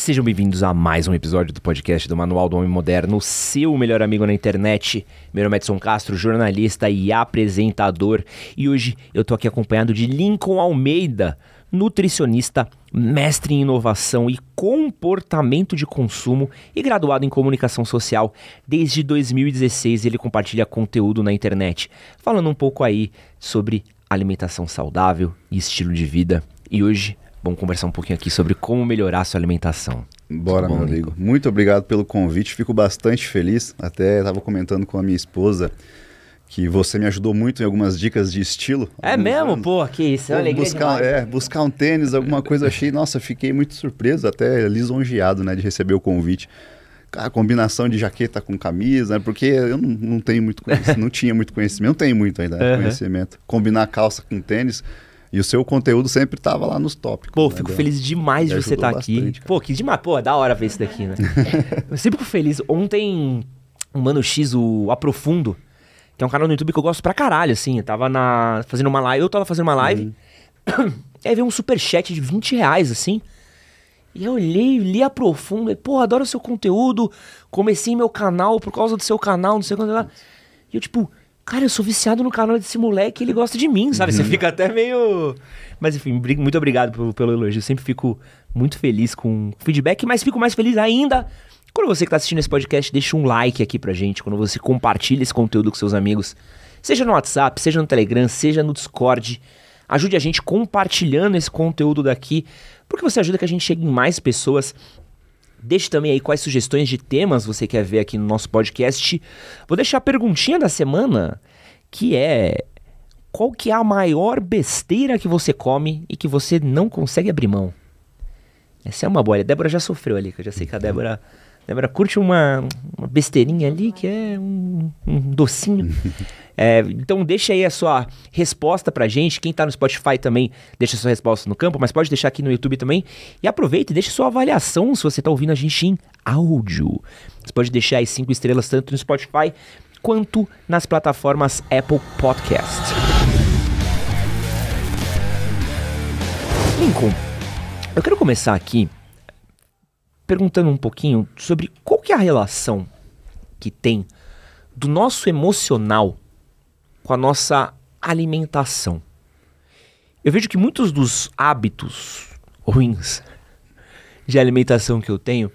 Sejam bem-vindos a mais um episódio do podcast do Manual do Homem Moderno, seu melhor amigo na internet. Meu nome é Edson Castro, jornalista e apresentador, e hoje eu tô aqui acompanhado de Lincoln Almeida, nutricionista, mestre em inovação e comportamento de consumo e graduado em comunicação social. Desde 2016 ele compartilha conteúdo na internet, falando um pouco aí sobre alimentação saudável e estilo de vida. E hoje Vamos conversar um pouquinho aqui sobre como melhorar a sua alimentação. Bora, bom, meu amigo. Muito obrigado pelo convite. Fico bastante feliz. Até estava comentando com a minha esposa que você me ajudou muito em algumas dicas de estilo. É mesmo? Anos. Pô, que isso, é uma alegria buscar, É, buscar um tênis, alguma coisa achei. Nossa, fiquei muito surpreso, até lisonjeado, né, de receber o convite. A combinação de jaqueta com camisa, né, porque eu não, não tenho muito não tinha muito conhecimento, não tenho muito ainda uhum. conhecimento. Combinar calça com tênis, e o seu conteúdo sempre estava lá nos tópicos. Pô, né? fico feliz demais de você estar tá aqui. Cara. Pô, que demais. Pô, é da hora ver isso daqui, né? eu sempre fico feliz. Ontem, o Mano X, o Aprofundo, que é um canal no YouTube que eu gosto pra caralho, assim. Eu tava na, fazendo uma live. Eu tava fazendo uma live. Uhum. aí veio um superchat de 20 reais, assim. E eu olhei, li aprofundo e, pô, adoro o seu conteúdo, comecei meu canal por causa do seu canal, não sei quanto lá. E eu, tipo, cara, eu sou viciado no canal desse moleque ele gosta de mim, sabe? Uhum. Você fica até meio. Mas enfim, muito obrigado pelo, pelo elogio. Eu sempre fico muito feliz com o feedback, mas fico mais feliz ainda quando você que está assistindo esse podcast deixa um like aqui pra gente, quando você compartilha esse conteúdo com seus amigos, seja no WhatsApp, seja no Telegram, seja no Discord. Ajude a gente compartilhando esse conteúdo daqui, porque você ajuda que a gente chegue em mais pessoas Deixe também aí quais sugestões de temas você quer ver aqui no nosso podcast. Vou deixar a perguntinha da semana, que é qual que é a maior besteira que você come e que você não consegue abrir mão? Essa é uma boa. A Débora já sofreu ali, que eu já sei que a uhum. Débora, Débora curte uma, uma besteirinha ali, que é um, um docinho. É, então deixa aí a sua resposta pra gente. Quem tá no Spotify também deixa sua resposta no campo, mas pode deixar aqui no YouTube também. E aproveita e deixa sua avaliação se você tá ouvindo a gente em áudio. Você pode deixar as cinco estrelas tanto no Spotify quanto nas plataformas Apple Podcast. Lincoln, eu quero começar aqui perguntando um pouquinho sobre qual que é a relação que tem do nosso emocional com a nossa alimentação. Eu vejo que muitos dos hábitos ruins de alimentação que eu tenho,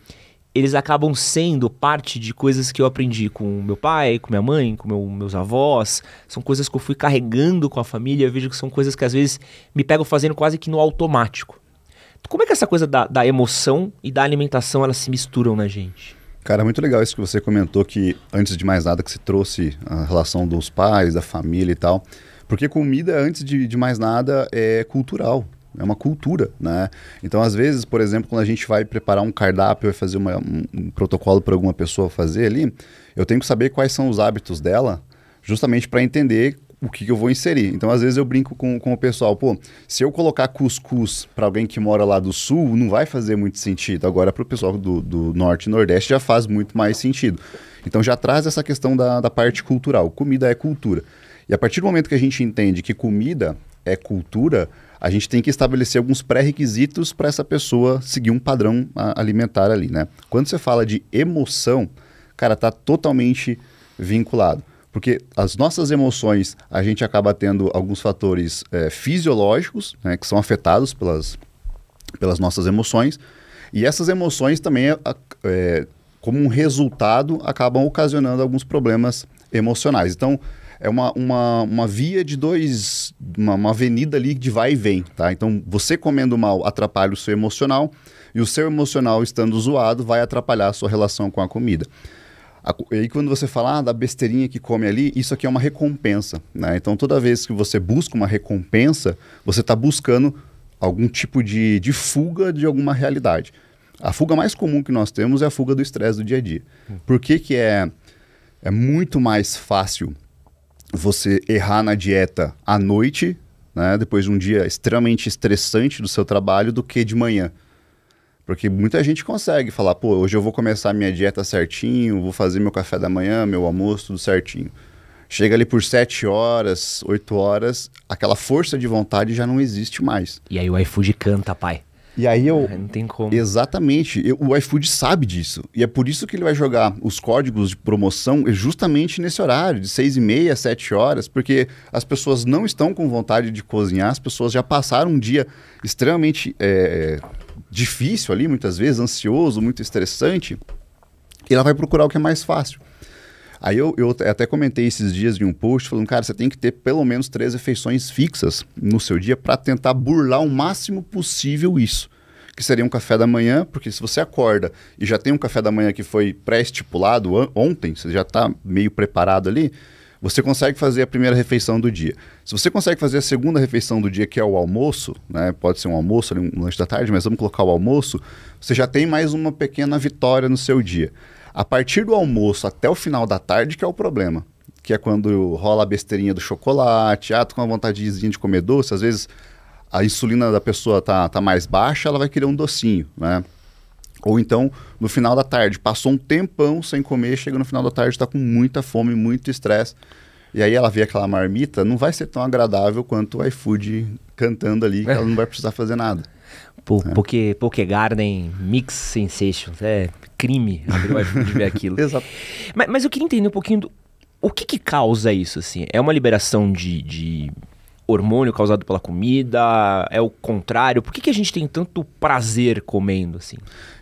eles acabam sendo parte de coisas que eu aprendi com meu pai, com minha mãe, com meu, meus avós. São coisas que eu fui carregando com a família. Eu vejo que são coisas que às vezes me pegam fazendo quase que no automático. Como é que essa coisa da, da emoção e da alimentação elas se misturam na gente? Cara, muito legal isso que você comentou, que antes de mais nada que se trouxe a relação dos pais, da família e tal. Porque comida, antes de, de mais nada, é cultural. É uma cultura, né? Então, às vezes, por exemplo, quando a gente vai preparar um cardápio, vai fazer uma, um, um protocolo para alguma pessoa fazer ali, eu tenho que saber quais são os hábitos dela, justamente para entender o que, eu vou inserir. Então, às vezes, eu brinco com, com o pessoal, pô, se eu colocar cuscuz para alguém que mora lá do sul, não vai fazer muito sentido. Agora, para o pessoal do, do norte e nordeste, já faz muito mais sentido. Então, já traz essa questão da, da parte cultural. Comida é cultura. E a partir do momento que a gente entende que comida é cultura, a gente tem que estabelecer alguns pré-requisitos para essa pessoa seguir um padrão alimentar ali, né? Quando você fala de emoção, cara, tá totalmente vinculado porque as nossas emoções, a gente acaba tendo alguns fatores é, fisiológicos, né, que são afetados pelas, pelas nossas emoções, e essas emoções também, é, como um resultado, acabam ocasionando alguns problemas emocionais. Então, é uma, uma, uma via de dois, uma, uma, avenida ali de vai e vem, tá? Então, você comendo mal atrapalha o seu emocional, e o seu emocional estando zoado vai atrapalhar a sua relação com a comida. E aí quando você fala ah, da besteirinha que come ali, isso aqui é uma recompensa, né? Então toda vez que você busca uma recompensa, você está buscando algum tipo de, de fuga de alguma realidade. A fuga mais comum que nós temos é a fuga do estresse do dia a dia. Hum. Por que, que é, é muito mais fácil você errar na dieta à noite, né, depois de um dia extremamente estressante do seu trabalho, do que de manhã? Porque muita gente consegue falar, pô, hoje eu vou começar minha dieta certinho, vou fazer meu café da manhã, meu almoço, tudo certinho. Chega ali por 7 horas, 8 horas, aquela força de vontade já não existe mais. E aí o iFood canta, pai. E aí eu. Ah, não tem como. Exatamente. Eu, o iFood sabe disso. E é por isso que ele vai jogar os códigos de promoção justamente nesse horário, de 6 e meia, 7 horas, porque as pessoas não estão com vontade de cozinhar, as pessoas já passaram um dia extremamente. É, difícil ali, muitas vezes, ansioso, muito estressante, e ela vai procurar o que é mais fácil. Aí eu, eu até comentei esses dias de um post falando, cara, você tem que ter pelo menos três refeições fixas no seu dia para tentar burlar o máximo possível isso. Que seria um café da manhã, porque se você acorda e já tem um café da manhã que foi pré-estipulado ontem, você já está meio preparado ali, você consegue fazer a primeira refeição do dia. Se você consegue fazer a segunda refeição do dia, que é o almoço, né? Pode ser um almoço, um lanche da tarde, mas vamos colocar o almoço, você já tem mais uma pequena vitória no seu dia. A partir do almoço até o final da tarde que é o problema, que é quando rola a besteirinha do chocolate, ah, tô com uma vontadezinha de comer doce, às vezes a insulina da pessoa tá, tá mais baixa, ela vai querer um docinho, né? Ou então, no final da tarde, passou um tempão sem comer, chega no final da tarde, está com muita fome, muito estresse. E aí ela vê aquela marmita, não vai ser tão agradável quanto o iFood cantando ali, que ela não vai precisar fazer nada. é. porque, porque Garden Mix Sensations, é crime abrir o iFood e ver aquilo. Exato. Mas, mas eu queria entender um pouquinho do, o que, que causa isso, assim. É uma liberação de, de hormônio causado pela comida? É o contrário? Por que, que a gente tem tanto prazer comendo assim?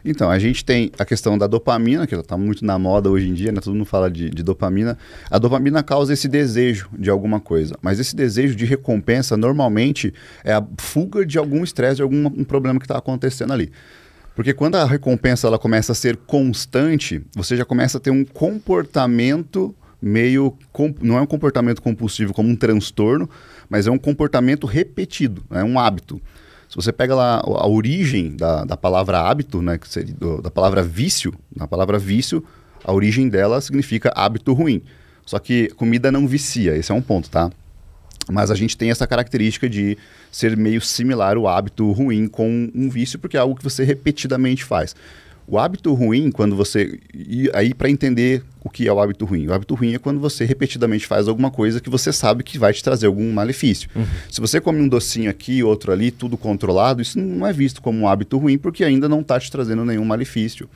Então, a gente tem a questão da dopamina, que está muito na moda hoje em dia, né? Todo mundo fala de, de, dopamina. A dopamina causa esse desejo de alguma coisa, mas esse desejo de recompensa normalmente é a fuga de algum estresse, de algum um problema que está acontecendo ali. Porque quando a recompensa ela começa a ser constante, você já começa a ter um comportamento meio. Não é um comportamento compulsivo, como um transtorno, mas é um comportamento repetido, é um hábito. Se você pega lá a origem da, da palavra hábito, né, que seria do, da palavra vício, na palavra vício, a origem dela significa hábito ruim. Só que comida não vicia, esse é um ponto, tá? Mas a gente tem essa característica de ser meio similar o hábito ruim com um vício, porque é algo que você repetidamente faz. O hábito ruim, quando você. E aí, para entender o que é o hábito ruim? O hábito ruim é quando você repetidamente faz alguma coisa que você sabe que vai te trazer algum malefício. Uhum. Se você come um docinho aqui, outro ali, tudo controlado, isso não é visto como um hábito ruim, porque ainda não está te trazendo nenhum malefício.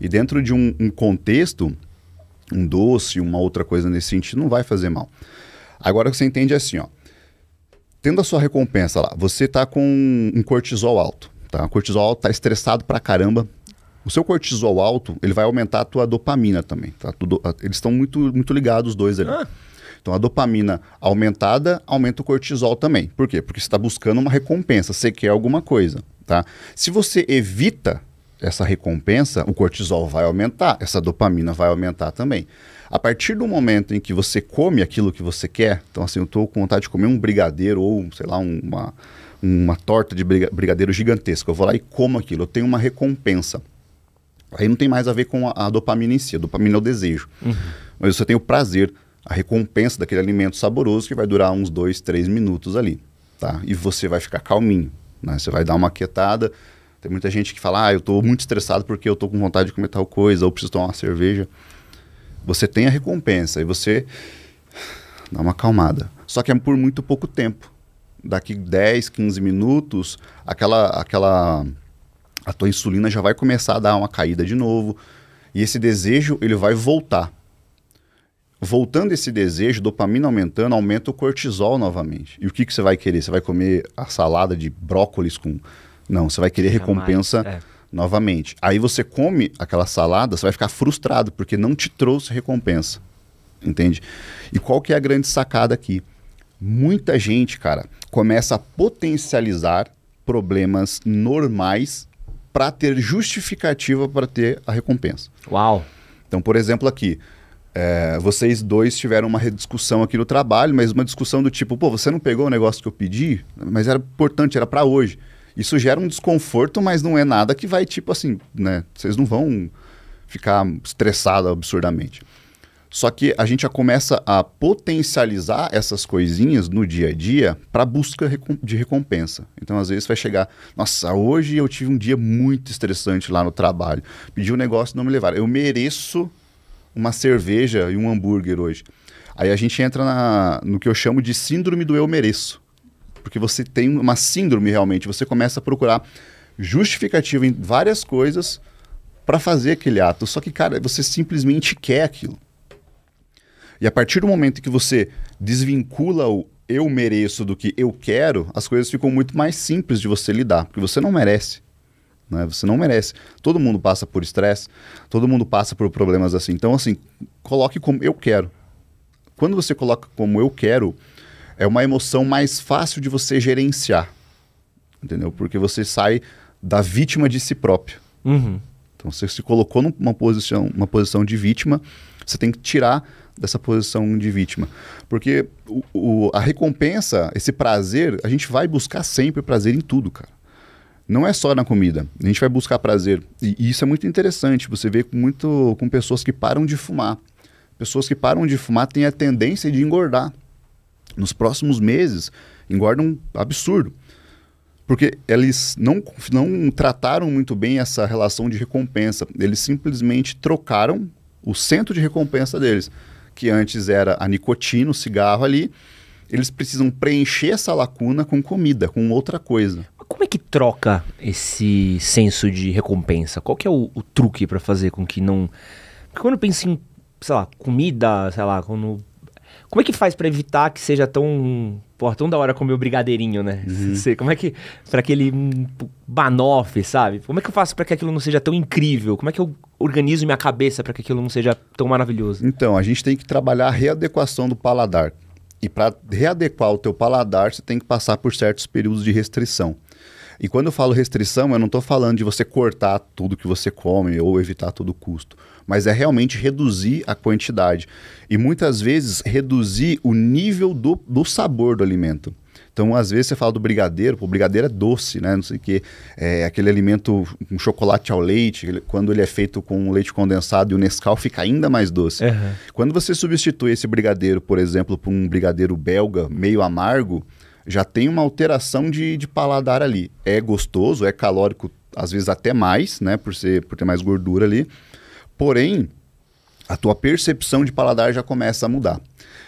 E dentro de um, um contexto, um doce, uma outra coisa nesse sentido, não vai fazer mal. Agora você entende é assim, ó. Tendo a sua recompensa lá, você tá com um cortisol alto, tá? O cortisol alto tá estressado pra caramba, o seu cortisol alto, ele vai aumentar a tua dopamina também. Tá? Tudo, eles estão muito, muito ligados os dois ali. Ah. Então a dopamina aumentada aumenta o cortisol também. Por quê? Porque você está buscando uma recompensa, você quer alguma coisa, tá? Se você evita essa recompensa, o cortisol vai aumentar, essa dopamina vai aumentar também. A partir do momento em que você come aquilo que você quer, então assim, eu estou com vontade de comer um brigadeiro ou, sei lá, uma, uma torta de brigadeiro gigantesca, eu vou lá e como aquilo, eu tenho uma recompensa. Aí não tem mais a ver com a, a dopamina em si. A dopamina é o desejo. Uhum. Mas você tem o prazer, a recompensa daquele alimento saboroso que vai durar uns dois, três minutos ali. Tá? E você vai ficar calminho. Né? Você vai dar uma quietada. Tem muita gente que fala, ah, eu estou muito estressado porque eu estou com vontade de comer tal coisa, ou preciso tomar uma cerveja. Você tem a recompensa e você dá uma acalmada. Só que é por muito pouco tempo. Daqui 10, 15 minutos, aquela, aquela a tua insulina já vai começar a dar uma caída de novo e esse desejo ele vai voltar. Voltando esse desejo, dopamina aumentando, aumenta o cortisol novamente. E o que, que você vai querer? Você vai comer a salada de brócolis com. Não, você vai querer Jamais. recompensa é. novamente. Aí você come aquela salada, você vai ficar frustrado, porque não te trouxe recompensa. Entende? E qual que é a grande sacada aqui? Muita gente, cara, começa a potencializar problemas normais para ter justificativa para ter a recompensa. Uau! Então, por exemplo, aqui, é, vocês dois tiveram uma discussão aqui no trabalho, mas uma discussão do tipo, pô, você não pegou o negócio que eu pedi, mas era importante, era para hoje. Isso gera um desconforto, mas não é nada que vai tipo assim, né? Vocês não vão ficar estressados absurdamente. Só que a gente já começa a potencializar essas coisinhas no dia a dia para busca de recompensa. Então, às vezes, vai chegar: nossa, hoje eu tive um dia muito estressante lá no trabalho, pedi um negócio e não me levaram. Eu mereço uma cerveja e um hambúrguer hoje. Aí a gente entra na, no que eu chamo de síndrome do eu mereço. Porque você tem uma síndrome realmente, você começa a procurar justificativa em várias coisas para fazer aquele ato. Só que, cara, você simplesmente quer aquilo. E a partir do momento que você desvincula o eu mereço do que eu quero, as coisas ficam muito mais simples de você lidar, porque você não merece. Né? Você não merece. Todo mundo passa por estresse, todo mundo passa por problemas assim. Então, assim, coloque como eu quero. Quando você coloca como eu quero, é uma emoção mais fácil de você gerenciar. Entendeu? Porque você sai da vítima de si próprio. Uhum. Então você se colocou numa posição, uma posição de vítima você tem que tirar dessa posição de vítima. Porque o, o, a recompensa, esse prazer, a gente vai buscar sempre prazer em tudo, cara. Não é só na comida. A gente vai buscar prazer. E, e isso é muito interessante. Você vê com muito com pessoas que param de fumar. Pessoas que param de fumar têm a tendência de engordar. Nos próximos meses, engordam absurdo. Porque eles não, não trataram muito bem essa relação de recompensa. Eles simplesmente trocaram o centro de recompensa deles, que antes era a nicotina, o cigarro ali, eles precisam preencher essa lacuna com comida, com outra coisa. Como é que troca esse senso de recompensa? Qual que é o, o truque para fazer com que não... Porque quando eu penso em, sei lá, comida, sei lá, quando como é que faz para evitar que seja tão, pô, tão da hora comer o brigadeirinho, né? Uhum. como é que para aquele hum, banoffee, sabe? Como é que eu faço para que aquilo não seja tão incrível? Como é que eu organizo minha cabeça para que aquilo não seja tão maravilhoso? Então, a gente tem que trabalhar a readequação do paladar. E para readequar o teu paladar, você tem que passar por certos períodos de restrição. E quando eu falo restrição, eu não estou falando de você cortar tudo que você come ou evitar todo custo mas é realmente reduzir a quantidade. E muitas vezes reduzir o nível do, do sabor do alimento. Então, às vezes, você fala do brigadeiro, o brigadeiro é doce, né? Não sei o quê. É aquele alimento, um chocolate ao leite, ele, quando ele é feito com leite condensado e o Nescau fica ainda mais doce. Uhum. Quando você substitui esse brigadeiro, por exemplo, por um brigadeiro belga meio amargo, já tem uma alteração de, de paladar ali. É gostoso, é calórico, às vezes até mais, né? Por, ser, por ter mais gordura ali Porém, a tua percepção de paladar já começa a mudar.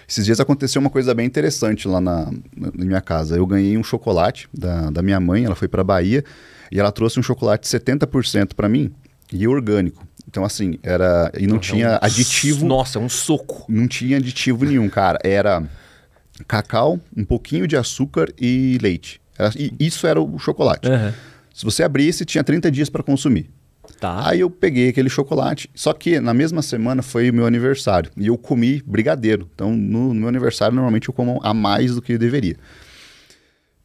Esses dias aconteceu uma coisa bem interessante lá na, na minha casa. Eu ganhei um chocolate da, da minha mãe, ela foi para Bahia, e ela trouxe um chocolate 70% para mim e orgânico. Então, assim, era. E não uhum. tinha um aditivo. Nossa, é um soco. Não tinha aditivo nenhum, cara. Era cacau, um pouquinho de açúcar e leite. Era, e isso era o chocolate. Uhum. Se você abrisse, tinha 30 dias para consumir. Tá. Aí eu peguei aquele chocolate. Só que na mesma semana foi o meu aniversário e eu comi brigadeiro. Então no, no meu aniversário normalmente eu como a mais do que eu deveria.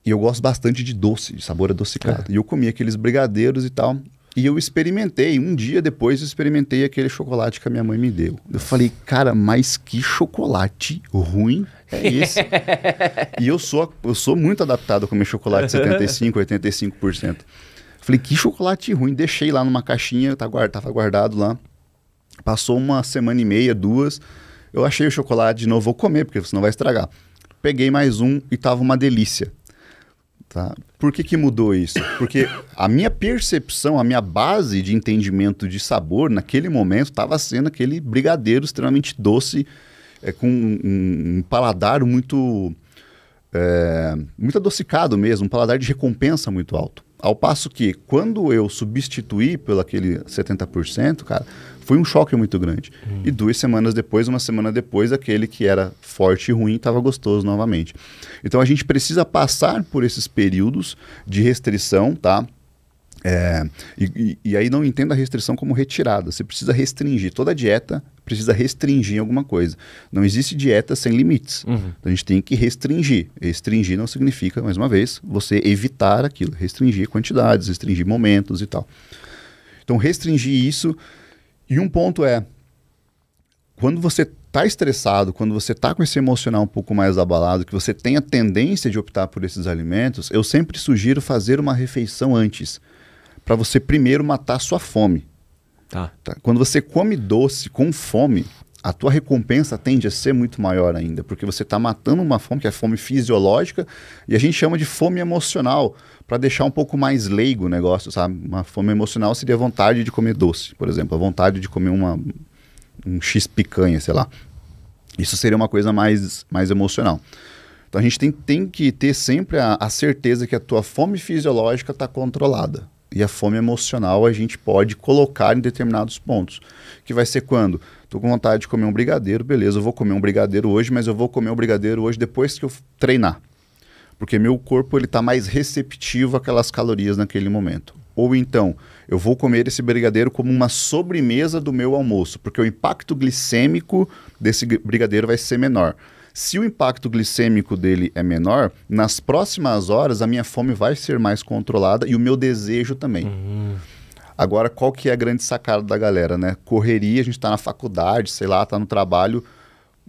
E eu gosto bastante de doce, de sabor adocicado. Tá. É. E eu comi aqueles brigadeiros e tal. E eu experimentei, um dia depois eu experimentei aquele chocolate que a minha mãe me deu. Eu falei, cara, mas que chocolate ruim é esse? e eu sou, eu sou muito adaptado a comer chocolate 75%, 85%. Falei, que chocolate ruim. Deixei lá numa caixinha, tá tava guardado lá. Passou uma semana e meia, duas. Eu achei o chocolate de novo, vou comer, porque senão vai estragar. Peguei mais um e tava uma delícia. Tá? Por que, que mudou isso? Porque a minha percepção, a minha base de entendimento de sabor naquele momento estava sendo aquele brigadeiro extremamente doce, é, com um, um paladar muito. É, muito adocicado mesmo, um paladar de recompensa muito alto. Ao passo que, quando eu substituí pelo aquele 70%, cara, foi um choque muito grande. Hum. E duas semanas depois, uma semana depois, aquele que era forte e ruim estava gostoso novamente. Então a gente precisa passar por esses períodos de restrição, tá? É, e, e, aí não entenda a restrição como retirada. Você precisa restringir toda a dieta precisa restringir alguma coisa. Não existe dieta sem limites. Uhum. Então a gente tem que restringir. Restringir não significa, mais uma vez, você evitar aquilo, restringir quantidades, restringir momentos e tal. Então restringir isso. E um ponto é quando você está estressado, quando você está com esse emocional um pouco mais abalado, que você tem a tendência de optar por esses alimentos, eu sempre sugiro fazer uma refeição antes, para você primeiro matar sua fome. Tá. tá. Quando você come doce com fome, a tua recompensa tende a ser muito maior ainda, porque você está matando uma fome, que é fome fisiológica, e a gente chama de fome emocional, para deixar um pouco mais leigo o negócio, sabe? Uma fome emocional seria a vontade de comer doce, por exemplo, a vontade de comer uma, um X picanha, sei lá. Isso seria uma coisa mais, mais emocional. Então a gente tem, tem que ter sempre a, a certeza que a tua fome fisiológica está controlada e a fome emocional a gente pode colocar em determinados pontos. Que vai ser quando? Tô com vontade de comer um brigadeiro, beleza, eu vou comer um brigadeiro hoje, mas eu vou comer um brigadeiro hoje depois que eu treinar. Porque meu corpo ele tá mais receptivo àquelas calorias naquele momento. Ou então, eu vou comer esse brigadeiro como uma sobremesa do meu almoço, porque o impacto glicêmico desse brigadeiro vai ser menor. Se o impacto glicêmico dele é menor, nas próximas horas a minha fome vai ser mais controlada e o meu desejo também. Uhum. Agora, qual que é a grande sacada da galera, né? Correria, a gente está na faculdade, sei lá, está no trabalho,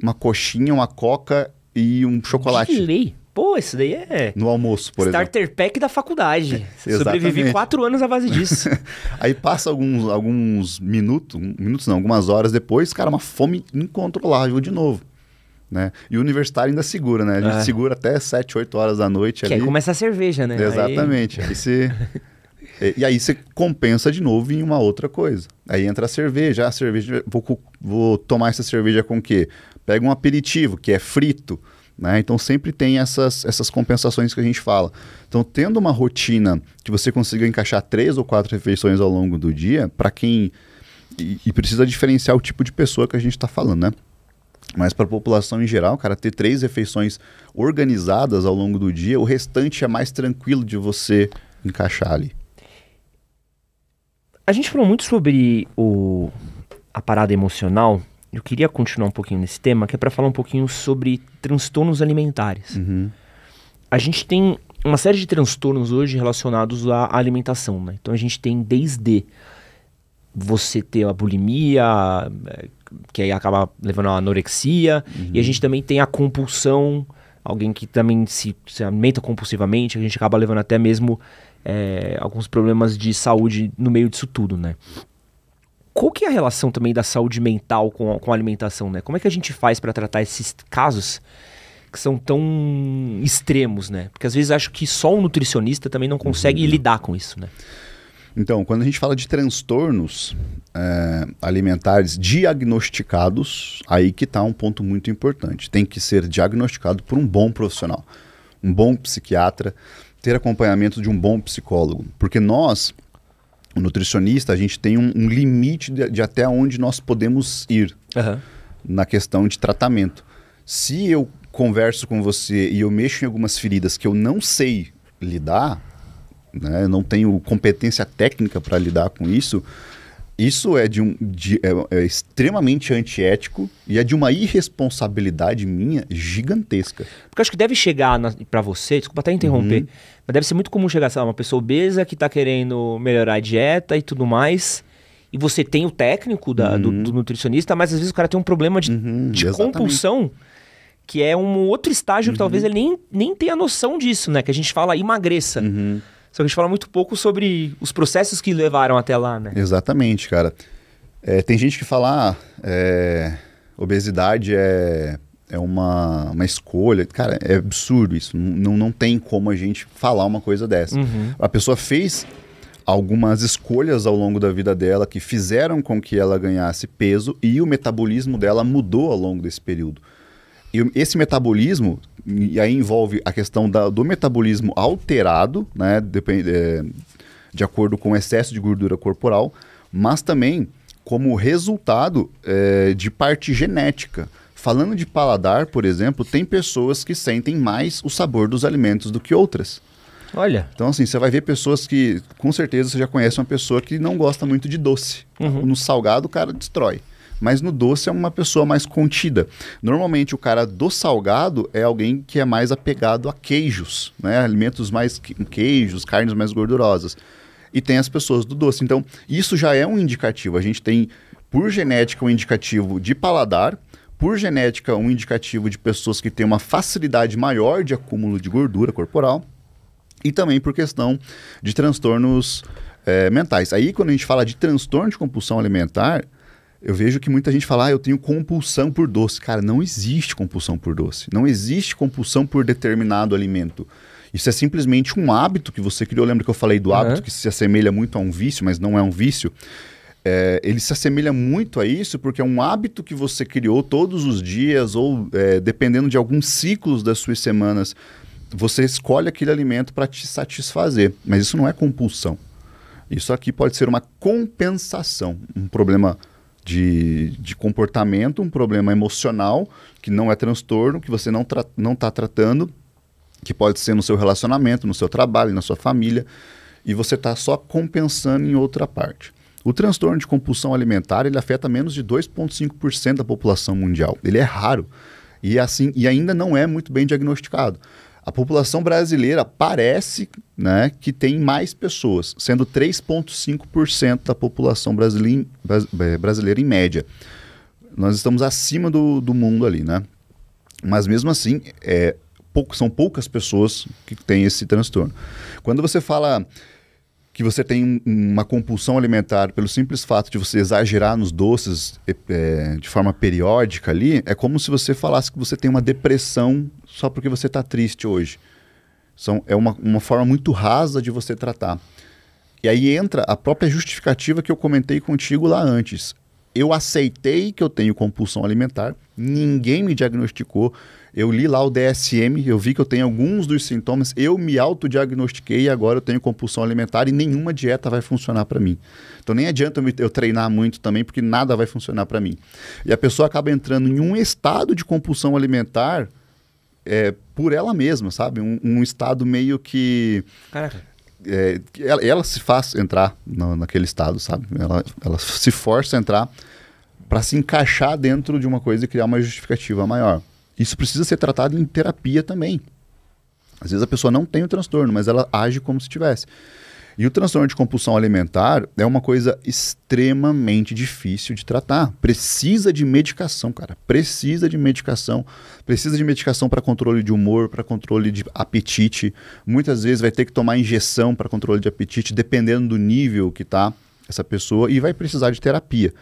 uma coxinha, uma coca e um chocolate. Delay. Pô, isso daí é. No almoço, por Starter exemplo. Starter pack da faculdade. Sobrevivi quatro anos à base disso. Aí passa alguns, alguns minutos, minutos não, algumas horas depois, cara, uma fome incontrolável de novo. Né? E o universitário ainda segura, né? A gente ah. segura até 7, 8 horas da noite. Que é, ali. aí começa a cerveja, né? Exatamente. Aí, aí você... E, aí você compensa de novo em uma outra coisa. Aí entra a cerveja. Ah, a cerveja, vou, vou tomar essa cerveja com o quê? Pega um aperitivo, que é frito. Né? Então sempre tem essas, essas compensações que a gente fala. Então, tendo uma rotina que você consiga encaixar três ou quatro refeições ao longo do dia, para quem. E, e precisa diferenciar o tipo de pessoa que a gente está falando, né? Mas para a população em geral, cara, ter três refeições organizadas ao longo do dia, o restante é mais tranquilo de você encaixar ali. A gente falou muito sobre o, a parada emocional. Eu queria continuar um pouquinho nesse tema, que é para falar um pouquinho sobre transtornos alimentares. Uhum. A gente tem uma série de transtornos hoje relacionados à alimentação, né? Então a gente tem desde você ter a bulimia, eh, que aí acaba levando a anorexia. Uhum. E a uhum. gente também tem a compulsão, alguém que também se, se alimenta compulsivamente, a gente acaba levando até mesmo é, alguns problemas de saúde no meio disso tudo, né? Qual que é a relação também da saúde mental com a, com a alimentação, né? Como é que a gente faz para tratar esses casos que são tão extremos, né? Porque às vezes acho que só um nutricionista também não consegue uhum. lidar com isso, né? Então, quando a gente fala de transtornos é, alimentares diagnosticados, aí que está um ponto muito importante. Tem que ser diagnosticado por um bom profissional, um bom psiquiatra, ter acompanhamento de um bom psicólogo. Porque nós, o nutricionista, a gente tem um, um limite de, de, até onde nós podemos ir uhum. na questão de tratamento. Se eu converso com você e eu mexo em algumas feridas que eu não sei lidar, né? não tenho competência técnica para lidar com isso. Isso é de um de, é, é, extremamente antiético e é de uma irresponsabilidade minha gigantesca. Porque acho que deve chegar para você, desculpa até interromper, uhum. mas deve ser muito comum chegar, sei lá, uma pessoa obesa que está querendo melhorar a dieta e tudo mais. E você tem o técnico da, uhum. do, do, nutricionista, mas às vezes o cara tem um problema de, uhum, de compulsão que é um outro estágio que uhum. talvez ele nem, nem tenha noção disso, né? Que a gente fala emagreça. Uhum. Só que a gente fala muito pouco sobre os processos que levaram até lá, né? Exatamente, cara. É, tem gente que fala, ah, é, obesidade é, é uma, uma escolha. Cara, é absurdo isso. Não, não tem como a gente falar uma coisa dessa. Uhum. A pessoa fez algumas escolhas ao longo da vida dela que fizeram com que ela ganhasse peso e o metabolismo dela mudou ao longo desse período. E esse metabolismo e aí envolve a questão da, do metabolismo alterado, né, depende, é, de acordo com o excesso de gordura corporal, mas também como resultado é, de parte genética. Falando de paladar, por exemplo, tem pessoas que sentem mais o sabor dos alimentos do que outras. Olha. Então, assim, você vai ver pessoas que, com certeza, você já conhece uma pessoa que não gosta muito de doce. Uhum. No salgado, o cara destrói mas no doce é uma pessoa mais contida. Normalmente o cara do salgado é alguém que é mais apegado a queijos, né? Alimentos mais queijos, carnes mais gordurosas. E tem as pessoas do doce. Então, isso já é um indicativo. A gente tem, por genética, um indicativo de paladar, por genética, um indicativo de pessoas que têm uma facilidade maior de acúmulo de gordura corporal e também por questão de transtornos é, mentais. Aí, quando a gente fala de transtorno de compulsão alimentar, eu vejo que muita gente fala, ah, eu tenho compulsão por doce. Cara, não existe compulsão por doce. Não existe compulsão por determinado alimento. Isso é simplesmente um hábito que você criou. Lembra que eu falei do uhum. hábito que se assemelha muito a um vício, mas não é um vício? É, ele se assemelha muito a isso porque é um hábito que você criou todos os dias ou é, dependendo de alguns ciclos das suas semanas, você escolhe aquele alimento para te satisfazer. Mas isso não é compulsão. Isso aqui pode ser uma compensação, um problema de, de comportamento, um problema emocional, que não é transtorno, que você não está não tá tratando, que pode ser no seu relacionamento, no seu trabalho, na sua família, e você está só compensando em outra parte. O transtorno de compulsão alimentar ele afeta menos de 2,5% da população mundial. Ele é raro e assim e ainda não é muito bem diagnosticado. A população brasileira parece né, que tem mais pessoas, sendo 3,5% da população brasileira, é, brasileira em média. Nós estamos acima do, do mundo ali, né? Mas mesmo assim, é, pouco, são poucas pessoas que têm esse transtorno. Quando você fala que você tem uma compulsão alimentar pelo simples fato de você exagerar nos doces é, de forma periódica ali, é como se você falasse que você tem uma depressão só porque você está triste hoje. São, é uma, uma forma muito rasa de você tratar. E aí entra a própria justificativa que eu comentei contigo lá antes. Eu aceitei que eu tenho compulsão alimentar, ninguém me diagnosticou, eu li lá o DSM, eu vi que eu tenho alguns dos sintomas, eu me autodiagnostiquei e agora eu tenho compulsão alimentar e nenhuma dieta vai funcionar para mim. Então nem adianta eu, treinar muito também, porque nada vai funcionar para mim. E a pessoa acaba entrando em um estado de compulsão alimentar é, por ela mesma, sabe? Um, um estado meio que. Caraca. É, ela, ela, se faz entrar no, naquele estado, sabe? Ela, ela se força a entrar para se encaixar dentro de uma coisa e criar uma justificativa maior isso precisa ser tratado em terapia também. Às vezes a pessoa não tem o transtorno, mas ela age como se tivesse. E o transtorno de compulsão alimentar é uma coisa extremamente difícil de tratar. Precisa de medicação, cara. Precisa de medicação. Precisa de medicação para controle de humor, para controle de apetite. Muitas vezes vai ter que tomar injeção para controle de apetite, dependendo do nível que tá essa pessoa, e vai precisar de terapia.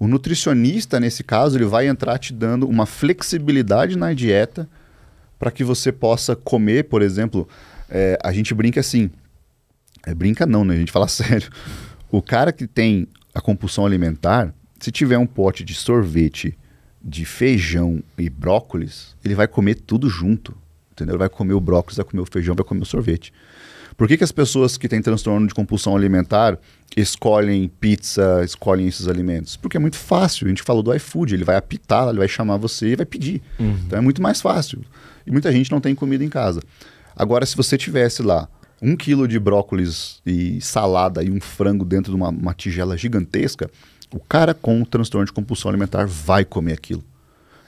O nutricionista, nesse caso, ele vai entrar te dando uma flexibilidade na dieta para que você possa comer, por exemplo, é, a gente brinca assim. É, brinca não, né? A gente fala sério. O cara que tem a compulsão alimentar, se tiver um pote de sorvete, de feijão e brócolis, ele vai comer tudo junto. Entendeu? Ele vai comer o brócolis, vai comer o feijão, vai comer o sorvete. Por que, que as pessoas que têm transtorno de compulsão alimentar escolhem pizza, escolhem esses alimentos? Porque é muito fácil. A gente falou do iFood, ele vai apitar, ele vai chamar você e vai pedir. Uhum. Então é muito mais fácil. E muita gente não tem comida em casa. Agora, se você tivesse lá um quilo de brócolis e salada e um frango dentro de uma, uma tigela gigantesca, o cara com transtorno de compulsão alimentar vai comer aquilo.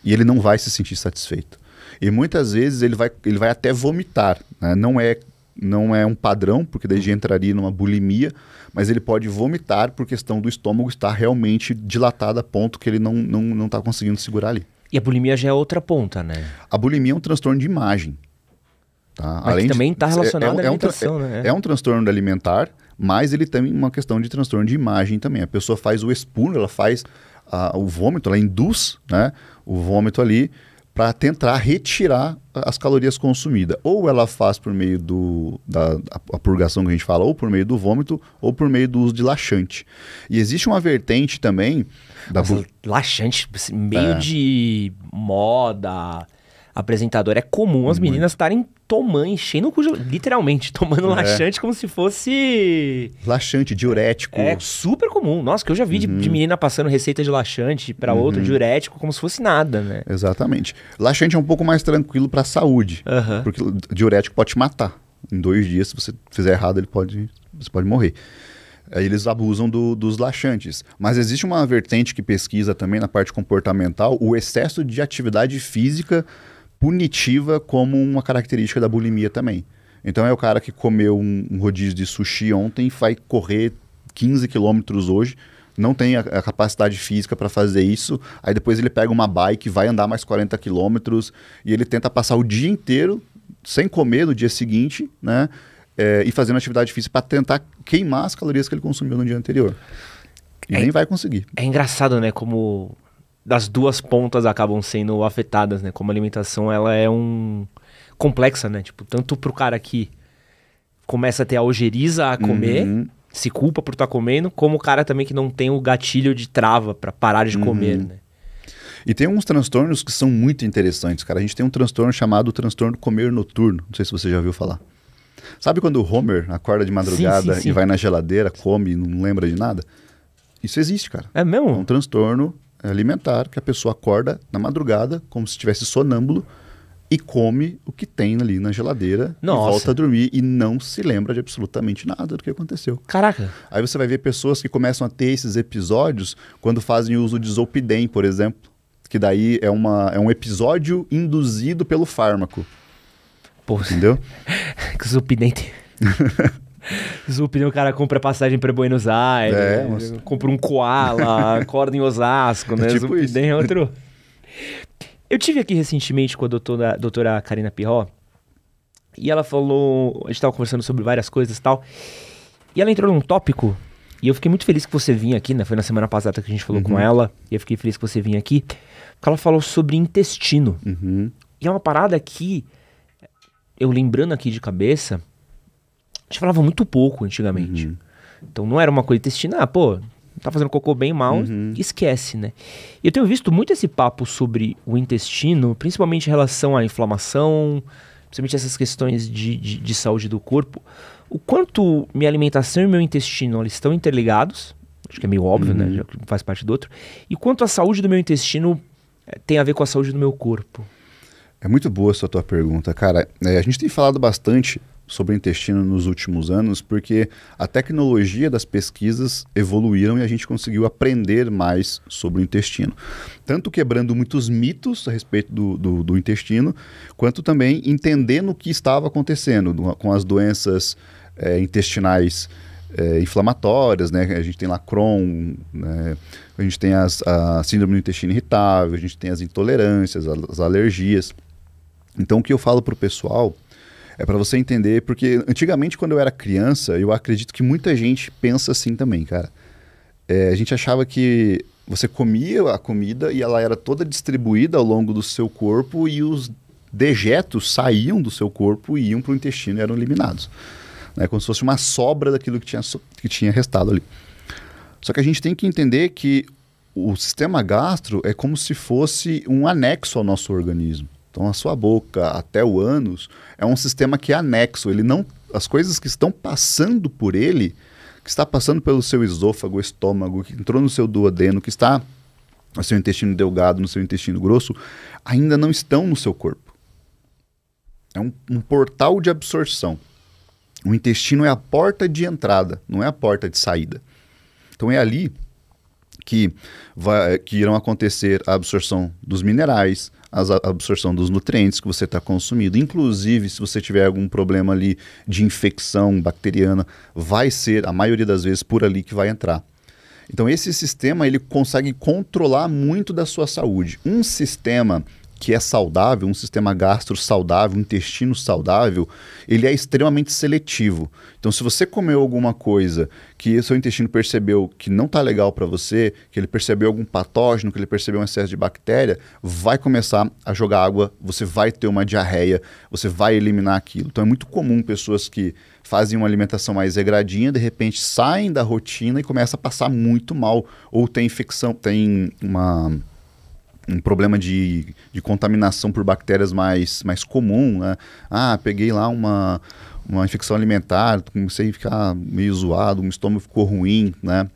E ele não vai se sentir satisfeito. E muitas vezes ele vai, ele vai até vomitar. Né? Não é não é um padrão, porque daí já entraria numa bulimia, mas ele pode vomitar por questão do estômago estar realmente dilatado a ponto que ele não está não, não tá conseguindo segurar ali. E a bulimia já é outra ponta, né? A bulimia é um transtorno de imagem. Tá? Mas Além também está é relacionado é, é, à alimentação, é um, né? É um transtorno alimentar, mas ele tem uma questão de transtorno de imagem também. A pessoa faz o expulso ela faz uh, o vômito, ela induz né, o vômito ali para tentar retirar as calorias consumidas. Ou ela faz por meio do, da a purgação que a gente fala, ou por meio do vômito, ou por meio do uso de laxante. E existe uma vertente também... Da Nossa, bu... Laxante, assim, meio é. de moda, apresentador, é comum as Muito. meninas estarem tomando, enchendo o cu, literalmente, tomando é. laxante como se fosse. Laxante, diurético. É super comum. Nossa, que eu já vi uhum. de, de, uhum. menina passando receita de laxante para uhum. outro diurético como se fosse nada, né? Exatamente. Laxante é um pouco mais tranquilo para a saúde, uhum. porque diurético pode te matar. Em dois dias, se você fizer errado, ele pode, você pode morrer. Aí eles abusam do, dos laxantes. Mas existe uma vertente que pesquisa também na parte comportamental o excesso de atividade física punitiva como uma característica da bulimia também. Então é o cara que comeu um, um rodízio de sushi ontem, vai correr 15 quilômetros hoje, não tem a, a capacidade física para fazer isso, aí depois ele pega uma bike, vai andar mais 40 quilômetros e ele tenta passar o dia inteiro sem comer no dia seguinte, né? É, e fazendo atividade física para tentar queimar as calorias que ele consumiu no dia anterior. E é, nem vai conseguir. É engraçado, né? Como das duas pontas acabam sendo afetadas, né? Como a alimentação ela é um complexa, né? Tipo, tanto pro cara que começa a ter algerisa algeriza a comer, uhum. se culpa por estar tá comendo, como o cara também que não tem o gatilho de trava para parar de uhum. comer, né? E tem uns transtornos que são muito interessantes, cara. A gente tem um transtorno chamado transtorno comer noturno. Não sei se você já ouviu falar. Sabe quando o Homer acorda de madrugada sim, sim, sim. e vai na geladeira, come e não lembra de nada? Isso existe, cara. É mesmo? É um transtorno alimentar, que a pessoa acorda na madrugada, como se estivesse sonâmbulo, e come o que tem ali na geladeira Nossa. e volta a dormir e não se lembra de absolutamente nada do que aconteceu. Caraca. Aí você vai ver pessoas que começam a ter esses episódios quando fazem uso de zolpidem, por exemplo, que daí é, uma, é um episódio induzido pelo fármaco. Pô, entendeu? que zolpidem Zupin, né? o cara compra passagem para Buenos Aires, é, né? compra um koala, acorda em Osasco, é né? É tipo isso. é outro. Eu tive aqui recentemente com a doutora, doutora Karina Pirró, e ela falou. A gente tava conversando sobre várias coisas e tal. E ela entrou num tópico. E eu fiquei muito feliz que você vinha aqui, né? Foi na semana passada que a gente falou uhum. com ela. E eu fiquei feliz que você vinha aqui. Porque ela falou sobre intestino. Uhum. E é uma parada que, eu lembrando aqui de cabeça, gente falava muito pouco antigamente. Uhum. Então não era uma coisa intestinal ah, pô, tá fazendo cocô bem mal, uhum. esquece, né? E eu tenho visto muito esse papo sobre o intestino, principalmente em relação à inflamação, principalmente essas questões de, de, de saúde do corpo. O quanto minha alimentação e meu intestino eles estão interligados, acho que é meio óbvio, né? uhum. né? Já faz parte do outro. E quanto a saúde do meu intestino eh, tem a ver com a saúde do meu corpo? É muito boa essa tua pergunta, cara. É, a gente tem falado bastante sobre o intestino nos últimos anos, porque a tecnologia das pesquisas evoluíram e a gente conseguiu aprender mais sobre o intestino. Tanto quebrando muitos mitos a respeito do, do, do intestino, quanto também entendendo o que estava acontecendo com as doenças é, intestinais. É, inflamatórias, né? A gente tem lá Crohn, né? a gente tem as, a síndrome do intestino irritável, a gente tem as intolerâncias, as alergias. Então, o que eu falo para o pessoal é para você entender, porque antigamente, quando eu era criança, eu acredito que muita gente pensa assim também, cara. É, a gente achava que você comia a comida e ela era toda distribuída ao longo do seu corpo e os dejetos saíam do seu corpo e iam para o intestino e eram eliminados. Né? Como se fosse uma sobra daquilo que tinha, que tinha restado ali. Só que a gente tem que entender que o sistema gastro é como se fosse um anexo ao nosso organismo. Então, a sua boca até o ânus é um sistema que é anexo. Ele não, as coisas que estão passando por ele, que está passando pelo seu esôfago, estômago, que entrou no seu duodeno, que está no seu intestino delgado, no seu intestino grosso, ainda não estão no seu corpo. É um, um portal de absorção. O intestino é a porta de entrada, não é a porta de saída. Então é ali que, vai, que irão acontecer a absorção dos minerais, a absorção dos nutrientes que você está consumindo. Inclusive, se você tiver algum problema ali de infecção bacteriana, vai ser, a maioria das vezes, por ali que vai entrar. Então, esse sistema ele consegue controlar muito da sua saúde. Um sistema que é saudável, um sistema gastro saudável, um intestino saudável, ele é extremamente seletivo. Então, se você comeu alguma coisa que seu intestino percebeu que não está legal para você, que ele percebeu algum patógeno, que ele percebeu um excesso de bactéria, vai começar a jogar água, você vai ter uma diarreia, você vai eliminar aquilo. Então, é muito comum pessoas que fazem uma alimentação mais regradinha, de repente saem da rotina e começam a passar muito mal ou tem infecção, tem uma um problema de, de contaminação por bactérias mais, mais comum, né? Ah, peguei lá uma, uma infecção alimentar, comecei a ficar meio zoado, o estômago ficou ruim, né?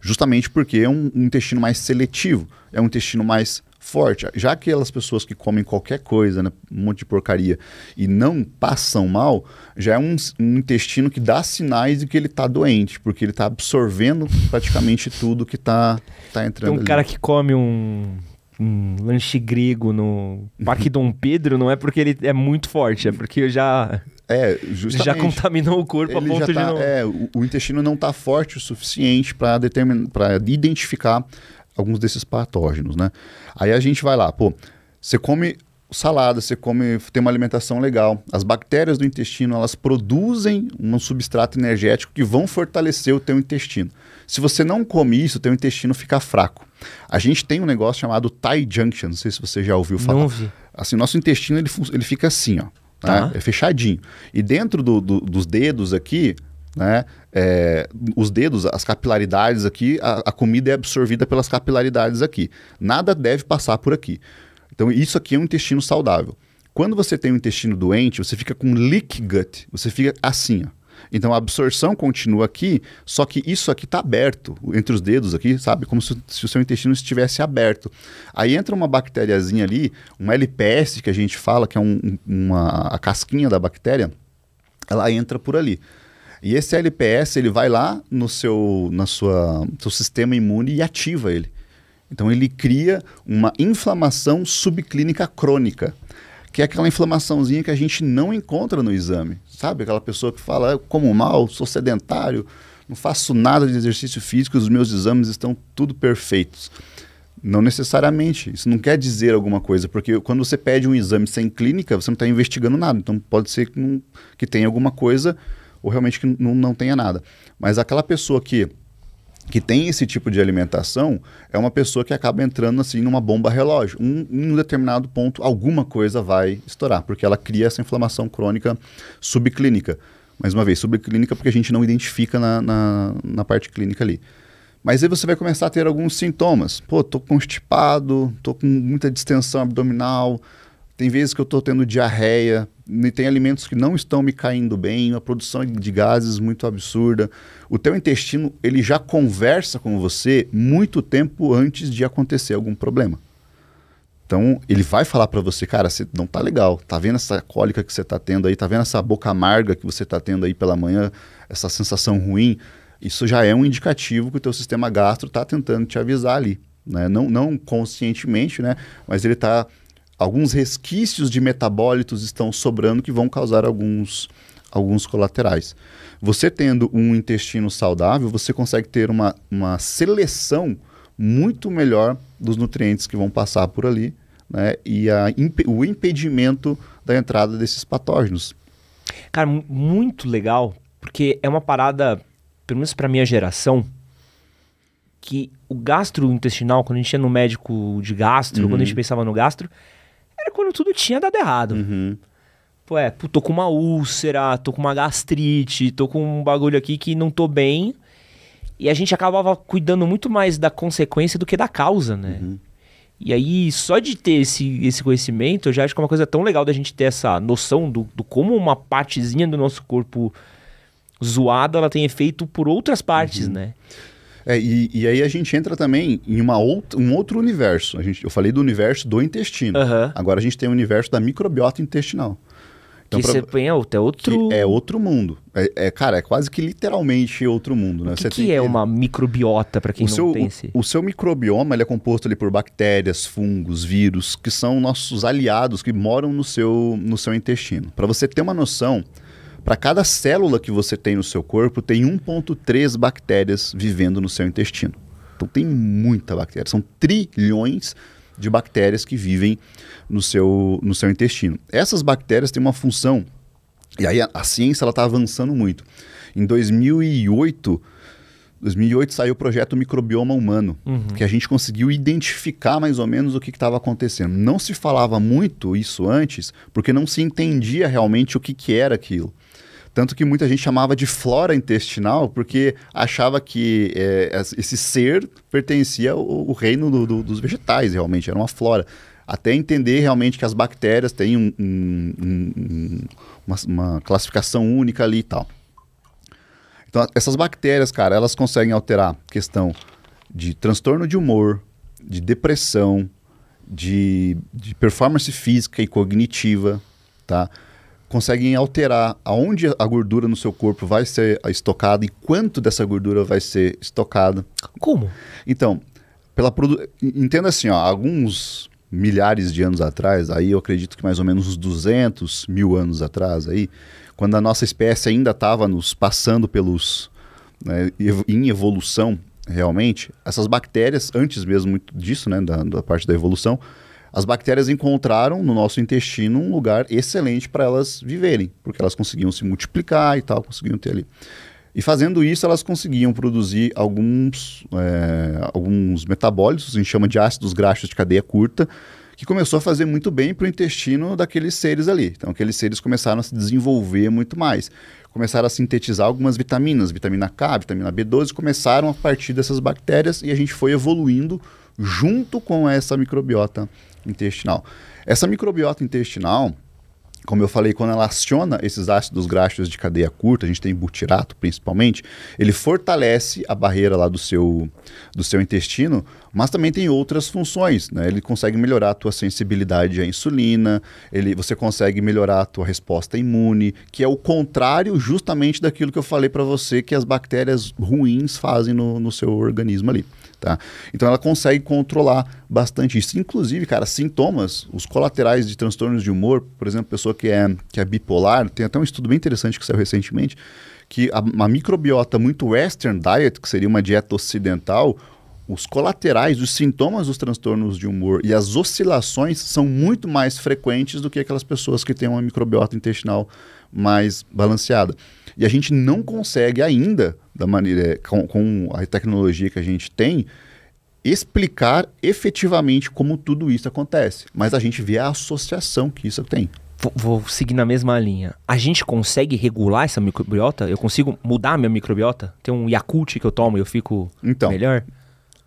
Justamente porque é um, um intestino mais seletivo, é um intestino mais forte. Já que aquelas pessoas que comem qualquer coisa, né, um monte de porcaria, e não passam mal, já é um, um intestino que dá sinais de que ele está doente, porque ele está absorvendo praticamente tudo que está tá entrando. Tem um ali. cara que come um um lanche grego no Parque uhum. Dom Pedro não é porque ele é muito forte, é porque já é, já contaminou o corpo ele a ponto tá, de não... É, o, o intestino não está forte o suficiente para determinar, para identificar alguns desses patógenos, né? Aí a gente vai lá, pô, você come salada, você come, tem uma alimentação legal. As bactérias do intestino, elas produzem um substrato energético que vão fortalecer o teu intestino. Se você não come isso, teu intestino fica fraco. A gente tem um negócio chamado tie junction, não sei se você já ouviu falar. Não Assim, nosso intestino, ele, ele fica assim, ó. Tá. Né? É fechadinho. E dentro do, do, dos dedos aqui, né? É, os dedos, as capilaridades aqui, a, a, comida é absorvida pelas capilaridades aqui. Nada deve passar por aqui. Então, isso aqui é um intestino saudável. Quando você tem um intestino doente, você fica com leak gut, você fica assim, ó. Então a absorção continua aqui, só que isso aqui está aberto, entre os dedos aqui, sabe? Como se, se, o seu intestino estivesse aberto. Aí entra uma bactériazinha ali, um LPS que a gente fala, que é um, uma, a casquinha da bactéria, ela entra por ali. E esse LPS, ele vai lá no seu, na sua, seu sistema imune e ativa ele. Então ele cria uma inflamação subclínica crônica, que é aquela inflamaçãozinha que a gente não encontra no exame. Sabe aquela pessoa que fala, eu como mal, sou sedentário, não faço nada de exercício físico, os meus exames estão tudo perfeitos. Não necessariamente. Isso não quer dizer alguma coisa, porque quando você pede um exame sem clínica, você não está investigando nada. Então pode ser que, que tenha alguma coisa ou realmente que não, não tenha nada. Mas aquela pessoa que que tem esse tipo de alimentação é uma pessoa que acaba entrando assim numa bomba relógio. Um, em um determinado ponto, alguma coisa vai estourar, porque ela cria essa inflamação crônica subclínica. Mais uma vez, subclínica porque a gente não identifica na, na, na parte clínica ali. Mas aí você vai começar a ter alguns sintomas. Pô, tô constipado, tô com muita distensão abdominal, tem vezes que eu estou tendo diarreia, tem alimentos que não estão me caindo bem, a produção de gases muito absurda. O teu intestino, ele já conversa com você muito tempo antes de acontecer algum problema. Então, ele vai falar para você, cara, você não tá legal. Tá vendo essa cólica que você tá tendo aí? Tá vendo essa boca amarga que você tá tendo aí pela manhã? Essa sensação ruim? Isso já é um indicativo que o teu sistema gastro tá tentando te avisar ali, né? Não, não conscientemente, né? Mas ele tá alguns resquícios de metabólitos estão sobrando que vão causar alguns, alguns colaterais. Você tendo um intestino saudável, você consegue ter uma, uma seleção muito melhor dos nutrientes que vão passar por ali né? e a, o impedimento da entrada desses patógenos. Cara, muito legal, porque é uma parada, pelo menos para minha geração, que o gastrointestinal, quando a gente ia no médico de gastro, uhum. quando a gente uhum. pensava no gastro, era quando tudo tinha dado errado. Uhum. Pô, é, tô com uma úlcera, tô com uma gastrite, tô com um bagulho aqui que não tô bem. E a gente acabava cuidando muito mais da consequência do que da causa, né? Uhum. E aí, só de ter esse, esse conhecimento, eu já acho que é uma coisa tão legal da gente ter essa noção do, do como uma partezinha do nosso corpo zoada, ela tem efeito por outras partes, uhum. né? É, e, e, aí a gente entra também em uma um outro universo. A gente, eu falei do universo do intestino. Uhum. Agora a gente tem o universo da microbiota intestinal. Então, que pra... você é outro, é outro... é outro mundo. É, é, cara, é quase que literalmente outro mundo. Né? O que, que é que... uma microbiota, para quem o não seu, tem o, o, seu microbioma ele é composto ali por bactérias, fungos, vírus, que são nossos aliados que moram no seu, no seu intestino. Para você ter uma noção, para cada célula que você tem no seu corpo, tem 1,3 bactérias vivendo no seu intestino. Então tem muita bactéria. São trilhões de bactérias que vivem no seu, no seu intestino. Essas bactérias têm uma função, e aí a, a ciência está avançando muito. Em 2008, 2008 saiu o projeto Microbioma Humano, uhum. que a gente conseguiu identificar mais ou menos o que estava acontecendo. Não se falava muito isso antes, porque não se entendia realmente o que, que era aquilo. Tanto que muita gente chamava de flora intestinal porque achava que é, esse ser pertencia ao, ao reino do, do, dos vegetais, realmente, era uma flora. Até entender realmente que as bactérias têm um, um, um, uma, uma classificação única ali e tal. Então, essas bactérias, cara, elas conseguem alterar questão de transtorno de humor, de depressão, de, de performance física e cognitiva, tá? conseguem alterar aonde a gordura no seu corpo vai ser estocada e quanto dessa gordura vai ser estocada. Como? Então, pela produ... entenda assim, ó, alguns milhares de anos atrás, aí eu acredito que mais ou menos uns 200 mil anos atrás, aí, quando a nossa espécie ainda estava nos passando pelos né, em evolução realmente, essas bactérias, antes mesmo disso, né, da, da parte da evolução, as bactérias encontraram no nosso intestino um lugar excelente para elas viverem, porque elas conseguiam se multiplicar e tal, conseguiam ter ali. E fazendo isso, elas conseguiam produzir alguns, é, alguns metabólitos, a gente chama de ácidos graxos de cadeia curta, que começou a fazer muito bem para o intestino daqueles seres ali. Então, aqueles seres começaram a se desenvolver muito mais. Começaram a sintetizar algumas vitaminas, vitamina K, vitamina B12, começaram a partir dessas bactérias e a gente foi evoluindo junto com essa microbiota intestinal. Essa microbiota intestinal, como eu falei, quando ela aciona esses ácidos graxos de cadeia curta, a gente tem butirato principalmente, ele fortalece a barreira lá do seu, do seu intestino, mas também tem outras funções, né? Ele consegue melhorar a tua sensibilidade à insulina, ele, você consegue melhorar a tua resposta imune, que é o contrário justamente daquilo que eu falei para você que as bactérias ruins fazem no, no seu organismo ali. Tá? Então ela consegue controlar bastante isso. Inclusive, cara, sintomas, os colaterais de transtornos de humor, por exemplo, pessoa que é, que é bipolar, tem até um estudo bem interessante que saiu recentemente, que a, uma microbiota muito western diet, que seria uma dieta ocidental, os colaterais, os sintomas dos transtornos de humor e as oscilações são muito mais frequentes do que aquelas pessoas que têm uma microbiota intestinal mais balanceada. E a gente não consegue ainda, da maneira com, com a tecnologia que a gente tem, explicar efetivamente como tudo isso acontece. Mas a gente vê a associação que isso tem. Vou, seguir na mesma linha. A gente consegue regular essa microbiota? Eu consigo mudar a minha microbiota? Tem um Yakult que eu tomo e eu fico então, melhor?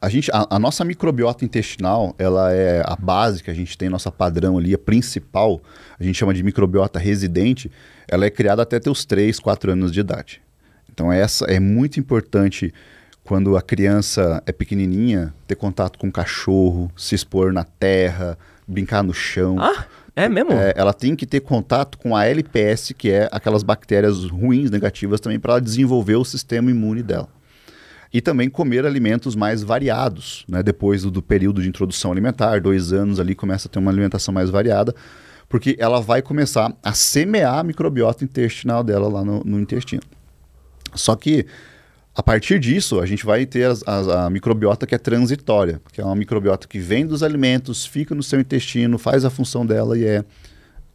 A, gente, a, a, nossa microbiota intestinal, ela é a base que a gente tem, nossa padrão ali, a principal, a gente chama de microbiota residente, ela é criada até ter os 3, 4 anos de idade. Então essa é muito importante quando a criança é pequenininha, ter contato com o cachorro, se expor na terra, brincar no chão. Ah, é mesmo? É, ela tem que ter contato com a LPS, que é aquelas bactérias ruins, negativas também, para ela desenvolver o sistema imune dela e também comer alimentos mais variados, né? Depois do, do, período de introdução alimentar, dois anos ali, começa a ter uma alimentação mais variada, porque ela vai começar a semear a microbiota intestinal dela lá no, no intestino. Só que a partir disso, a gente vai ter as, as, a microbiota que é transitória, que é uma microbiota que vem dos alimentos, fica no seu intestino, faz a função dela e é,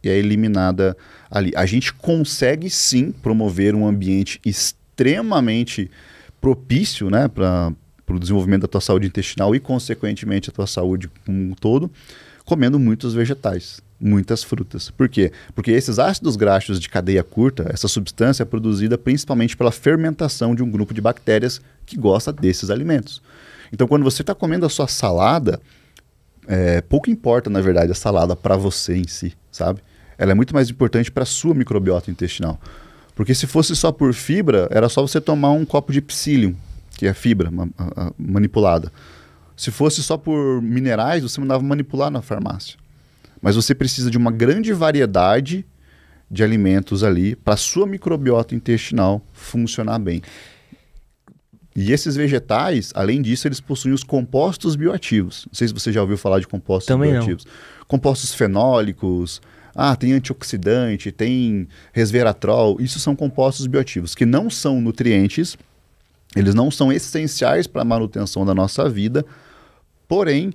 e é eliminada ali. A gente consegue sim promover um ambiente extremamente propício né, para o desenvolvimento da tua saúde intestinal e, consequentemente, a tua saúde como um todo, comendo muitos vegetais, muitas frutas. Por quê? Porque esses ácidos graxos de cadeia curta, essa substância é produzida principalmente pela fermentação de um grupo de bactérias que gosta desses alimentos. Então, quando você está comendo a sua salada, é, pouco importa, na verdade, a salada para você em si, sabe? Ela é muito mais importante para a sua microbiota intestinal. Porque se fosse só por fibra, era só você tomar um copo de psyllium, que é fibra ma manipulada. Se fosse só por minerais, você mandava manipular na farmácia. Mas você precisa de uma grande variedade de alimentos ali para sua microbiota intestinal funcionar bem. E esses vegetais, além disso, eles possuem os compostos bioativos. Não sei se você já ouviu falar de compostos Também bioativos. Não. Compostos fenólicos, ah, tem antioxidante, tem resveratrol. Isso são compostos bioativos que não são nutrientes, eles não são essenciais para a manutenção da nossa vida, porém,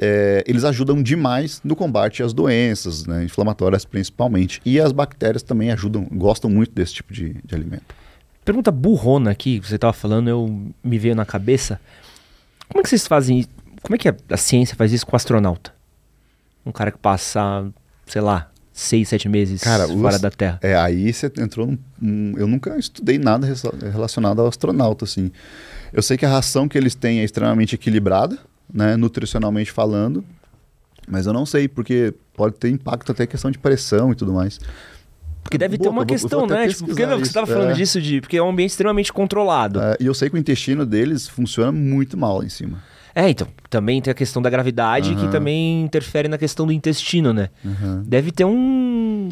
é, eles ajudam demais no combate às doenças né, inflamatórias principalmente. E as bactérias também ajudam, gostam muito desse tipo de, de alimento. Pergunta burrona aqui, que você estava falando, eu me veio na cabeça. Como é que vocês fazem Como é que a, a ciência faz isso com o astronauta? Um cara que passa, sei lá, seis, sete meses Cara, fora os, da Terra. É, aí você entrou num, num, Eu nunca estudei nada relacionado ao astronauta, assim. Eu sei que a ração que eles têm é extremamente equilibrada, né, nutricionalmente falando, mas eu não sei, porque pode ter impacto até questão de pressão e tudo mais. Porque deve Boa, ter uma vou, questão, né? Tipo, porque não, isso, você estava falando é. disso, de, porque é um ambiente extremamente controlado. É, e eu sei que o intestino deles funciona muito mal lá em cima. É, então, também tem a questão da gravidade uhum. que também interfere na questão do intestino, né? Uhum. Deve ter um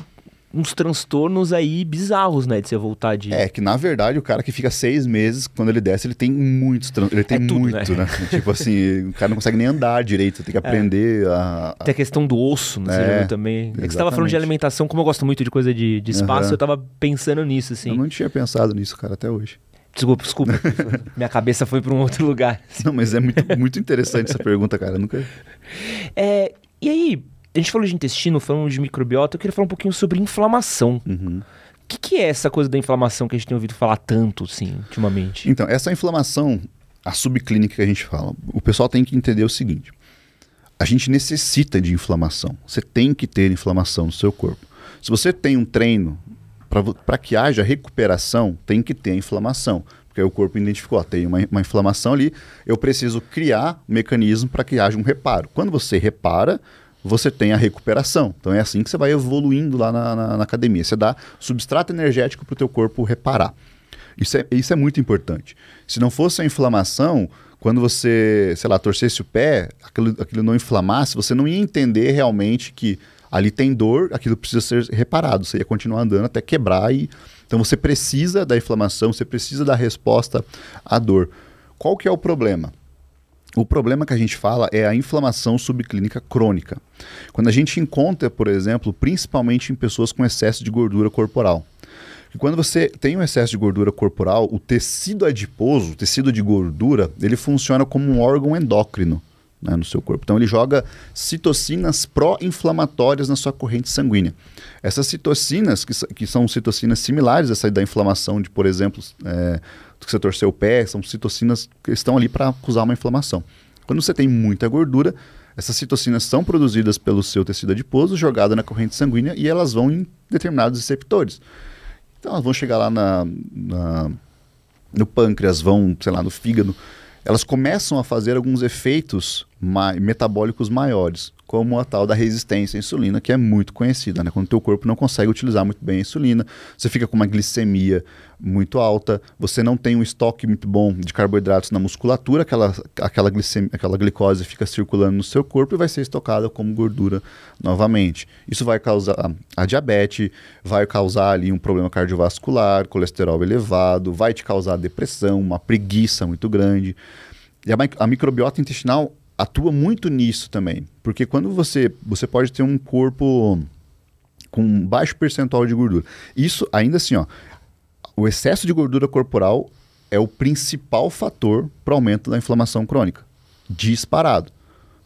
uns transtornos aí bizarros, né? De você voltar de. É, que na verdade o cara que fica seis meses, quando ele desce, ele tem muitos Ele tem é tudo, muito, né? né? tipo assim, o cara não consegue nem andar direito, tem que é. aprender é. a, a. Tem a questão do osso, né? É, também. Exatamente. É que você tava falando de alimentação, como eu gosto muito de coisa de, de espaço, uhum. eu tava pensando nisso, assim. Eu não tinha pensado nisso, cara, até hoje. Desculpa, desculpa. Minha cabeça foi para um outro lugar. Assim. Não, mas é muito, muito interessante essa pergunta, cara. Eu nunca. É, e aí, a gente falou de intestino, falamos de microbiota, eu queria falar um pouquinho sobre inflamação. Uhum. O que, que, é essa coisa da inflamação que a gente tem ouvido falar tanto, assim, ultimamente? Então, essa inflamação, a subclínica que a gente fala, o pessoal tem que entender o seguinte: a gente necessita de inflamação. Você tem que ter inflamação no seu corpo. Se você tem um treino para que haja recuperação, tem que ter inflamação. Porque aí o corpo identificou, ó, tem uma, uma inflamação ali, eu preciso criar um mecanismo para que haja um reparo. Quando você repara, você tem a recuperação. Então é assim que você vai evoluindo lá na, na, na academia. Você dá substrato energético para o teu corpo reparar. Isso é, isso é muito importante. Se não fosse a inflamação, quando você, sei lá, torcesse o pé, aquilo, aquilo não inflamasse, você não ia entender realmente que Ali tem dor, aquilo precisa ser reparado. Você ia continuar andando até quebrar. E... Então você precisa da inflamação, você precisa da resposta à dor. Qual que é o problema? O problema que a gente fala é a inflamação subclínica crônica. Quando a gente encontra, por exemplo, principalmente em pessoas com excesso de gordura corporal. E quando você tem um excesso de gordura corporal, o tecido adiposo, o tecido de gordura, ele funciona como um órgão endócrino né, no seu corpo. Então ele joga citocinas pró-inflamatórias na sua corrente sanguínea. Essas citocinas, que, que são citocinas similares a essa da inflamação de, por exemplo, é, que você torceu o pé, são citocinas que estão ali para causar uma inflamação. Quando você tem muita gordura, essas citocinas são produzidas pelo seu tecido adiposo, jogada na corrente sanguínea, e elas vão em determinados receptores. Então elas vão chegar lá na, na, no pâncreas, vão, sei lá, no fígado. Elas começam a fazer alguns efeitos ma metabólicos maiores, como a tal da resistência à insulina, que é muito conhecida, né? Quando o teu corpo não consegue utilizar muito bem a insulina, você fica com uma glicemia muito alta, você não tem um estoque muito bom de carboidratos na musculatura, aquela, aquela, glicemia, aquela glicose fica circulando no seu corpo e vai ser estocada como gordura novamente. Isso vai causar a, diabetes, vai causar ali um problema cardiovascular, colesterol elevado, vai te causar depressão, uma preguiça muito grande. E a, a microbiota intestinal atua muito nisso também. Porque quando você. Você pode ter um corpo com baixo percentual de gordura. Isso, ainda assim, ó, o excesso de gordura corporal é o principal fator para o aumento da inflamação crônica. Disparado.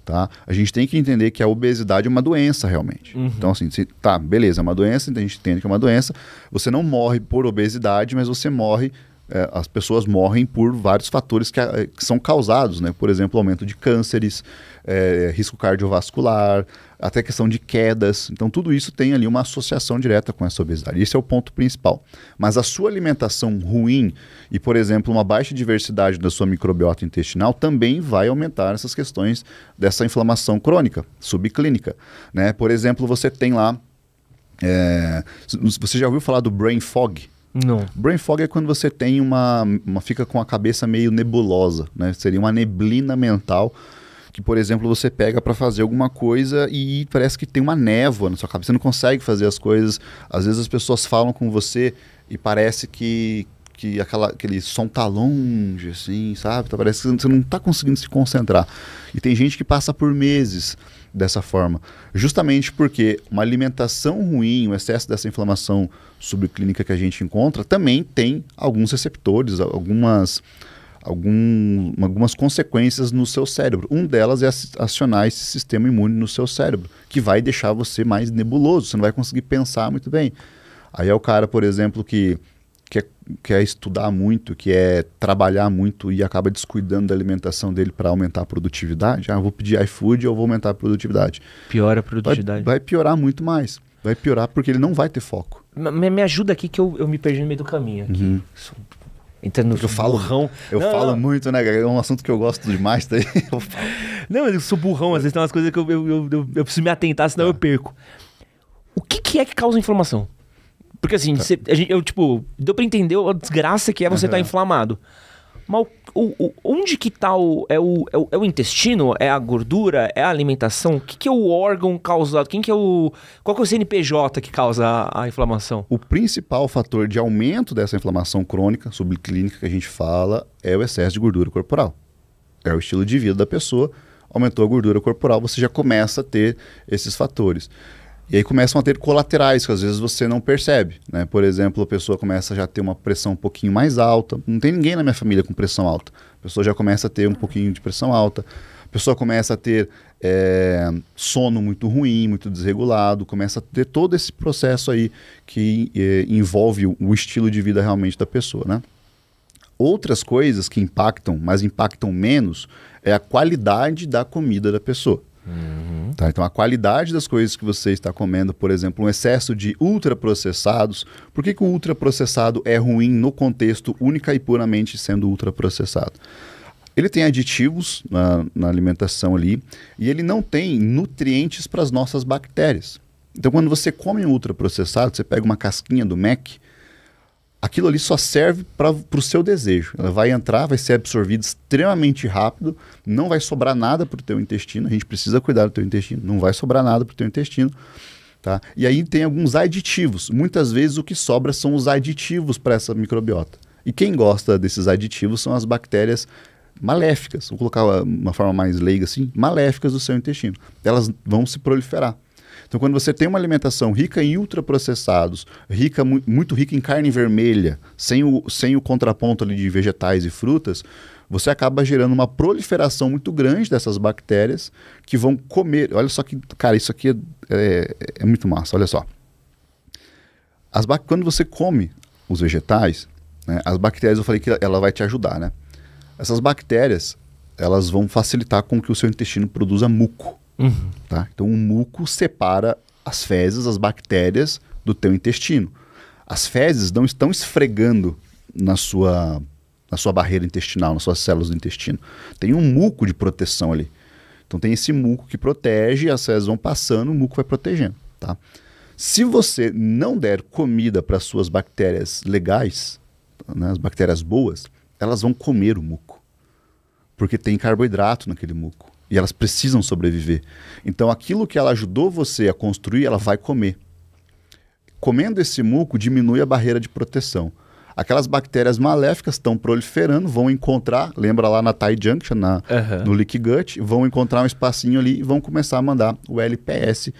Tá? A gente tem que entender que a obesidade é uma doença realmente. Uhum. Então, assim, se, tá, beleza, é uma doença, então a gente entende que é uma doença. Você não morre por obesidade, mas você morre é, as pessoas morrem por vários fatores que, a, que, são causados, né? Por exemplo, aumento de cânceres, é, risco cardiovascular, até questão de quedas. Então, tudo isso tem ali uma associação direta com essa obesidade. Esse é o ponto principal. Mas a sua alimentação ruim e, por exemplo, uma baixa diversidade da sua microbiota intestinal também vai aumentar essas questões dessa inflamação crônica, subclínica. Né? Por exemplo, você tem lá. É, você já ouviu falar do brain fog? Não. Brain fog é quando você tem uma, uma fica com a cabeça meio nebulosa, né? Seria uma neblina mental que, por exemplo, você pega para fazer alguma coisa e parece que tem uma névoa na sua cabeça, você não consegue fazer as coisas. Às vezes as pessoas falam com você e parece que que aquela, aquele som tá longe, assim, sabe? Tá, parece que você não tá conseguindo se concentrar. E tem gente que passa por meses dessa forma. Justamente porque uma alimentação ruim, o excesso dessa inflamação subclínica que a gente encontra, também tem alguns receptores, algumas, algum, algumas consequências no seu cérebro. Um delas é acionar esse sistema imune no seu cérebro, que vai deixar você mais nebuloso, você não vai conseguir pensar muito bem. Aí é o cara, por exemplo, que quer, é, é estudar muito, que é trabalhar muito e acaba descuidando da alimentação dele para aumentar a produtividade, ah, eu vou pedir iFood ou vou aumentar a produtividade. Piora a produtividade. Vai, vai, piorar muito mais. Vai piorar porque ele não vai ter foco. Me, me ajuda aqui que eu, eu me perdi no meio do caminho. Aqui. Uhum. Entrando no eu falo, burrão. Eu não, falo não. muito, né, É um assunto que eu gosto demais. Daí eu Não, eu sou burrão. Às vezes tem umas coisas que eu, eu, eu, eu preciso me atentar, senão ah. eu perco. O que, que é que causa inflamação? Porque assim, tá. você, gente, eu, tipo, deu pra entender a desgraça que é você estar uhum. tá inflamado. Mas o, o, onde que tá o é, o é, o. é o intestino? É a gordura? É a alimentação? O que, que é o órgão causado? Quem que é o. Qual que é o CNPJ que causa a, a inflamação? O principal fator de aumento dessa inflamação crônica, subclínica que a gente fala, é o excesso de gordura corporal. É o estilo de vida da pessoa. Aumentou a gordura corporal, você já começa a ter esses fatores. E aí começam a ter colaterais que às vezes você não percebe, né? Por exemplo, a pessoa começa já a ter uma pressão um pouquinho mais alta. Não tem ninguém na minha família com pressão alta. A pessoa já começa a ter um pouquinho de pressão alta. A pessoa começa a ter é, sono muito ruim, muito desregulado. Começa a ter todo esse processo aí que é, envolve o estilo de vida realmente da pessoa, né? Outras coisas que impactam, mas impactam menos, é a qualidade da comida da pessoa. Uhum. Tá? Então, a qualidade das coisas que você está comendo, por exemplo, um excesso de ultraprocessados. Por que, que o ultraprocessado é ruim no contexto única e puramente sendo ultraprocessado? Ele tem aditivos na, na alimentação ali e ele não tem nutrientes para as nossas bactérias. Então, quando você come um ultraprocessado, você pega uma casquinha do Mac, aquilo ali só serve para o seu desejo. Ela vai entrar, vai ser absorvida extremamente rápido, não vai sobrar nada para o teu intestino. A gente precisa cuidar do teu intestino, não vai sobrar nada para o teu intestino. Tá? E aí tem alguns aditivos. Muitas vezes o que sobra são os aditivos para essa microbiota. E quem gosta desses aditivos são as bactérias maléficas. Vou colocar uma forma mais leiga assim, maléficas do seu intestino. Elas vão se proliferar. Então, quando você tem uma alimentação rica em ultraprocessados, rica, muito rica em carne vermelha, sem o, sem o contraponto ali de vegetais e frutas, você acaba gerando uma proliferação muito grande dessas bactérias que vão comer. Olha só que, cara, isso aqui é, é, é muito massa. Olha só. As quando você come os vegetais, né, as bactérias, eu falei que ela vai te ajudar, né? Essas bactérias, elas vão facilitar com que o seu intestino produza muco. Uhum. Tá? Então, o muco separa as fezes, as bactérias do teu intestino. As fezes não estão esfregando na sua, na sua barreira intestinal, nas suas células do intestino. Tem um muco de proteção ali. Então tem esse muco que protege, as fezes vão passando, o muco vai protegendo, tá? Se você não der comida para as suas bactérias legais, né, as bactérias boas, elas vão comer o muco. Porque tem carboidrato naquele muco. E elas precisam sobreviver. Então aquilo que ela ajudou você a construir, ela vai comer. Comendo esse muco, diminui a barreira de proteção. Aquelas bactérias maléficas estão proliferando, vão encontrar, lembra lá na tie junction, na, uhum. no leak gut, vão encontrar um espacinho ali e vão começar a mandar o LPS,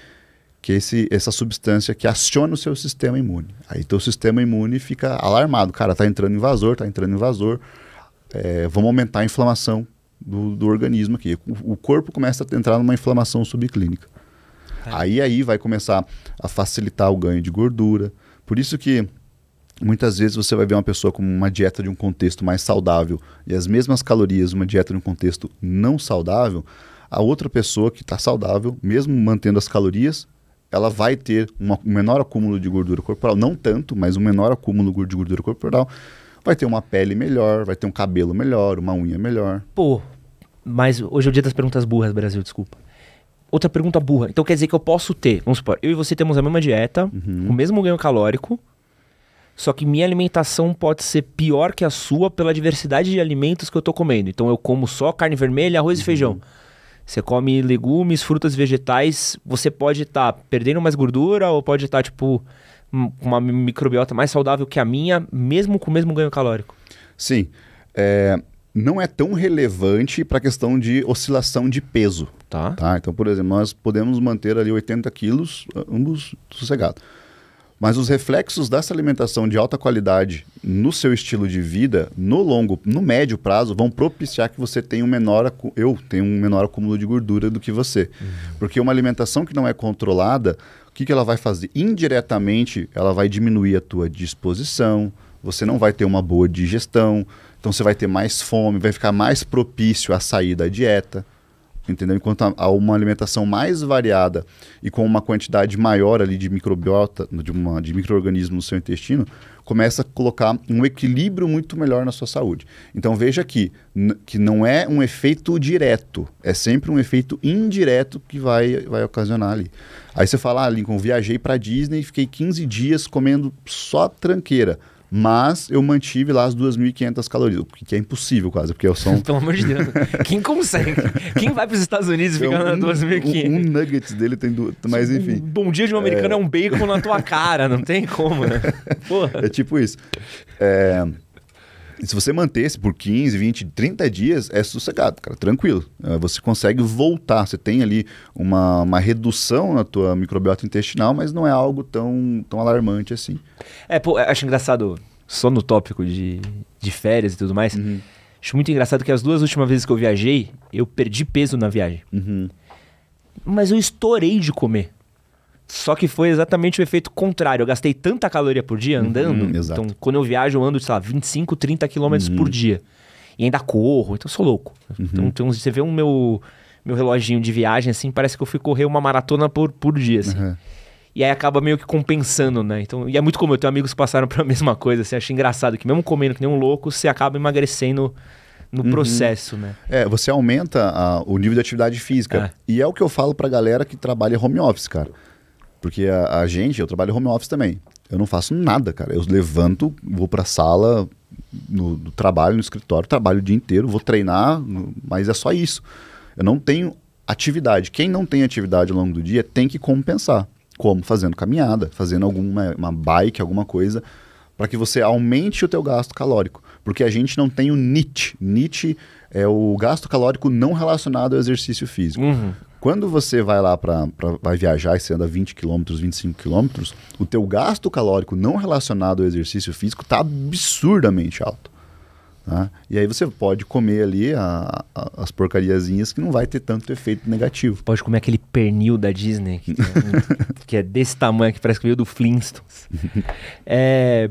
que é esse, essa substância que aciona o seu sistema imune. Aí teu sistema imune fica alarmado. Cara, tá entrando invasor, tá entrando invasor. É, vamos aumentar a inflamação do, do organismo aqui. O, o corpo começa a entrar numa inflamação subclínica. É. Aí aí vai começar a facilitar o ganho de gordura. Por isso que muitas vezes você vai ver uma pessoa com uma dieta de um contexto mais saudável e as mesmas calorias, uma dieta de um contexto não saudável, a outra pessoa que está saudável, mesmo mantendo as calorias, ela vai ter um menor acúmulo de gordura corporal, não tanto, mas um menor acúmulo de gordura corporal vai ter uma pele melhor, vai ter um cabelo melhor, uma unha melhor. Pô, mas hoje é o dia das perguntas burras, Brasil, desculpa. Outra pergunta burra. Então quer dizer que eu posso ter, vamos supor, eu e você temos a mesma dieta, uhum. o mesmo ganho calórico, só que minha alimentação pode ser pior que a sua pela diversidade de alimentos que eu tô comendo. Então eu como só carne vermelha, arroz uhum. e feijão. Você come legumes, frutas, vegetais, você pode estar tá perdendo mais gordura ou pode estar, tá, tipo, uma microbiota mais saudável que a minha, mesmo com o mesmo ganho calórico? Sim. É, não é tão relevante para a questão de oscilação de peso. Tá. tá. Então, por exemplo, nós podemos manter ali 80 quilos, ambos sossegados. Mas os reflexos dessa alimentação de alta qualidade no seu estilo de vida, no longo, no médio prazo, vão propiciar que você tenha um menor eu tenho um menor acúmulo de gordura do que você. Uhum. Porque uma alimentação que não é controlada, o que, que ela vai fazer? Indiretamente, ela vai diminuir a tua disposição, você não vai ter uma boa digestão, então você vai ter mais fome, vai ficar mais propício a sair da dieta entendeu? Enquanto há uma alimentação mais variada e com uma quantidade maior ali de microbiota, de, uma, de microorganismo no seu intestino, começa a colocar um equilíbrio muito melhor na sua saúde. Então veja aqui que não é um efeito direto, é sempre um efeito indireto que vai, vai ocasionar ali. Aí você fala, ah, Lincoln, viajei para Disney e fiquei 15 dias comendo só tranqueira. Mas eu mantive lá as 2.500 calorias, o que é impossível quase, porque eu sou. Pelo amor de Deus. Quem consegue? Quem vai para os Estados Unidos e fica então, um, 2.500? Um, um nuggets dele tem duas, mas enfim. Um bom dia de um americano é... é, um bacon na tua cara, não tem como, né? Porra. É tipo isso. É. E se você manter esse por 15, 20, 30 dias, é sossegado, cara, tranquilo. É, você consegue voltar, você tem ali uma, uma redução na tua microbiota intestinal, mas não é algo tão, tão alarmante assim. É, pô, acho engraçado, só no tópico de, de férias e tudo mais, uhum. acho muito engraçado que as duas últimas vezes que eu viajei, eu perdi peso na viagem. Uhum. Mas eu estourei de comer. Só que foi exatamente o efeito contrário. Eu gastei tanta caloria por dia uhum, andando. Uhum, então, quando eu viajo, eu ando, sei lá, 25, 30 quilômetros uhum. por dia. E ainda corro, então eu sou louco. Uhum. Então, então, você vê o um meu, meu reloginho de viagem, assim, parece que eu fui correr uma maratona por, por dia, assim. Uhum. E aí acaba meio que compensando, né? Então, e é muito comum, eu tenho amigos que passaram pela mesma coisa, assim, acho engraçado que mesmo comendo que nem um louco, você acaba emagrecendo no uhum. processo, né? É, você aumenta a, o nível de atividade física. É. E é o que eu falo pra galera que trabalha home office, cara. Porque a, a, gente, eu trabalho home office também. Eu não faço nada, cara. Eu levanto, vou pra sala, no, no trabalho, no escritório, trabalho o dia inteiro, vou treinar, no, mas é só isso. Eu não tenho atividade. Quem não tem atividade ao longo do dia tem que compensar. Como? Fazendo caminhada, fazendo alguma uma bike, alguma coisa, para que você aumente o teu gasto calórico. Porque a gente não tem o NIT. NIT é o gasto calórico não relacionado ao exercício físico. Uhum. Quando você vai lá para vai viajar e você anda 20 km, 25 km, o teu gasto calórico não relacionado ao exercício físico está absurdamente alto. Tá? E aí você pode comer ali a, a, as porcariazinhas que não vai ter tanto efeito negativo. Pode comer aquele pernil da Disney, que, que é desse tamanho, que parece que veio do Flintstones. é,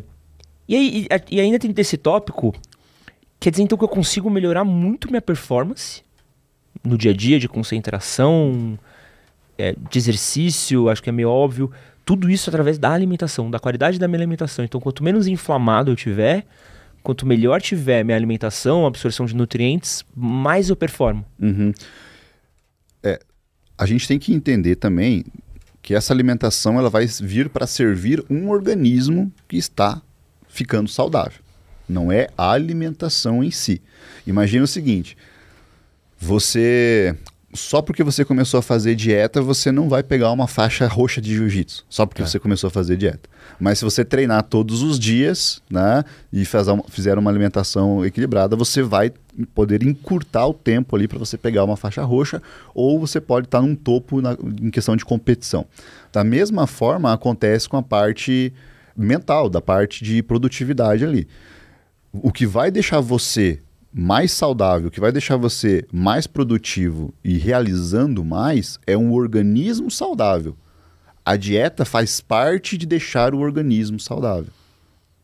e, aí, e, e ainda tem desse tópico, quer dizer então que eu consigo melhorar muito minha performance no dia a dia de concentração, é, de exercício, acho que é meio óbvio. Tudo isso através da alimentação, da qualidade da minha alimentação. Então, quanto menos inflamado eu tiver, quanto melhor tiver minha alimentação, absorção de nutrientes, mais eu performo. Uhum. É, a gente tem que entender também que essa alimentação ela vai vir para servir um organismo que está ficando saudável. Não é a alimentação em si. Imagina o seguinte: você só porque você começou a fazer dieta, você não vai pegar uma faixa roxa de jiu-jitsu, só porque é. você começou a fazer dieta. Mas se você treinar todos os dias, né, e fazer, fizer uma alimentação equilibrada, você vai poder encurtar o tempo ali para você pegar uma faixa roxa, ou você pode estar tá num topo na, em questão de competição. Da mesma forma acontece com a parte mental, da parte de produtividade ali. O que vai deixar você mais saudável, que vai deixar você mais produtivo e realizando mais, é um organismo saudável. A dieta faz parte de deixar o organismo saudável.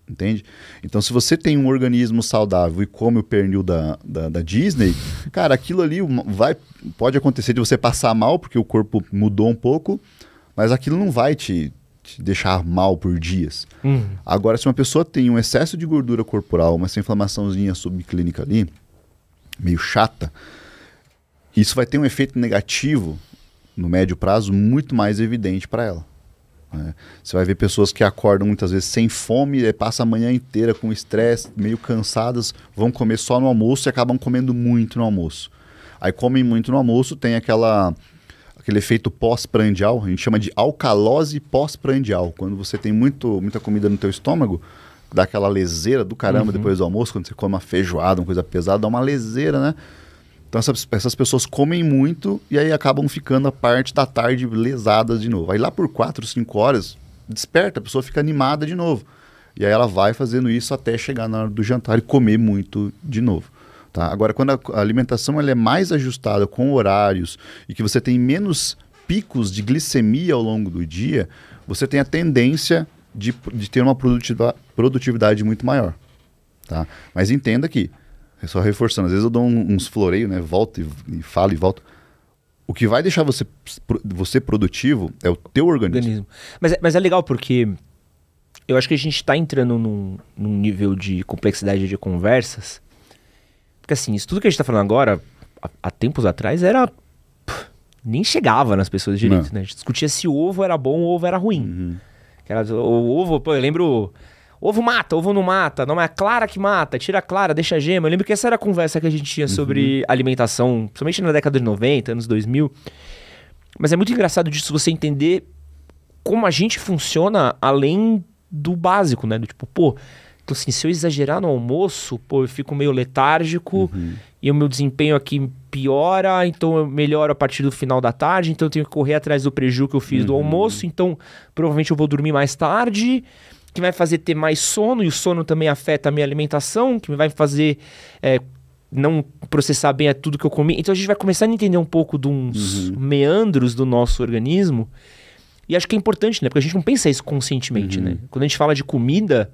Entende? Então, se você tem um organismo saudável e come o pernil da, da, da, Disney, cara, aquilo ali vai, pode acontecer de você passar mal, porque o corpo mudou um pouco, mas aquilo não vai te, te deixar mal por dias. Uhum. Agora, se uma pessoa tem um excesso de gordura corporal, uma essa inflamaçãozinha subclínica ali, meio chata, isso vai ter um efeito negativo no médio prazo muito mais evidente para ela. Né? Você vai ver pessoas que acordam muitas vezes sem fome, e passa a manhã inteira com estresse, meio cansadas, vão comer só no almoço e acabam comendo muito no almoço. Aí comem muito no almoço, tem aquela aquele efeito pós-prandial, a gente chama de alcalose pós-prandial. Quando você tem muito, muita comida no teu estômago, dá aquela leseira do caramba uhum. depois do almoço, quando você come uma feijoada, uma coisa pesada, dá uma leseira, né? Então essas, essas pessoas comem muito e aí acabam ficando a parte da tarde lesadas de novo. Aí lá por 4, 5 horas, desperta, a pessoa fica animada de novo. E aí ela vai fazendo isso até chegar na hora do jantar e comer muito de novo. Tá? Agora, quando a alimentação ela é mais ajustada com horários e que você tem menos picos de glicemia ao longo do dia, você tem a tendência de, de ter uma produtiva, produtividade muito maior. Tá? Mas entenda que, só reforçando, às vezes eu dou um, uns floreios, né? volto e, e falo e volto. O que vai deixar você, você produtivo é o teu organismo. organismo. Mas, é, mas é legal porque eu acho que a gente está entrando num, num nível de complexidade de conversas porque assim, isso tudo que a gente tá falando agora, há, tempos atrás, era. nem chegava nas pessoas direito, não. né? A gente discutia se o ovo era bom ou ovo era ruim. Uhum. Era, o ovo, pô, eu lembro. Ovo mata, ovo não mata, não é a clara que mata, tira a clara, deixa a gema. Eu lembro que essa era a conversa que a gente tinha sobre uhum. alimentação, principalmente na década de 90, anos 2000. Mas é muito engraçado disso você entender como a gente funciona além do básico, né? Do tipo, pô, então, assim, se eu exagerar no almoço, pô, eu fico meio letárgico uhum. e o meu desempenho aqui piora, então eu melhoro a partir do final da tarde, então eu tenho que correr atrás do prejuízo que eu fiz uhum. do almoço, então provavelmente eu vou dormir mais tarde, que vai fazer ter mais sono, e o sono também afeta a minha alimentação, que vai fazer é, não processar bem tudo que eu comi. Então a gente vai começar a entender um pouco de uns uhum. meandros do nosso organismo. E acho que é importante, né? Porque a gente não pensa isso conscientemente, uhum. né? Quando a gente fala de comida,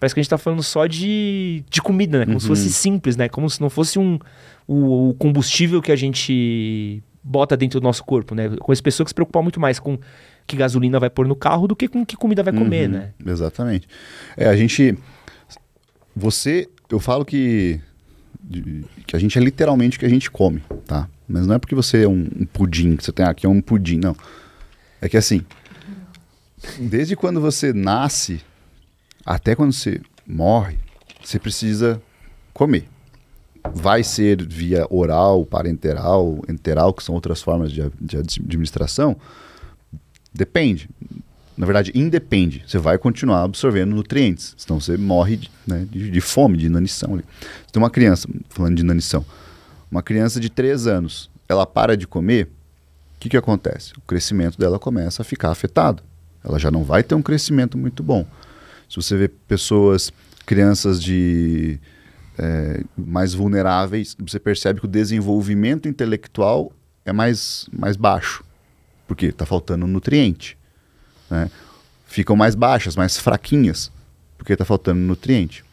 Parece que a gente tá falando só de, de comida, né? Como uhum. se fosse simples, né? Como se não fosse um, o, o combustível que a gente bota dentro do nosso corpo, né? Com as pessoas que se preocupam muito mais com que gasolina vai pôr no carro do que com que comida vai comer, uhum, né? Exatamente. É, a gente. Você. Eu falo que. Que a gente é literalmente o que a gente come, tá? Mas não é porque você é um, um pudim, que você tem ah, aqui é um pudim, não. É que assim. Desde quando você nasce, até quando você morre, você precisa comer. Vai ser via oral, parenteral, enteral, que são outras formas de, de administração? Depende. Na verdade, independe. Você vai continuar absorvendo nutrientes, senão você morre né, de, de, fome, de inanição. Ali. Você tem uma criança, falando de inanição, uma criança de 3 anos, ela para de comer, o que, que acontece? O crescimento dela começa a ficar afetado. Ela já não vai ter um crescimento muito bom. Se você vê pessoas, crianças de é, mais vulneráveis, você percebe que o desenvolvimento intelectual é mais, mais baixo. Porque está faltando nutriente. Né? Ficam mais baixas, mais fraquinhas, porque está faltando nutriente.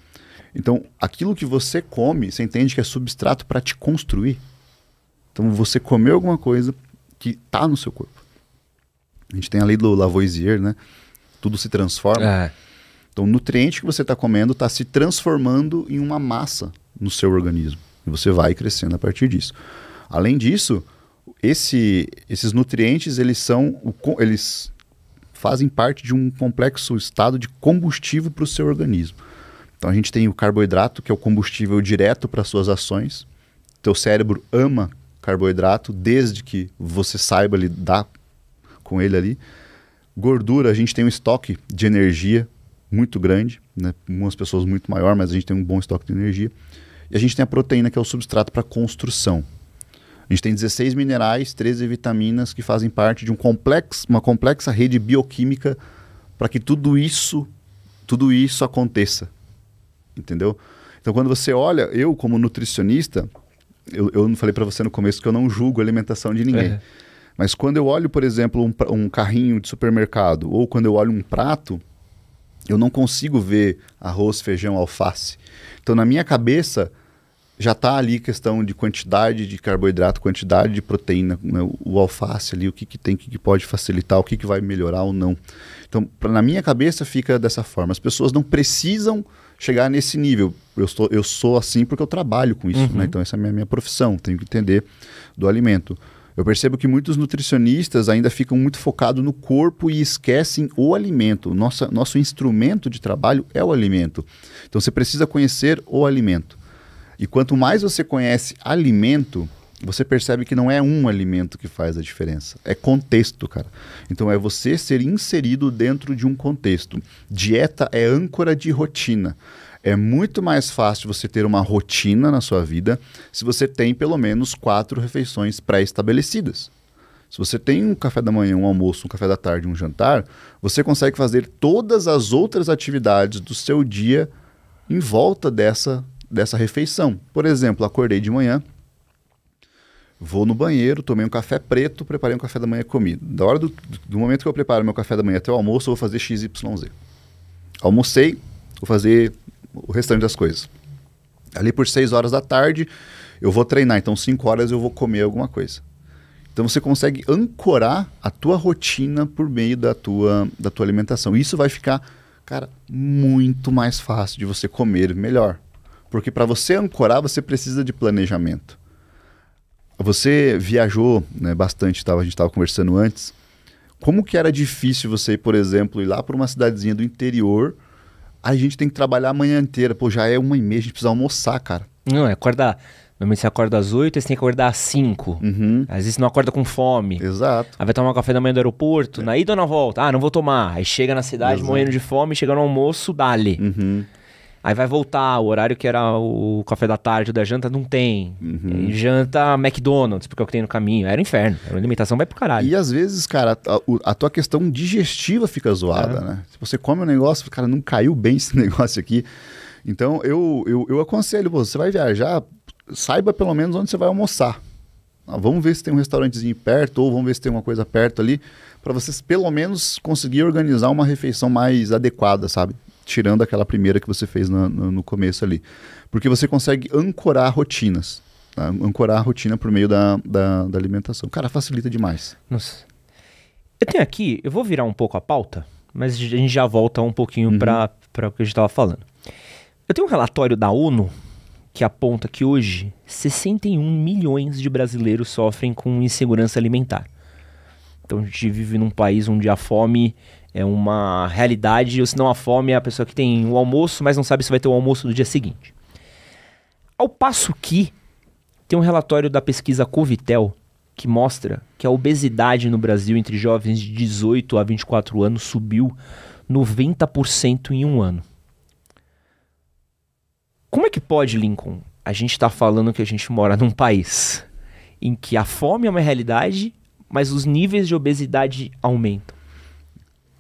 Então, aquilo que você come, você entende que é substrato para te construir. Então, você comeu alguma coisa que está no seu corpo. A gente tem a lei do Lavoisier, né? Tudo se transforma. É. Então, o nutriente que você está comendo está se transformando em uma massa no seu organismo. E você vai crescendo a partir disso. Além disso, esse, esses nutrientes, eles são. O, eles fazem parte de um complexo estado de combustível para o seu organismo. Então a gente tem o carboidrato, que é o combustível direto para suas ações. Teu cérebro ama carboidrato desde que você saiba lidar com ele ali. Gordura, a gente tem um estoque de energia muito grande, né? umas pessoas muito maior, mas a gente tem um bom estoque de energia. E a gente tem a proteína, que é o substrato para construção. A gente tem 16 minerais, 13 vitaminas que fazem parte de um complexo, uma complexa rede bioquímica para que tudo isso, tudo isso aconteça. Entendeu? Então, quando você olha, eu como nutricionista, eu, eu falei para você no começo que eu não julgo a alimentação de ninguém. É. Mas quando eu olho, por exemplo, um, um carrinho de supermercado ou quando eu olho um prato, eu não consigo ver arroz, feijão, alface. Então, na minha cabeça, já está ali questão de quantidade de carboidrato, quantidade de proteína, né? o alface ali, o que, que tem, o que, que pode facilitar, o que, que vai melhorar ou não. Então, pra, na minha cabeça fica dessa forma. As pessoas não precisam chegar nesse nível. Eu, estou, eu sou assim porque eu trabalho com isso, né? uhum. né? então essa é a minha, minha profissão, tenho que entender do alimento. Eu percebo que muitos nutricionistas ainda ficam muito focados no corpo e esquecem o alimento. Nossa, nosso instrumento de trabalho é o alimento. Então você precisa conhecer o alimento. E quanto mais você conhece alimento, você percebe que não é um alimento que faz a diferença, é contexto, cara. Então é você ser inserido dentro de um contexto. Dieta é âncora de rotina. É muito mais fácil você ter uma rotina na sua vida se você tem pelo menos quatro refeições pré-estabelecidas. Se você tem um café da manhã, um almoço, um café da tarde, um jantar, você consegue fazer todas as outras atividades do seu dia em volta dessa, dessa refeição. Por exemplo, acordei de manhã, vou no banheiro, tomei um café preto, preparei um café da manhã e comi. Da hora do, do momento que eu preparo meu café da manhã até o almoço, eu vou fazer XYZ. Almocei, vou fazer o restante das coisas. Ali por 6 horas da tarde, eu vou treinar, então 5 horas eu vou comer alguma coisa. Então você consegue ancorar a tua rotina por meio da tua, da tua alimentação. Isso vai ficar, cara, muito mais fácil de você comer melhor. Porque para você ancorar, você precisa de planejamento. Você viajou né, bastante, tava, a gente estava conversando antes. Como que era difícil você, por exemplo, ir lá para uma cidadezinha do interior a gente tem que trabalhar a manhã inteira. Pô, já é uma e meia, a gente precisa almoçar, cara. Não, é acordar. Normalmente você acorda às oito você tem que acordar às cinco Uhum. Às vezes você não acorda com fome. Exato. Aí vai tomar café da manhã do aeroporto, é. na ida ou na volta? Ah, não vou tomar. Aí chega na cidade Exato. morrendo de fome, chega no almoço, dali. Uhum. Aí vai voltar o horário que era o café da tarde ou da janta, não tem. Uhum. janta McDonald's, porque é o que tem no caminho. Era um inferno. A alimentação limitação, vai pro caralho. E às vezes, cara, a, a tua questão digestiva fica zoada, é. né? Se você come um negócio, cara, não caiu bem esse negócio aqui. Então, eu, eu, eu aconselho, você vai viajar, saiba pelo menos onde você vai almoçar. Ah, vamos ver se tem um restaurantezinho perto ou vamos ver se tem uma coisa perto ali para vocês pelo menos conseguir organizar uma refeição mais adequada, sabe? tirando aquela primeira que você fez no, no, no começo ali. Porque você consegue ancorar rotinas. Tá? Ancorar a rotina por meio da, da, da alimentação. Cara, facilita demais. Nossa. Eu tenho aqui, eu vou virar um pouco a pauta, mas a gente já volta um pouquinho uhum. para o que a gente estava falando. Eu tenho um relatório da ONU que aponta que hoje 61 milhões de brasileiros sofrem com insegurança alimentar. Então a gente vive num país onde a fome é uma realidade, ou se não a fome é a pessoa que tem o almoço, mas não sabe se vai ter o almoço no dia seguinte. Ao passo que tem um relatório da pesquisa Covitel que mostra que a obesidade no Brasil entre jovens de 18 a 24 anos subiu 90% em um ano. Como é que pode, Lincoln? A gente está falando que a gente mora num país em que a fome é uma realidade, mas os níveis de obesidade aumentam.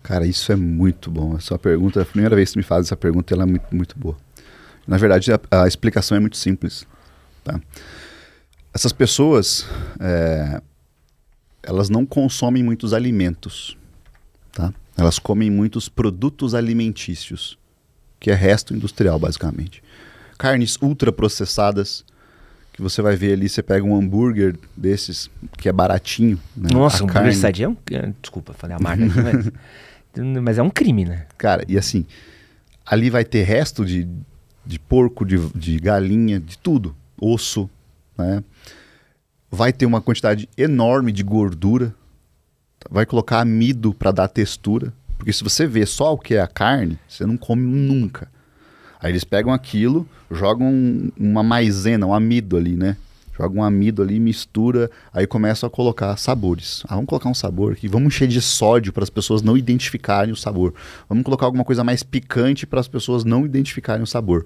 Cara, isso é muito bom. Essa pergunta, a primeira vez que me faz essa pergunta, ela é muito, muito boa. Na verdade, a, a explicação é muito simples. Tá? Essas pessoas, é, elas não consomem muitos alimentos. Tá? Elas comem muitos produtos alimentícios, que é resto industrial, basicamente. Carnes ultraprocessadas, que você vai ver ali, você pega um hambúrguer desses, que é baratinho. Né? Nossa, a hambúrguer carne... sadia é um... É, desculpa, falei a marca aqui, mas... Mas é um crime, né? Cara, e assim, ali vai ter resto de, de porco, de, de galinha, de tudo. Osso, né? Vai ter uma quantidade enorme de gordura. Vai colocar amido para dar textura. Porque se você vê só o que é a carne, você não come nunca. Aí eles pegam aquilo, jogam uma maisena, um amido ali, né? joga um amido ali, mistura, aí começa a colocar sabores. Ah, vamos colocar um sabor aqui, vamos encher de sódio para as pessoas não identificarem o sabor. Vamos colocar alguma coisa mais picante para as pessoas não identificarem o sabor.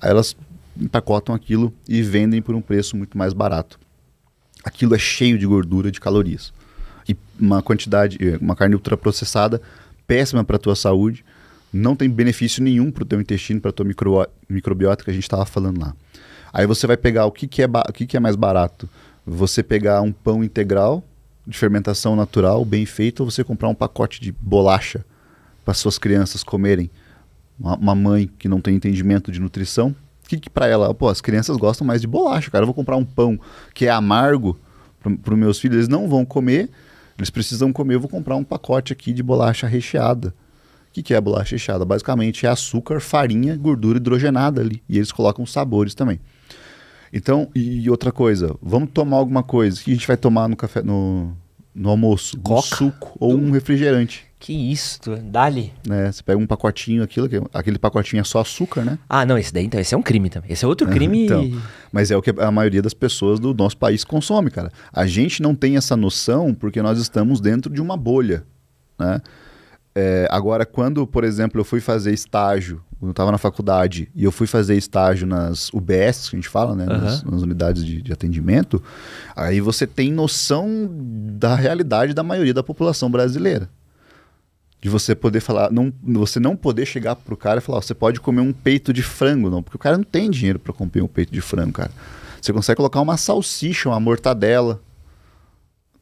Aí elas empacotam aquilo e vendem por um preço muito mais barato. Aquilo é cheio de gordura, de calorias. E uma quantidade, eh, uma carne ultraprocessada, péssima para a tua saúde, não tem benefício nenhum para o teu intestino, para a tua micro, microbiota que a gente estava falando lá. Aí você vai pegar o que, que, é, o que, que é mais barato? Você pegar um pão integral de fermentação natural, bem feito, ou você comprar um pacote de bolacha para suas crianças comerem. Uma, uma mãe que não tem entendimento de nutrição, o que, que para ela, pô, as crianças gostam mais de bolacha, cara. Eu vou comprar um pão que é amargo para os meus filhos, eles não vão comer, eles precisam comer. Eu vou comprar um pacote aqui de bolacha recheada. O que, que é a bolacha recheada? Basicamente é açúcar, farinha, gordura hidrogenada ali. E eles colocam sabores também. Então, e outra coisa, vamos tomar alguma coisa. O que a gente vai tomar no café, no, no almoço? Coca? Um suco ou um refrigerante. Que isso, dali. É, você pega um pacotinho, aquilo, aquele pacotinho é só açúcar, né? Ah, não, esse daí então, esse é um crime também. Esse é outro é, crime. então, mas é o que a maioria das pessoas do nosso país consome, cara. A gente não tem essa noção porque nós estamos dentro de uma bolha, né? É, agora, quando, por exemplo, eu fui fazer estágio, eu estava na faculdade, e eu fui fazer estágio nas UBS, que a gente fala, né? Uhum. Nas, nas, unidades de, de, atendimento, aí você tem noção da realidade da maioria da população brasileira. De você poder falar, não, você não poder chegar pro cara e falar, você pode comer um peito de frango, não, porque o cara não tem dinheiro para comer um peito de frango, cara. Você consegue colocar uma salsicha, uma mortadela,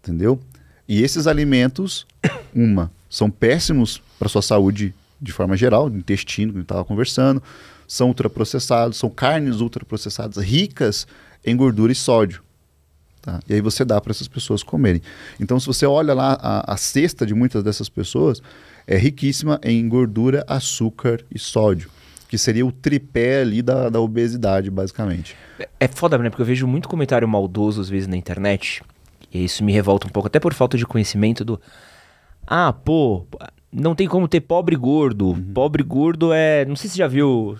entendeu? E esses alimentos, uma, são péssimos para sua saúde de forma geral, intestino, como estava conversando, são ultraprocessados, são carnes ultraprocessadas ricas em gordura e sódio. Tá? E aí você dá para essas pessoas comerem. Então, se você olha lá, a, a, cesta de muitas dessas pessoas é riquíssima em gordura, açúcar e sódio. Que seria o tripé ali da, da obesidade, basicamente. É, é foda, né? Porque eu vejo muito comentário maldoso às vezes na internet. E isso me revolta um pouco, até por falta de conhecimento do. Ah, pô, não tem como ter pobre gordo. Uhum. Pobre gordo é. Não sei se você já viu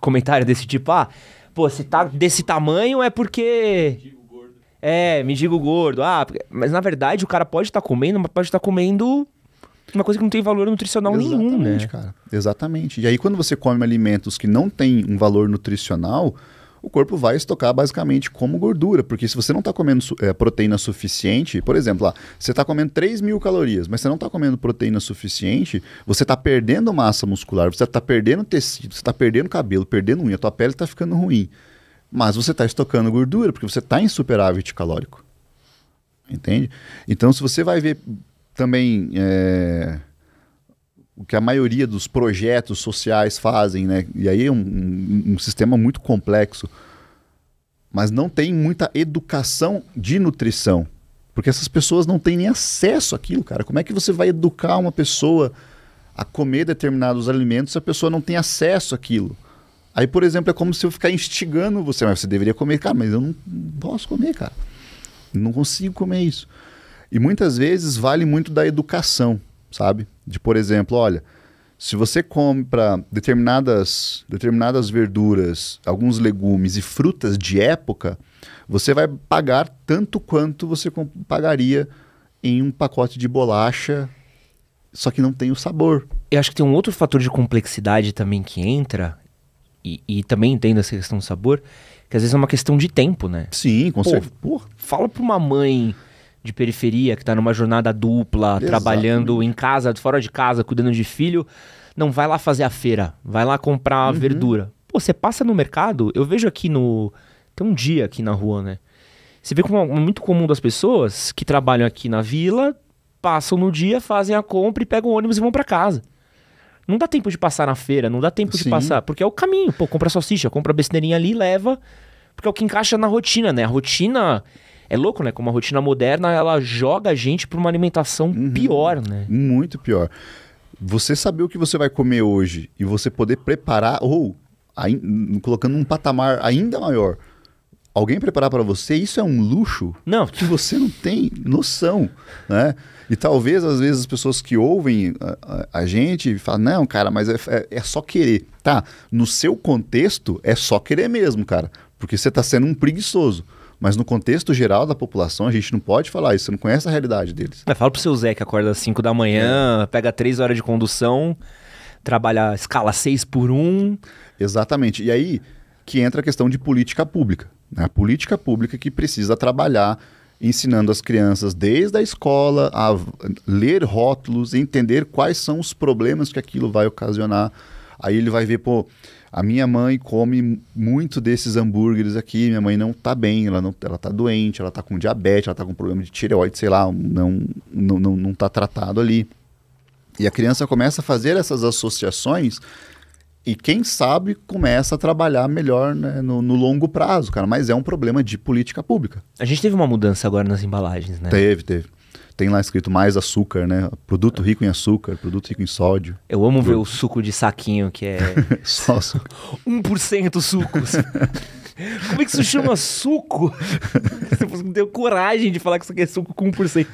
comentário desse tipo. Ah, pô, se tá desse tamanho é porque. é, gordo. É, gordo. Ah, mas na verdade o cara pode estar tá comendo, mas pode estar tá comendo uma coisa que não tem valor nutricional Exatamente, nenhum, né? Cara. Exatamente. E aí quando você come alimentos que não tem um valor nutricional o corpo vai estocar basicamente como gordura, porque se você não está comendo é, proteína suficiente, por exemplo, lá, ah, você está comendo 3 mil calorias, mas você não está comendo proteína suficiente, você está perdendo massa muscular, você está perdendo tecido, você está perdendo cabelo, perdendo unha, tua pele está ficando ruim. Mas você está estocando gordura, porque você está em superávit calórico. Entende? Então, se você vai ver também. É o que a maioria dos projetos sociais fazem, né? E aí é um, um, um sistema muito complexo. Mas não tem muita educação de nutrição. Porque essas pessoas não têm nem acesso àquilo, cara. Como é que você vai educar uma pessoa a comer determinados alimentos se a pessoa não tem acesso àquilo? Aí, por exemplo, é como se eu ficar instigando você, mas você deveria comer, cara, mas eu não posso comer, cara. Não consigo comer isso. E muitas vezes vale muito da educação, sabe? De, por exemplo, olha, se você compra determinadas, determinadas verduras, alguns legumes e frutas de época, você vai pagar tanto quanto você pagaria em um pacote de bolacha, só que não tem o sabor. Eu acho que tem um outro fator de complexidade também que entra, e, e também entendo essa questão do sabor, que às vezes é uma questão de tempo, né? Sim, com certeza. Fala para uma mãe de periferia que está numa jornada dupla, Exatamente. trabalhando em casa, fora de casa, cuidando de filho, não vai lá fazer a feira, vai lá comprar uhum. verdura. Pô, você passa no mercado, eu vejo aqui no. Tem um dia aqui na rua, né? Você vê como é muito comum das pessoas que trabalham aqui na vila, passam no dia, fazem a compra e pegam o ônibus e vão para casa. Não dá tempo de passar na feira, não dá tempo Sim. de passar, porque é o caminho. Pô, compra salsicha, compra besteirinha ali, leva, porque é o que encaixa na rotina, né? A rotina é louco, né? Como a rotina moderna, ela joga a gente para uma alimentação uhum. pior, né? Muito pior. Você saber o que você vai comer hoje e você poder preparar, ou aí, colocando um patamar ainda maior, alguém preparar para você, isso é um luxo não. que você não tem noção, né? E talvez, às vezes, as pessoas que ouvem a, a, a gente falam, não, cara, mas é, é, é, só querer. Tá, no seu contexto, é só querer mesmo, cara. Porque você está sendo um preguiçoso. Mas no contexto geral da população, a gente não pode falar isso, você não conhece a realidade deles. Mas é, fala pro seu Zé que acorda às 5 da manhã, é. pega 3 horas de condução, trabalha escala 6 por 1. Exatamente. E aí que entra a questão de política pública. Né? A política pública que precisa trabalhar ensinando as crianças desde a escola a ler rótulos, entender quais são os problemas que aquilo vai ocasionar. Aí ele vai ver, pô, a minha mãe come muito desses hambúrgueres aqui. Minha mãe não tá bem, ela, não, ela tá doente, ela tá com diabetes, ela tá com problema de tireoide, sei lá, não, não, não, não tá tratado ali. E a criança começa a fazer essas associações e quem sabe começa a trabalhar melhor né, no, no, longo prazo, cara. Mas é um problema de política pública. A gente teve uma mudança agora nas embalagens, né? Teve, teve tem lá escrito mais açúcar, né? Produto rico em açúcar, produto rico em sódio. Eu amo ver o suco de saquinho, que é. Só suco. 1% sucos. Como é que isso chama suco? Você deu coragem de falar que isso aqui é suco com 1%.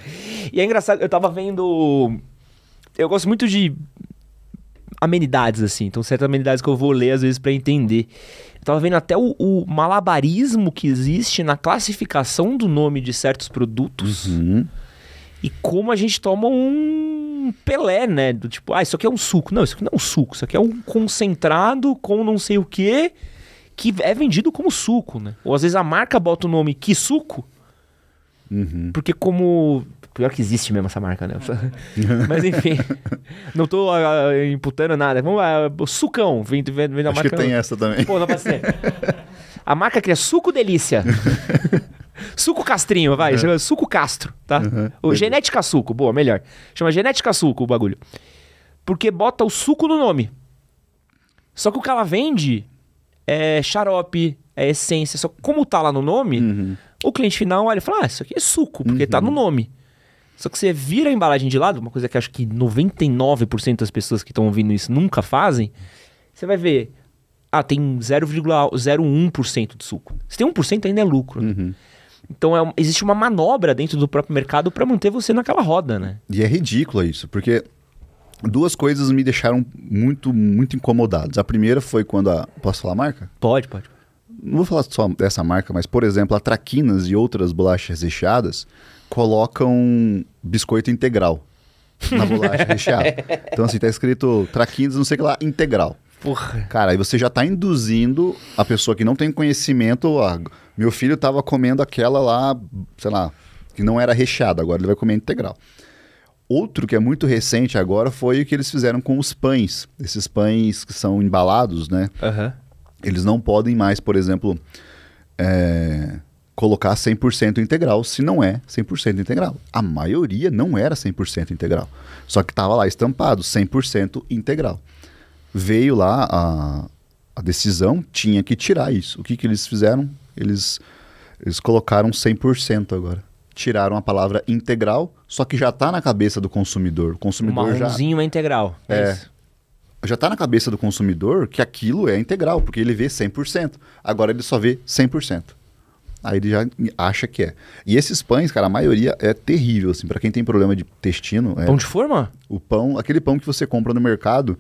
E é engraçado, eu tava vendo. Eu gosto muito de amenidades, assim. Então, certas amenidades que eu vou ler às vezes para entender. Eu tava vendo até o, o, malabarismo que existe na classificação do nome de certos produtos. Uhum. E como a gente toma um Pelé, né? Do tipo, ah, isso aqui é um suco. Não, isso aqui não é um suco. Isso aqui é um concentrado com não sei o quê, que é vendido como suco, né? Ou às vezes a marca bota o nome Que Suco. Uhum. Porque como... Pior que existe mesmo essa marca, né? Mas enfim, não tô uh, imputando nada. Vamos lá, uh, ah, sucão. Vem, vem, marca. Acho marca... que tem essa também. Pô, não pode ser. A marca que é Suco Delícia. Suco Castrinho, vai. Uhum. Chama Suco Castro, tá? Uhum. O genética Suco, boa, melhor. Chama Genética Suco o bagulho. Porque bota o suco no nome. Só que o que ela vende é xarope, é essência. Só que como tá lá no nome, uhum. o cliente final olha e fala: Ah, isso aqui é suco, porque tá no uhum. nome. Só que você vira a embalagem de lado, uma coisa que acho que 99% das pessoas que estão ouvindo isso nunca fazem, você vai ver, ah, tem 0,01% de suco. Se tem 1% ainda é lucro. Uhum. Então é, existe uma manobra dentro do próprio mercado para manter você naquela roda, né? E é ridículo isso, porque duas coisas me deixaram muito, muito incomodados. A primeira foi quando a. Posso falar a marca? Pode, pode. Não vou falar só dessa marca, mas, por exemplo, a Traquinas e outras bolachas recheadas colocam biscoito integral na bolacha recheada. Então, assim, tá escrito Traquinas, não sei o que lá, integral. Porra. Cara, aí você já tá induzindo a pessoa que não tem conhecimento. Ah, meu filho tava comendo aquela lá, sei lá, que não era recheada, agora ele vai comer integral. Outro que é muito recente agora foi o que eles fizeram com os pães. Esses pães que são embalados, né? Uhum. Eles não podem mais, por exemplo, é, colocar 100% integral se não é 100% integral. A maioria não era 100% integral. Só que estava lá estampado 100% integral veio lá a, a decisão, tinha que tirar isso. O que, que eles fizeram? Eles, eles colocaram 100% agora. Tiraram a palavra integral, só que já está na cabeça do consumidor. O consumidor já. é integral. É. é. Já está na cabeça do consumidor que aquilo é integral, porque ele vê 100%. Agora ele só vê 100%. Aí ele já acha que é. E esses pães, cara, a maioria é terrível, assim, para quem tem problema de intestino. É... Pão de forma? O pão, aquele pão que você compra no mercado,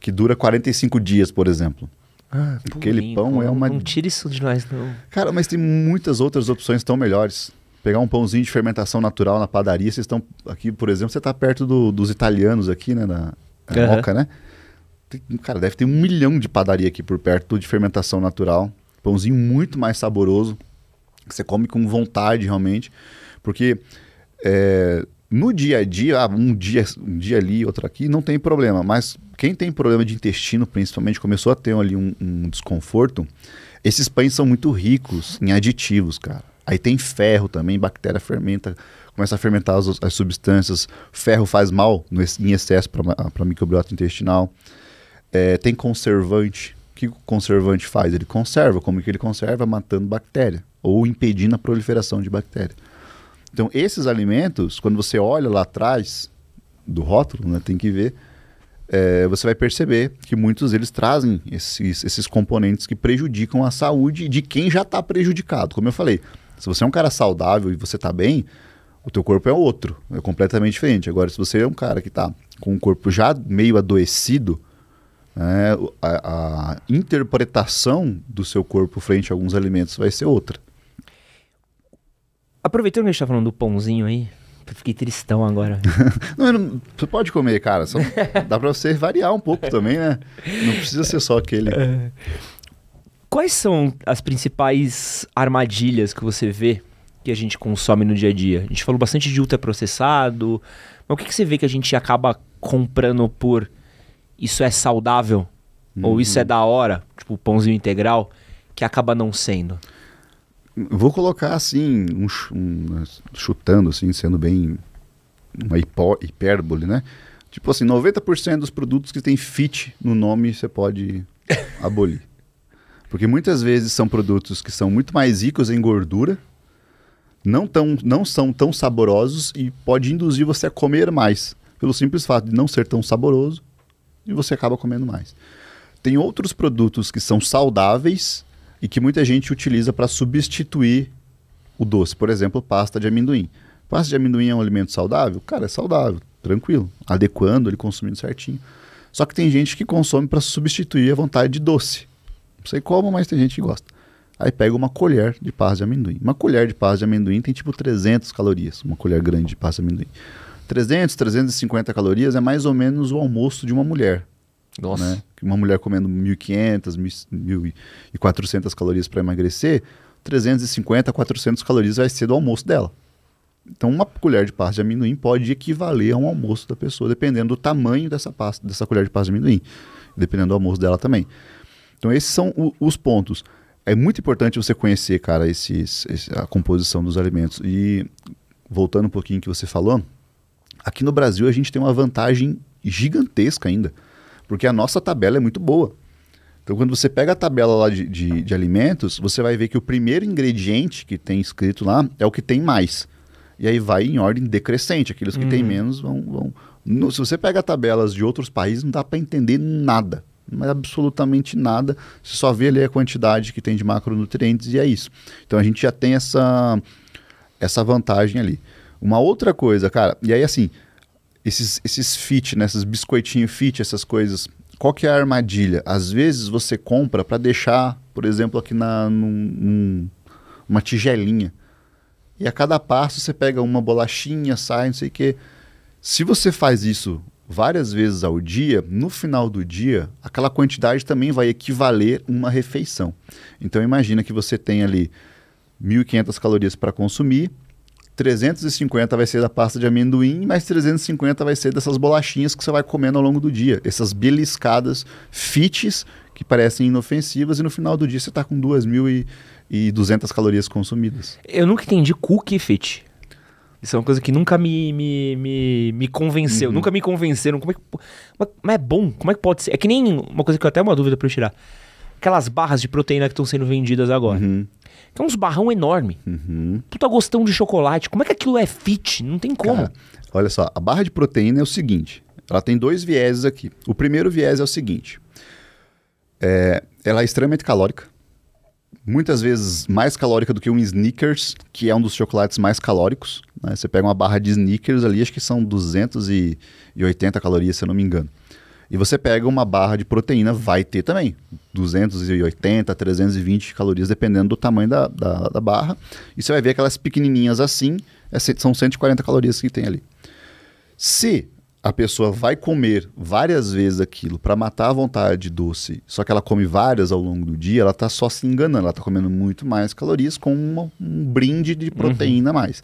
que dura 45 dias, por exemplo. Ah, Aquele lindo, pão é uma. Não tira isso de nós, não. Cara, mas tem muitas outras opções tão melhores. Pegar um pãozinho de fermentação natural na padaria, vocês estão aqui, por exemplo, você está perto do, dos italianos aqui, né, na, na uhum. Moca, né? Tem, cara, deve ter um milhão de padaria aqui por perto de fermentação natural. Pãozinho muito mais saboroso, que você come com vontade realmente, porque é, no dia a dia, ah, um dia, um dia ali, outro aqui, não tem problema. Mas quem tem problema de intestino, principalmente, começou a ter ali um, um desconforto. Esses pães são muito ricos em aditivos, cara. Aí tem ferro também, bactéria fermenta, começa a fermentar as, as substâncias. Ferro faz mal no, em excesso para a microbiota intestinal. É, tem conservante. O que o conservante faz? Ele conserva. Como que ele conserva? Matando bactéria ou impedindo a proliferação de bactéria. Então, esses alimentos, quando você olha lá atrás do rótulo, né, tem que ver, é, você vai perceber que muitos deles trazem esses, esses componentes que prejudicam a saúde de quem já está prejudicado. Como eu falei, se você é um cara saudável e você está bem, o teu corpo é outro, é completamente diferente. Agora, se você é um cara que está com o corpo já meio adoecido, né, a, a interpretação do seu corpo frente a alguns alimentos vai ser outra. Aproveitando que a gente tá falando do pãozinho aí, eu fiquei tristão agora. não, não, você pode comer, cara. Só, dá pra você variar um pouco também, né? Não precisa ser só aquele. É. Quais são as principais armadilhas que você vê que a gente consome no dia a dia? A gente falou bastante de ultraprocessado, mas o que, que você vê que a gente acaba comprando por isso é saudável? Uhum. Ou isso é uhum. da hora? Tipo, pãozinho integral, que acaba não sendo. Vou colocar assim, um, um, chutando assim, sendo bem uma hipo, hipérbole, né? Tipo assim, 90% dos produtos que tem fit no nome você pode abolir. Porque muitas vezes são produtos que são muito mais ricos em gordura, não, tão, não são tão saborosos e pode induzir você a comer mais. Pelo simples fato de não ser tão saboroso e você acaba comendo mais. Tem outros produtos que são saudáveis, e que muita gente utiliza para substituir o doce. Por exemplo, pasta de amendoim. Pasta de amendoim é um alimento saudável? Cara, é saudável, tranquilo. Adequando, ele consumindo certinho. Só que tem gente que consome para substituir a vontade de doce. Não sei como, mas tem gente que gosta. Aí pega uma colher de pasta de amendoim. Uma colher de pasta de amendoim tem tipo 300 calorias, uma colher grande de pasta de amendoim. 300, 350 calorias é mais ou menos o almoço de uma mulher. Nossa. Né? Uma mulher comendo 1.500, 1.400 calorias para emagrecer, 350, 400 calorias vai ser do almoço dela. Então, uma colher de pasta de amendoim pode equivaler a um almoço da pessoa, dependendo do tamanho dessa pasta, dessa colher de pasta de amendoim, dependendo do almoço dela também. Então, esses são o, os pontos. É muito importante você conhecer, cara, esses, esse, a composição dos alimentos. E voltando um pouquinho que você falou, aqui no Brasil a gente tem uma vantagem gigantesca ainda porque a nossa tabela é muito boa. Então, quando você pega a tabela lá de, de, de, alimentos, você vai ver que o primeiro ingrediente que tem escrito lá é o que tem mais. E aí vai em ordem decrescente. Aqueles que uhum. têm menos vão. vão... No, se você pega tabelas de outros países, não dá para entender nada. Mas é absolutamente nada. Você só vê ali a quantidade que tem de macronutrientes e é isso. Então a gente já tem essa, essa vantagem ali. Uma outra coisa, cara, e aí assim, esses, esses fit, né? esses fit, essas coisas. Qual que é a armadilha? Às vezes você compra para deixar, por exemplo, aqui na num, num, uma tigelinha. E a cada passo você pega uma bolachinha, sai, não sei o quê. Se você faz isso várias vezes ao dia, no final do dia, aquela quantidade também vai equivaler uma refeição. Então imagina que você tem ali 1.500 calorias para consumir, 350 vai ser da pasta de amendoim, mais 350 vai ser dessas bolachinhas que você vai comendo ao longo do dia. Essas beliscadas fites que parecem inofensivas e no final do dia você está com 2.200 calorias consumidas. Eu nunca entendi cookie fit. Isso é uma coisa que nunca me, me, me, me convenceu. Uhum. Nunca me convenceram. Como é que, mas é bom. Como é que pode ser? É que nem uma coisa que eu até uma dúvida para eu tirar. Aquelas barras de proteína que estão sendo vendidas agora. Uhum. É uns barrão enorme. Uhum. Puta gostão de chocolate. Como é que aquilo é fit? Não tem como. Cara, olha só, a barra de proteína é o seguinte. Ela tem dois vieses aqui. O primeiro viés é o seguinte. É, ela é extremamente calórica. Muitas vezes mais calórica do que um Snickers, que é um dos chocolates mais calóricos. Né? Você pega uma barra de Snickers ali, acho que são 280 calorias, se eu não me engano. E você pega uma barra de proteína, vai ter também 280, 320 calorias, dependendo do tamanho da, da, da barra. E você vai ver aquelas pequenininhas assim, é são 140 calorias que tem ali. Se a pessoa vai comer várias vezes aquilo para matar a vontade doce, só que ela come várias ao longo do dia, ela está só se enganando, ela está comendo muito mais calorias com uma, um brinde de proteína uhum. a mais.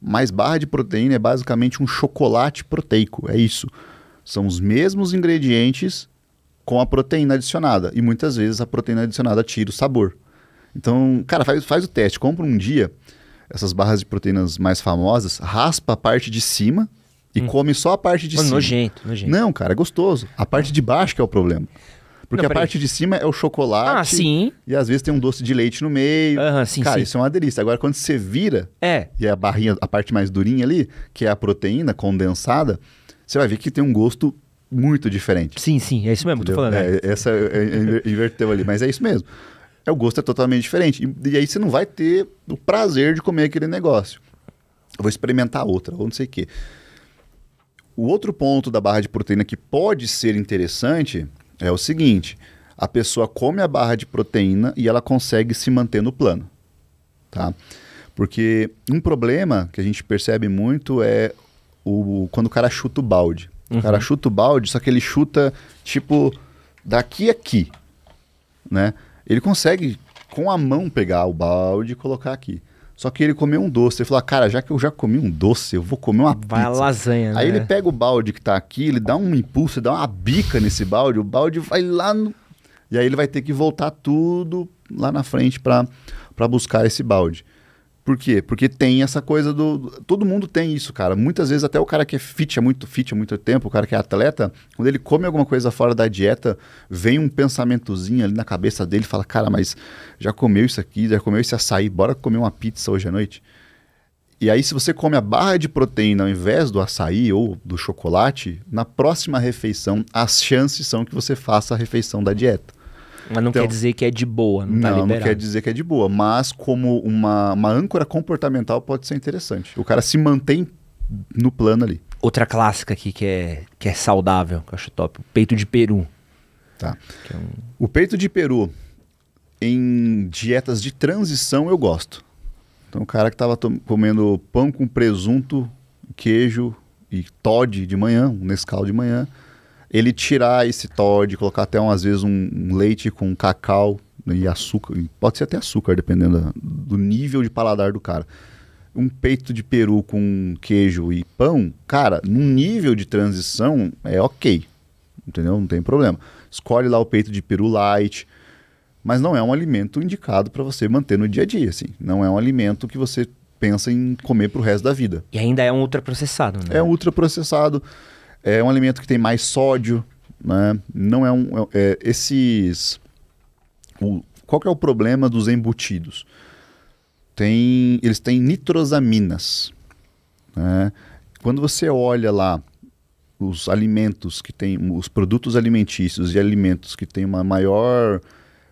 Mas barra de proteína é basicamente um chocolate proteico, é isso. São os mesmos ingredientes com a proteína adicionada. E muitas vezes a proteína adicionada tira o sabor. Então, cara, faz, faz o teste. Compra um dia essas barras de proteínas mais famosas, raspa a parte de cima e hum. come só a parte de Mano, cima. Nojento, nojento. Não, cara, é gostoso. A parte de baixo que é o problema. Porque não, a parte aí. de cima é o chocolate. Ah, sim. E às vezes tem um doce de leite no meio. Uhum, sim, Cara, sim. isso é uma delícia. Agora, quando você vira, é. e a barrinha, a parte mais durinha ali, que é a proteína condensada, você vai ver que tem um gosto muito diferente. Sim, sim, é isso mesmo, Entendeu? tô falando. É, é. Essa é, é inverteu ali, mas é isso mesmo. É, o gosto é totalmente diferente. E, e, aí você não vai ter o prazer de comer aquele negócio. Eu vou experimentar outra, ou não sei o quê. O outro ponto da barra de proteína que pode ser interessante é o seguinte: a pessoa come a barra de proteína e ela consegue se manter no plano. Tá? Porque um problema que a gente percebe muito é o, quando o cara chuta o balde. Uhum. O cara uhum. chuta o balde, só que ele chuta, tipo, daqui a aqui, né? Ele consegue, com a mão, pegar o balde e colocar aqui. Só que ele comeu um doce. Ele falou, ah, cara, já que eu já comi um doce, eu vou comer uma Vai pizza. lasanha, Aí né? ele pega o balde que tá aqui, ele dá um impulso, ele dá uma bica nesse balde, o balde vai lá no... E aí ele vai ter que voltar tudo lá na frente para buscar esse balde. Por quê? Porque tem essa coisa do. Todo mundo tem isso, cara. Muitas vezes, até o cara que é fit, é muito fit há é muito tempo, o cara que é atleta, quando ele come alguma coisa fora da dieta, vem um pensamentozinho ali na cabeça dele fala: Cara, mas já comeu isso aqui, já comeu esse açaí, bora comer uma pizza hoje à noite. E aí, se você come a barra de proteína ao invés do açaí ou do chocolate, na próxima refeição, as chances são que você faça a refeição da dieta. Mas não então, quer dizer que é de boa, não, tá não liberado. Não, quer dizer que é de boa, mas como uma, uma âncora comportamental pode ser interessante. O cara se mantém no plano ali. Outra clássica aqui que é, que é saudável, que eu acho top, peito de peru. Tá. É um... O peito de peru em dietas de transição eu gosto. Então o cara que estava comendo pão com presunto, queijo e Todd de manhã, um Nescau de manhã, ele tirar esse toddy, colocar até umas vezes um, um leite com cacau e açúcar, pode ser até açúcar, dependendo do nível de paladar do cara. Um peito de peru com queijo e pão, cara, num nível de transição é ok. Entendeu? Não tem problema. Escolhe lá o peito de peru light, mas não é um alimento indicado para você manter no dia a dia, assim. Não é um alimento que você pensa em comer pro resto da vida. E ainda é um ultraprocessado, né? É ultraprocessado. É um alimento que tem mais sódio, né? Não é um. É, é, esses. O, qual que é o problema dos embutidos? Tem, eles têm nitrosaminas. Né? Quando você olha lá os alimentos que têm, os produtos alimentícios e alimentos que têm uma maior,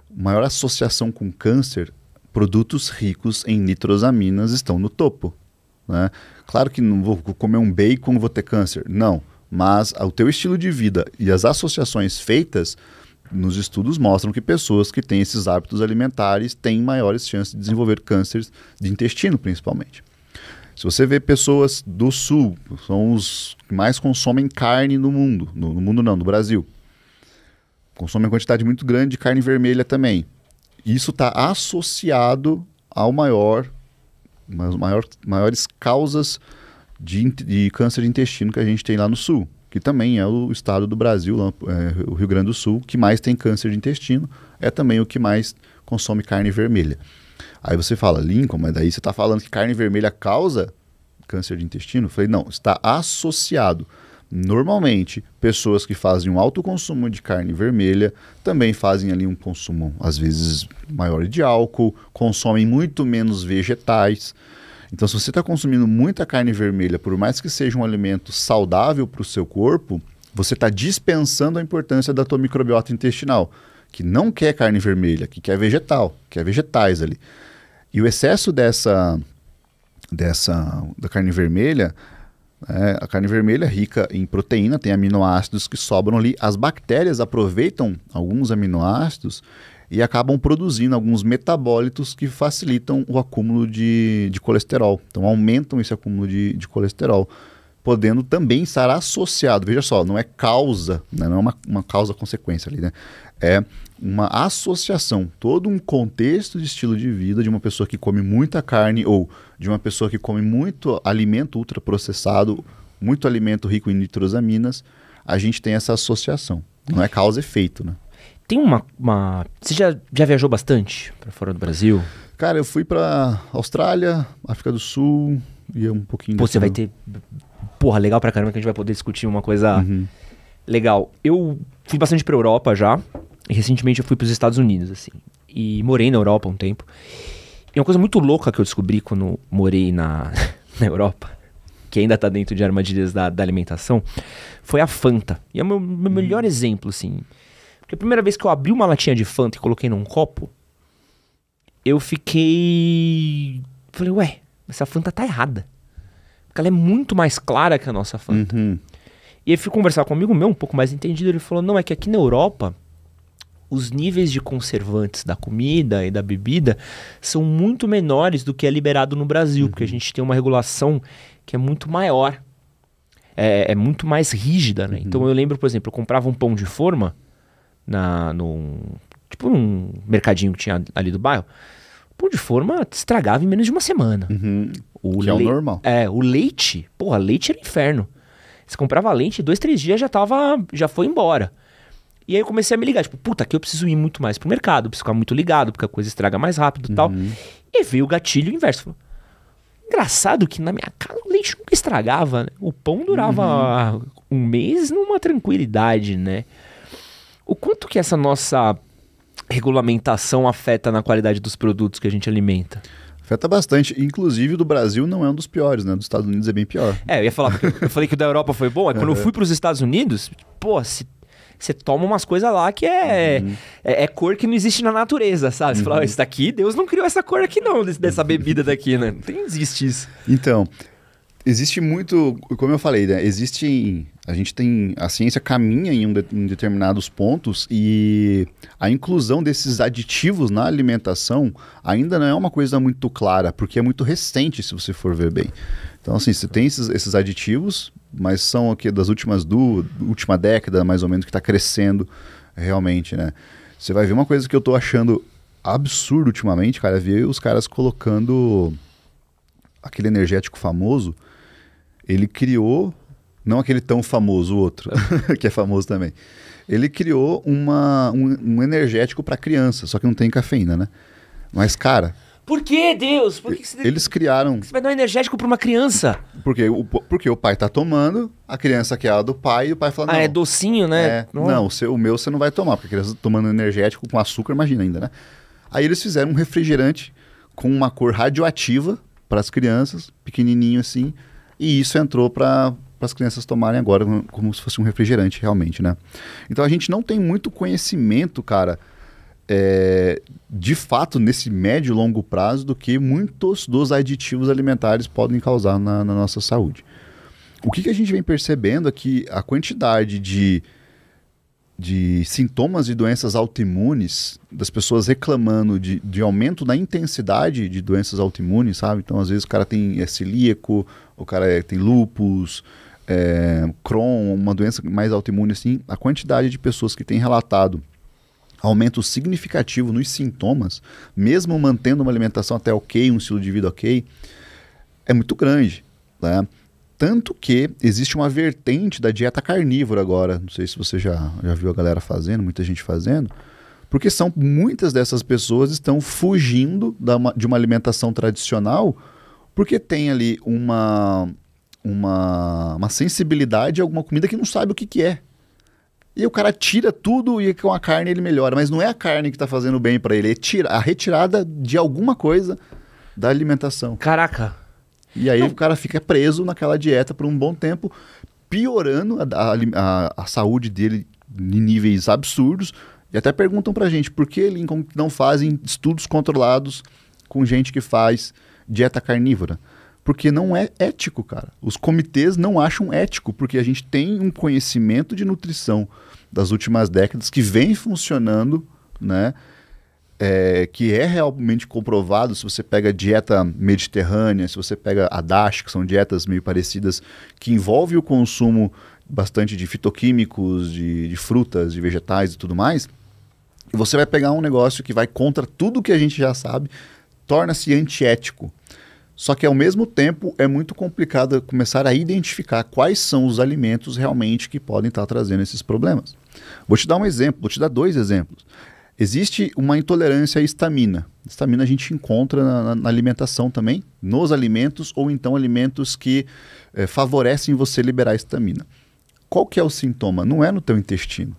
maior associação com câncer, produtos ricos em nitrosaminas estão no topo. Né? Claro que não vou comer um bacon e vou ter câncer. Não. Mas o teu estilo de vida e as associações feitas nos estudos mostram que pessoas que têm esses hábitos alimentares têm maiores chances de desenvolver cânceres de intestino, principalmente. Se você vê pessoas do sul, são os que mais consomem carne no mundo, no, no mundo não, no Brasil. Consomem uma quantidade muito grande de carne vermelha também. Isso está associado ao maior, maior, maiores causas de, de câncer de intestino que a gente tem lá no sul, que também é o estado do Brasil, lá, é, o Rio Grande do Sul, que mais tem câncer de intestino, é também o que mais consome carne vermelha. Aí você fala, Lincoln, mas daí você está falando que carne vermelha causa câncer de intestino? Eu falei, não, está associado. Normalmente, pessoas que fazem um alto consumo de carne vermelha também fazem ali um consumo, às vezes, maior de álcool, consomem muito menos vegetais. Então, se você está consumindo muita carne vermelha, por mais que seja um alimento saudável para o seu corpo, você está dispensando a importância da tua microbiota intestinal, que não quer carne vermelha, que quer vegetal, quer vegetais ali. E o excesso dessa, dessa da carne vermelha, é, a carne vermelha é rica em proteína, tem aminoácidos que sobram ali. As bactérias aproveitam alguns aminoácidos e acabam produzindo alguns metabólitos que facilitam o acúmulo de, de colesterol. Então, aumentam esse acúmulo de, de colesterol, podendo também estar associado. Veja só, não é causa, né? não é uma, uma causa-consequência ali, né? É uma associação, todo um contexto de estilo de vida de uma pessoa que come muita carne ou de uma pessoa que come muito alimento ultraprocessado, muito alimento rico em nitrosaminas, a gente tem essa associação. Não é causa efeito, né? Tem uma. uma... Você já, já viajou bastante para fora do Brasil? Cara, eu fui para Austrália, África do Sul e um pouquinho. Pô, você vai ter. Porra, legal para caramba que a gente vai poder discutir uma coisa uhum. legal. Eu fui bastante para Europa já. E recentemente eu fui para os Estados Unidos, assim. E morei na Europa um tempo. E uma coisa muito louca que eu descobri quando morei na, na Europa, que ainda tá dentro de armadilhas da, da alimentação, foi a Fanta. E é o meu, meu melhor hum. exemplo, assim. Porque a primeira vez que eu abri uma latinha de Fanta e coloquei num copo, eu fiquei. Falei, ué, essa Fanta tá errada. Porque ela é muito mais clara que a nossa Fanta. Uhum. E aí fui conversar com um amigo meu, um pouco mais entendido, ele falou: não, é que aqui na Europa, os níveis de conservantes da comida e da bebida são muito menores do que é liberado no Brasil, uhum. porque a uhum. gente tem uma regulação que é muito maior. É, é muito mais rígida, né? Uhum. Então eu lembro, por exemplo, eu comprava um pão de forma na, num, tipo num mercadinho que tinha ali do bairro, Pô, de forma estragava em menos de uma semana. Uhum, o que é o normal. É, o leite, porra, leite era inferno. Você comprava leite, dois, três dias já tava, já foi embora. E aí eu comecei a me ligar, tipo, puta, que eu preciso ir muito mais pro mercado, preciso ficar muito ligado, porque a coisa estraga mais rápido e uhum. tal. E veio o gatilho inverso. Engraçado que na minha casa o leite nunca estragava, né? O pão durava uhum. um mês numa tranquilidade, né? O quanto que essa nossa regulamentação afeta na qualidade dos produtos que a gente alimenta? Afeta bastante. Inclusive, do Brasil não é um dos piores, né? Dos Estados Unidos é bem pior. É, eu ia falar, eu falei que o da Europa foi bom. É quando eu fui para os Estados Unidos, pô, se você toma umas coisas lá que é, uhum. é, é, cor que não existe na natureza, sabe? Você uhum. fala, oh, isso daqui, Deus não criou essa cor aqui não, dessa uhum. bebida daqui, né? Não existe isso. Então, existe muito, como eu falei, né? Existem a gente tem. A ciência caminha em, um de, em determinados pontos e a inclusão desses aditivos na alimentação ainda não é uma coisa muito clara, porque é muito recente, se você for ver bem. Então, assim, você tem esses, esses aditivos, mas são aqui das últimas duas, última década, mais ou menos, que está crescendo realmente, né? Você vai ver uma coisa que eu estou achando absurdo ultimamente, cara, é ver os caras colocando aquele energético famoso. Ele criou não aquele tão famoso, o outro, que é famoso também. Ele criou uma, um, um energético para criança, só que não tem cafeína, né? Mas, cara. Por que, Deus? Por que você eles criaram. Você vai dar um energético para uma criança? Porque o, porque o pai tá tomando, a criança quer é a do pai, e o pai fala. Ah, é docinho, né? É, não, o, seu, o meu você não vai tomar, porque a criança tá tomando energético com açúcar, imagina ainda, né? Aí eles fizeram um refrigerante com uma cor radioativa para as crianças, pequenininho assim, e isso entrou para para as crianças tomarem agora, como se fosse um refrigerante realmente, né? Então a gente não tem muito conhecimento, cara, é, de fato, nesse médio e longo prazo, do que muitos dos aditivos alimentares podem causar na, na nossa saúde. O que, que, a gente vem percebendo é que a quantidade de, de sintomas de doenças autoimunes, das pessoas reclamando de, de aumento da intensidade de doenças autoimunes, sabe? Então, às vezes, o cara tem é celíaco, o cara é, tem lupus, é, Crohn, uma doença mais autoimune assim, a quantidade de pessoas que tem relatado aumento significativo nos sintomas, mesmo mantendo uma alimentação até ok, um estilo de vida ok, é muito grande, né? Tanto que existe uma vertente da dieta carnívora agora, não sei se você já, já viu a galera fazendo, muita gente fazendo, porque são muitas dessas pessoas estão fugindo da, de uma alimentação tradicional porque tem ali uma, uma, uma sensibilidade a alguma comida que não sabe o que, que é. E o cara tira tudo e com a carne ele melhora. Mas não é a carne que está fazendo bem para ele, é tira, a retirada de alguma coisa da alimentação. Caraca! E aí não. o cara fica preso naquela dieta por um bom tempo, piorando a, a, a saúde dele em níveis absurdos. E até perguntam pra gente por que Lincoln não fazem estudos controlados com gente que faz dieta carnívora porque não é ético, cara. Os comitês não acham ético, porque a gente tem um conhecimento de nutrição das últimas décadas que vem funcionando, né? É, que é realmente comprovado se você pega dieta mediterrânea, se você pega a DASH, que são dietas meio parecidas, que envolve o consumo bastante de fitoquímicos, de, de frutas, de vegetais e tudo mais, e você vai pegar um negócio que vai contra tudo que a gente já sabe, torna-se antiético. Só que ao mesmo tempo é muito complicado começar a identificar quais são os alimentos realmente que podem estar trazendo esses problemas. Vou te dar um exemplo, vou te dar dois exemplos. Existe uma intolerância à histamina. Histamina a gente encontra na, na alimentação também, nos alimentos ou então alimentos que é, favorecem você liberar histamina. Qual que é o sintoma? Não é no teu intestino.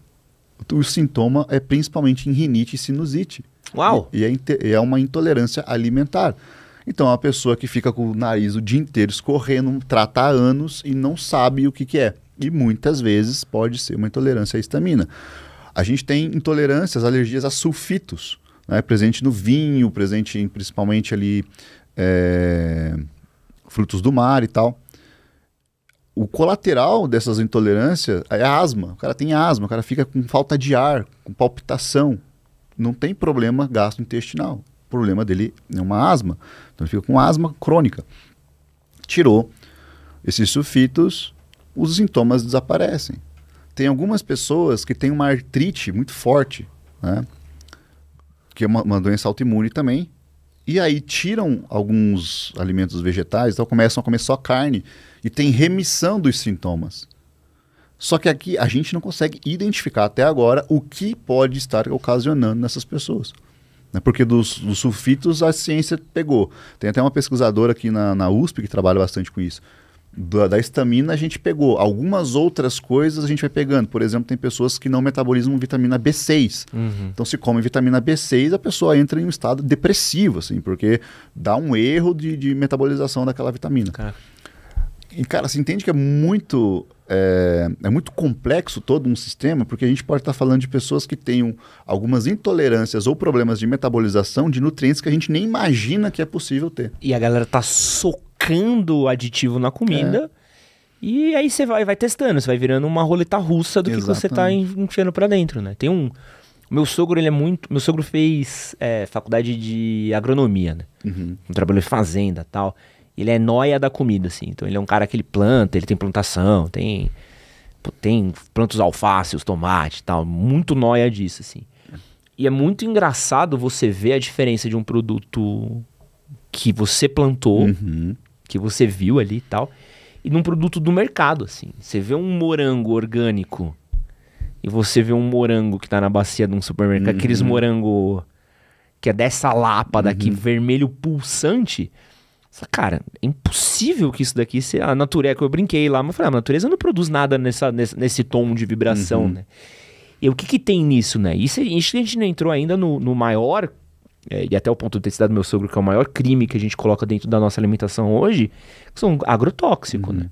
O sintoma é principalmente em rinite e sinusite. Uau! E, e é, é uma intolerância alimentar. Então, é uma pessoa que fica com o nariz o dia inteiro escorrendo, trata há anos e não sabe o que, que é. E muitas vezes pode ser uma intolerância à histamina. A gente tem intolerâncias, alergias a sulfitos, né? presente no vinho, presente em, principalmente ali é, frutos do mar e tal. O colateral dessas intolerâncias é asma. O cara tem asma, o cara fica com falta de ar, com palpitação. Não tem problema gastrointestinal problema dele é uma asma. Então ele fica com asma crônica. Tirou esses sulfitos, os sintomas desaparecem. Tem algumas pessoas que têm uma artrite muito forte, né? que é uma, uma doença autoimune também, e aí tiram alguns alimentos vegetais, então começam a comer só carne e tem remissão dos sintomas. Só que aqui a gente não consegue identificar até agora o que pode estar ocasionando nessas pessoas. Né? Porque dos, dos, sulfitos a ciência pegou. Tem até uma pesquisadora aqui na, na USP que trabalha bastante com isso. Da, da, estamina a gente pegou. Algumas outras coisas a gente vai pegando. Por exemplo, tem pessoas que não metabolizam vitamina B6. Uhum. Então, se come vitamina B6, a pessoa entra em um estado depressivo, assim, porque dá um erro de, de metabolização daquela vitamina. Cara. E, cara, você entende que é muito, é, é, muito complexo todo um sistema, porque a gente pode estar tá falando de pessoas que tenham algumas intolerâncias ou problemas de metabolização de nutrientes que a gente nem imagina que é possível ter. E a galera tá socando aditivo na comida. É. E aí você vai, vai testando, você vai virando uma roleta russa do Exatamente. que você tá enfiando para dentro, né? Tem um, meu sogro, ele é muito. Meu sogro fez é, faculdade de agronomia, né? Uhum. Trabalhou em fazenda tal ele é noia da comida, assim. Então ele é um cara que ele planta, ele tem plantação, tem tem plantos alfaces, tomate e tal, muito noia disso, assim. E é muito engraçado você ver a diferença de um produto que você plantou, uhum. que você viu ali e tal, e num produto do mercado, assim. Você vê um morango orgânico e você vê um morango que tá na bacia de um supermercado, uhum. aqueles morango que é dessa lapa uhum. daqui, vermelho pulsante, Cara, é impossível que isso daqui seja. A natureza que eu brinquei lá, mas eu falei, ah, a natureza não produz nada nessa, nesse, nesse tom de vibração, uhum. né? E o que, que tem nisso, né? Isso, isso a gente não entrou ainda no, no maior, é, e até o ponto de ter citado meu sogro, que é o maior crime que a gente coloca dentro da nossa alimentação hoje, que são agrotóxico, uhum. né?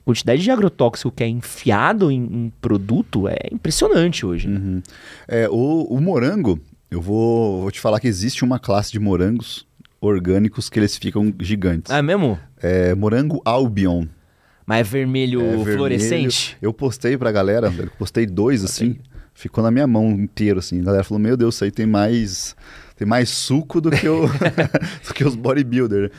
A quantidade de agrotóxico que é enfiado em, em produto é impressionante hoje. Né? Uhum. É, o, o morango, eu vou, vou te falar que existe uma classe de morangos orgânicos que eles ficam gigantes. É mesmo? É morango albion. Mas é vermelho é fluorescente? Eu postei pra galera, postei dois tá assim, ficou na minha mão inteiro assim. A galera falou: Meu Deus, isso aí tem mais, tem mais suco do que, o, do que os bodybuilder.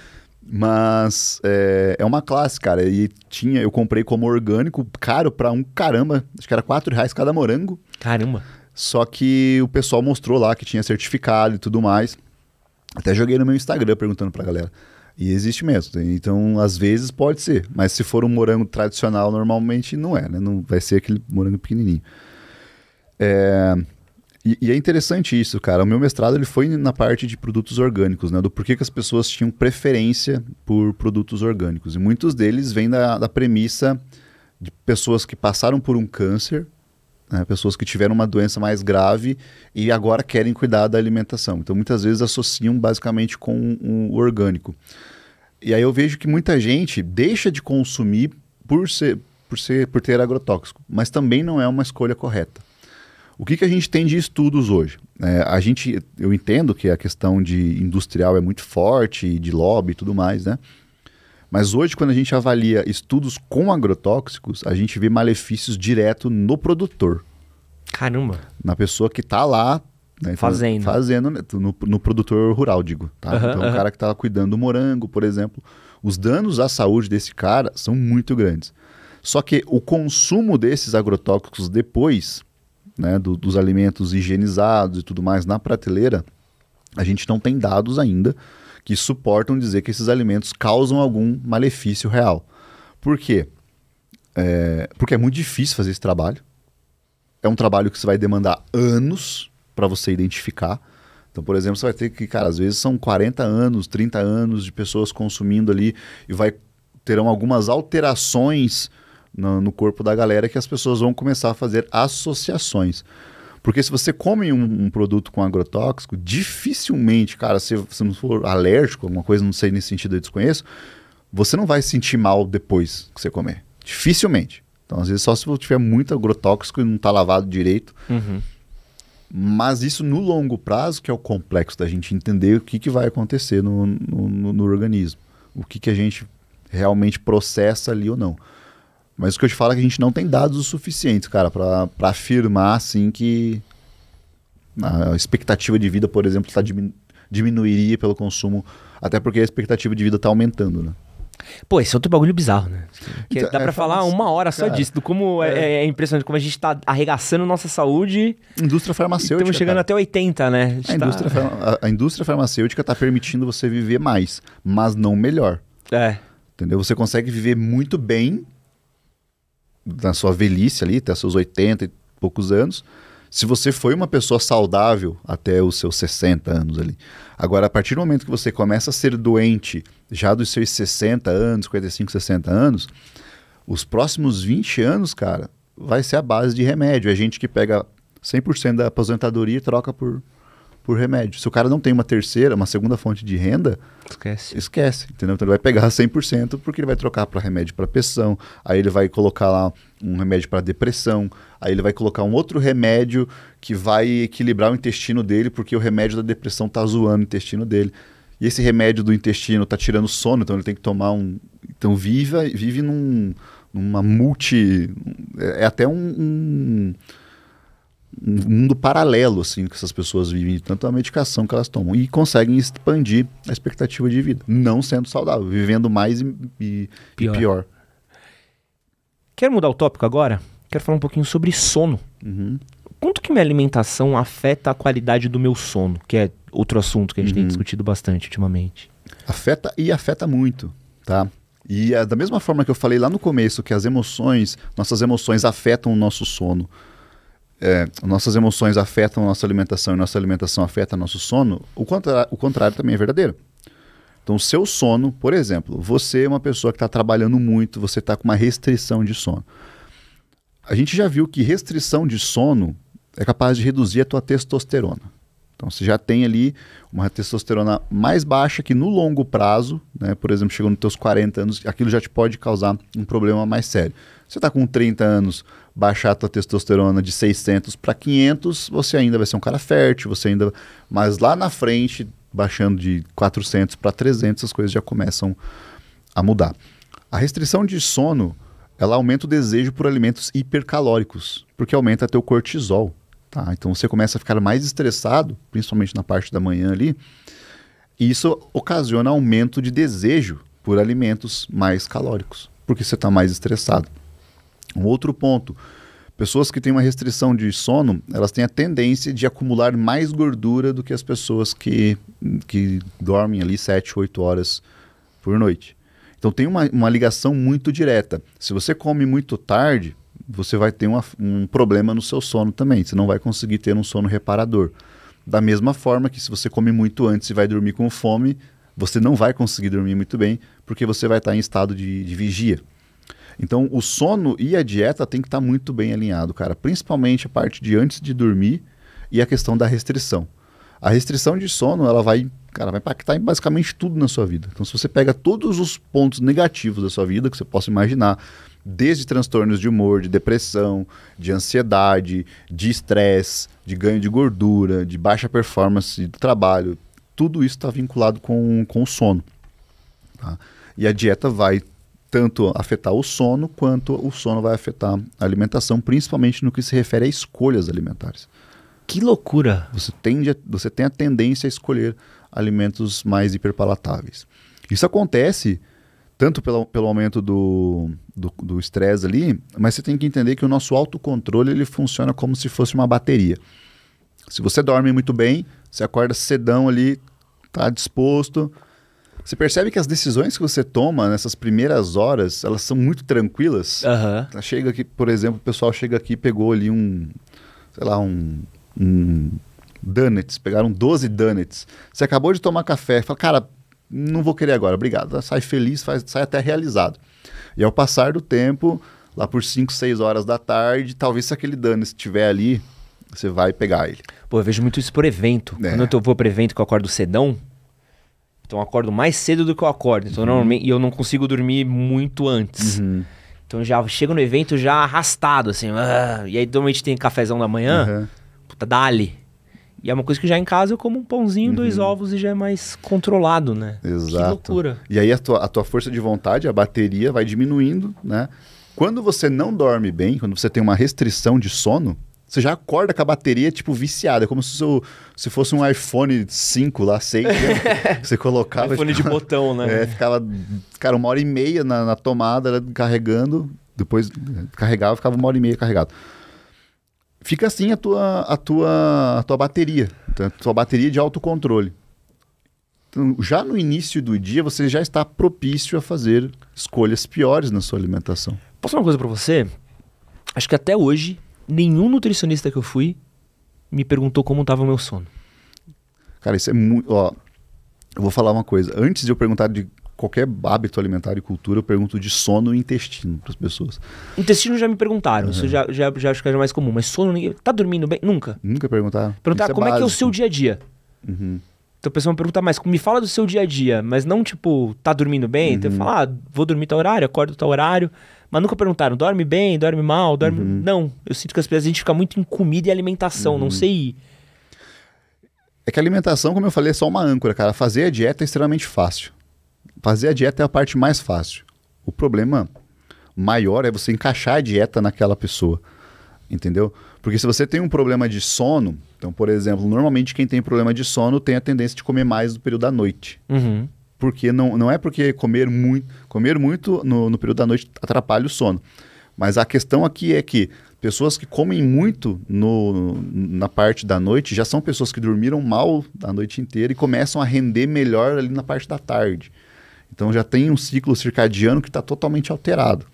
Mas é, é, uma classe, cara. E tinha, eu comprei como orgânico, caro pra um caramba. Acho que era 4 reais cada morango. Caramba. Só que o pessoal mostrou lá que tinha certificado e tudo mais. Até joguei no meu Instagram perguntando pra galera. E existe mesmo. Né? Então, às vezes pode ser. Mas se for um morango tradicional, normalmente não é, né? Não vai ser aquele morango pequenininho. É... E, e, é interessante isso, cara. O meu mestrado ele foi na parte de produtos orgânicos, né? Do porquê que as pessoas tinham preferência por produtos orgânicos. E muitos deles vêm da, da premissa de pessoas que passaram por um câncer né? Pessoas que tiveram uma doença mais grave e agora querem cuidar da alimentação. Então, muitas vezes associam basicamente com o orgânico. E aí eu vejo que muita gente deixa de consumir por ser, por ser, por ter agrotóxico, mas também não é uma escolha correta. O que, que a gente tem de estudos hoje? É, a gente, eu entendo que a questão de industrial é muito forte, de lobby e tudo mais, né? Mas hoje, quando a gente avalia estudos com agrotóxicos, a gente vê malefícios direto no produtor. Caramba! Na pessoa que está lá. Né, então, fazendo. Fazendo, né, no, no, produtor rural, digo. Tá? Uhum, então, uhum. o cara que está cuidando do morango, por exemplo. Os danos à saúde desse cara são muito grandes. Só que o consumo desses agrotóxicos depois, né, do, dos alimentos higienizados e tudo mais na prateleira, a gente não tem dados ainda que suportam dizer que esses alimentos causam algum malefício real. Por quê? É, porque é muito difícil fazer esse trabalho. É um trabalho que você vai demandar anos para você identificar. Então, por exemplo, você vai ter que, cara, às vezes são 40 anos, 30 anos de pessoas consumindo ali e vai terão algumas alterações no, no corpo da galera que as pessoas vão começar a fazer associações. Porque se você come um, um produto com agrotóxico, dificilmente, cara, se você não for alérgico, alguma coisa, não sei nesse sentido, eu desconheço, você não vai se sentir mal depois que você comer. Dificilmente. Então, às vezes, só se você tiver muito agrotóxico e não está lavado direito. Uhum. Mas isso no longo prazo, que é o complexo da gente entender o que, que vai acontecer no, no, no, no organismo. O que, que a gente realmente processa ali ou não. Mas o que eu te falo é que a gente não tem dados o suficiente, cara, para afirmar assim que a expectativa de vida, por exemplo, tá diminu diminuiria pelo consumo, até porque a expectativa de vida está aumentando, né? Pô, esse é outro bagulho bizarro, né? Que então, dá é, pra falar uma hora só cara, disso, do como é, é, é, impressionante, como a gente tá arregaçando nossa saúde. Indústria farmacêutica. Estamos chegando cara. até 80, né? A, a, tá... indústria a, a, indústria farmacêutica tá permitindo você viver mais, mas não melhor. É. Entendeu? Você consegue viver muito bem na sua velhice ali, até seus 80 e poucos anos, se você foi uma pessoa saudável até os seus 60 anos ali. Agora, a partir do momento que você começa a ser doente, já dos seus 60 anos, 55, 60 anos, os próximos 20 anos, cara, vai ser a base de remédio. É gente que pega 100% da aposentadoria e troca por por remédio. Se o cara não tem uma terceira, uma segunda fonte de renda, esquece. Esquece, entendeu? Então ele vai pegar 100% porque ele vai trocar para remédio para pressão, aí ele vai colocar lá um remédio para depressão, aí ele vai colocar um outro remédio que vai equilibrar o intestino dele porque o remédio da depressão tá zoando o intestino dele. E esse remédio do intestino tá tirando sono, então ele tem que tomar um, então viva, vive num uma multi. É, é até um, um, um mundo paralelo assim que essas pessoas vivem, tanto a medicação que elas tomam e conseguem expandir a expectativa de vida, não sendo saudável, vivendo mais e, e, pior. e pior. Quero mudar o tópico agora. Quero falar um pouquinho sobre sono. Uhum. Quanto que minha alimentação afeta a qualidade do meu sono, que é outro assunto que a gente uhum. tem discutido bastante ultimamente. Afeta e afeta muito, tá? E é da mesma forma que eu falei lá no começo que as emoções, nossas emoções afetam o nosso sono é, nossas emoções afetam nossa alimentação e nossa alimentação afeta nosso sono, o, contra, o contrário também é verdadeiro. Então, o seu sono, por exemplo, você é uma pessoa que está trabalhando muito, você está com uma restrição de sono. A gente já viu que restrição de sono é capaz de reduzir a tua testosterona. Então, você já tem ali uma testosterona mais baixa que no longo prazo, né, por exemplo, chegando nos teus 40 anos, aquilo já te pode causar um problema mais sério. Você está com 30 anos, baixar a tua testosterona de 600 para 500, você ainda vai ser um cara fértil, você ainda... Mas lá na frente, baixando de 400 para 300, as coisas já começam a mudar. A restrição de sono, ela aumenta o desejo por alimentos hipercalóricos, porque aumenta teu cortisol. Tá? Então você começa a ficar mais estressado, principalmente na parte da manhã ali, e isso ocasiona aumento de desejo por alimentos mais calóricos, porque você está mais estressado. Um outro ponto. Pessoas que têm uma restrição de sono, elas têm a tendência de acumular mais gordura do que as pessoas que, que dormem ali 7, 8 horas por noite. Então tem uma, uma ligação muito direta. Se você come muito tarde, você vai ter uma, um problema no seu sono também. Você não vai conseguir ter um sono reparador. Da mesma forma que se você come muito antes e vai dormir com fome, você não vai conseguir dormir muito bem, porque você vai estar em estado de, de vigia. Então, o sono e a dieta tem que estar tá muito bem alinhado, cara. Principalmente a parte de antes de dormir e a questão da restrição. A restrição de sono, ela vai, cara, vai impactar em basicamente tudo na sua vida. Então, se você pega todos os pontos negativos da sua vida que você possa imaginar, desde transtornos de humor, de depressão, de ansiedade, de estresse, de ganho de gordura, de baixa performance do trabalho, tudo isso está vinculado com, com o sono. Tá? E a dieta vai tanto afetar o sono quanto o sono vai afetar a alimentação, principalmente no que se refere a escolhas alimentares. Que loucura! Você, tende a, você tem a tendência a escolher alimentos mais hiperpalatáveis. Isso acontece tanto pelo pelo aumento do estresse ali, mas você tem que entender que o nosso autocontrole ele funciona como se fosse uma bateria. Se você dorme muito bem, você acorda cedão ali, está disposto, você percebe que as decisões que você toma nessas primeiras horas, elas são muito tranquilas. Uhum. Chega aqui, por exemplo, o pessoal chega aqui pegou ali um, sei lá, um, um donuts, pegaram 12 donuts. Você acabou de tomar café, fala, cara, não vou querer agora, obrigado. Tá, sai feliz, faz, sai até realizado. E ao passar do tempo, lá por 5, 6 horas da tarde, talvez se aquele dano estiver ali, você vai pegar ele. Pô, eu vejo muito isso por evento. É. Quando eu vou para evento que eu acordo cedão, então eu acordo mais cedo do que eu acordo. Então, uhum. normalmente, e eu não consigo dormir muito antes. Uhum. Então já chego no evento já arrastado, assim. Uh, e aí normalmente tem cafezão da manhã. Uhum. Puta, dali. E é uma coisa que já em casa eu como um pãozinho, dois uhum. ovos e já é mais controlado, né? Exato. Que loucura. E aí a tua, a tua força de vontade, a bateria vai diminuindo, né? Quando você não dorme bem, quando você tem uma restrição de sono, você já acorda com a bateria, tipo, viciada. É como se, se fosse um iPhone 5 lá, 6. Né? Você colocava... iPhone ficava, de botão, né? É, ficava, cara, uma hora e meia na, na tomada, né, carregando. Depois carregava, ficava uma hora e meia carregado fica assim a tua, a tua, a tua bateria, tá? a tua bateria de autocontrole. Então, já no início do dia, você já está propício a fazer escolhas piores na sua alimentação. Posso falar uma coisa para você? Acho que até hoje nenhum nutricionista que eu fui me perguntou como estava o meu sono. Cara, isso é muito. Ó, eu vou falar uma coisa. Antes de eu perguntar de qualquer hábito alimentar e cultura, eu pergunto de sono e intestino para as pessoas. Intestino já me perguntaram, uhum. isso já, já, já acho que é mais comum, mas sono ninguém. Tá dormindo bem? Nunca. Nunca perguntaram. Perguntar é como é, é, que é o seu dia a dia. Uhum. Então a pessoa me pergunta mais, me fala do seu dia a dia, mas não tipo, tá dormindo bem? Então, uhum. Então eu falo, ah, vou dormir tal horário, acordo tal horário. Mas nunca perguntaram, dorme bem, dorme mal, dorme. Uhum. Não. Eu sinto que às vezes a gente fica muito em comida e alimentação, uhum. não sei. É que a alimentação, como eu falei, é só uma âncora, cara. Fazer a dieta é extremamente fácil. Fazer a dieta é a parte mais fácil. O problema maior é você encaixar a dieta naquela pessoa. Entendeu? Porque se você tem um problema de sono, então, por exemplo, normalmente quem tem problema de sono tem a tendência de comer mais no período da noite. Uhum porque não, não é porque comer muito, comer muito no, no período da noite atrapalha o sono. Mas a questão aqui é que pessoas que comem muito no, na parte da noite já são pessoas que dormiram mal a noite inteira e começam a render melhor ali na parte da tarde. Então já tem um ciclo circadiano que está totalmente alterado.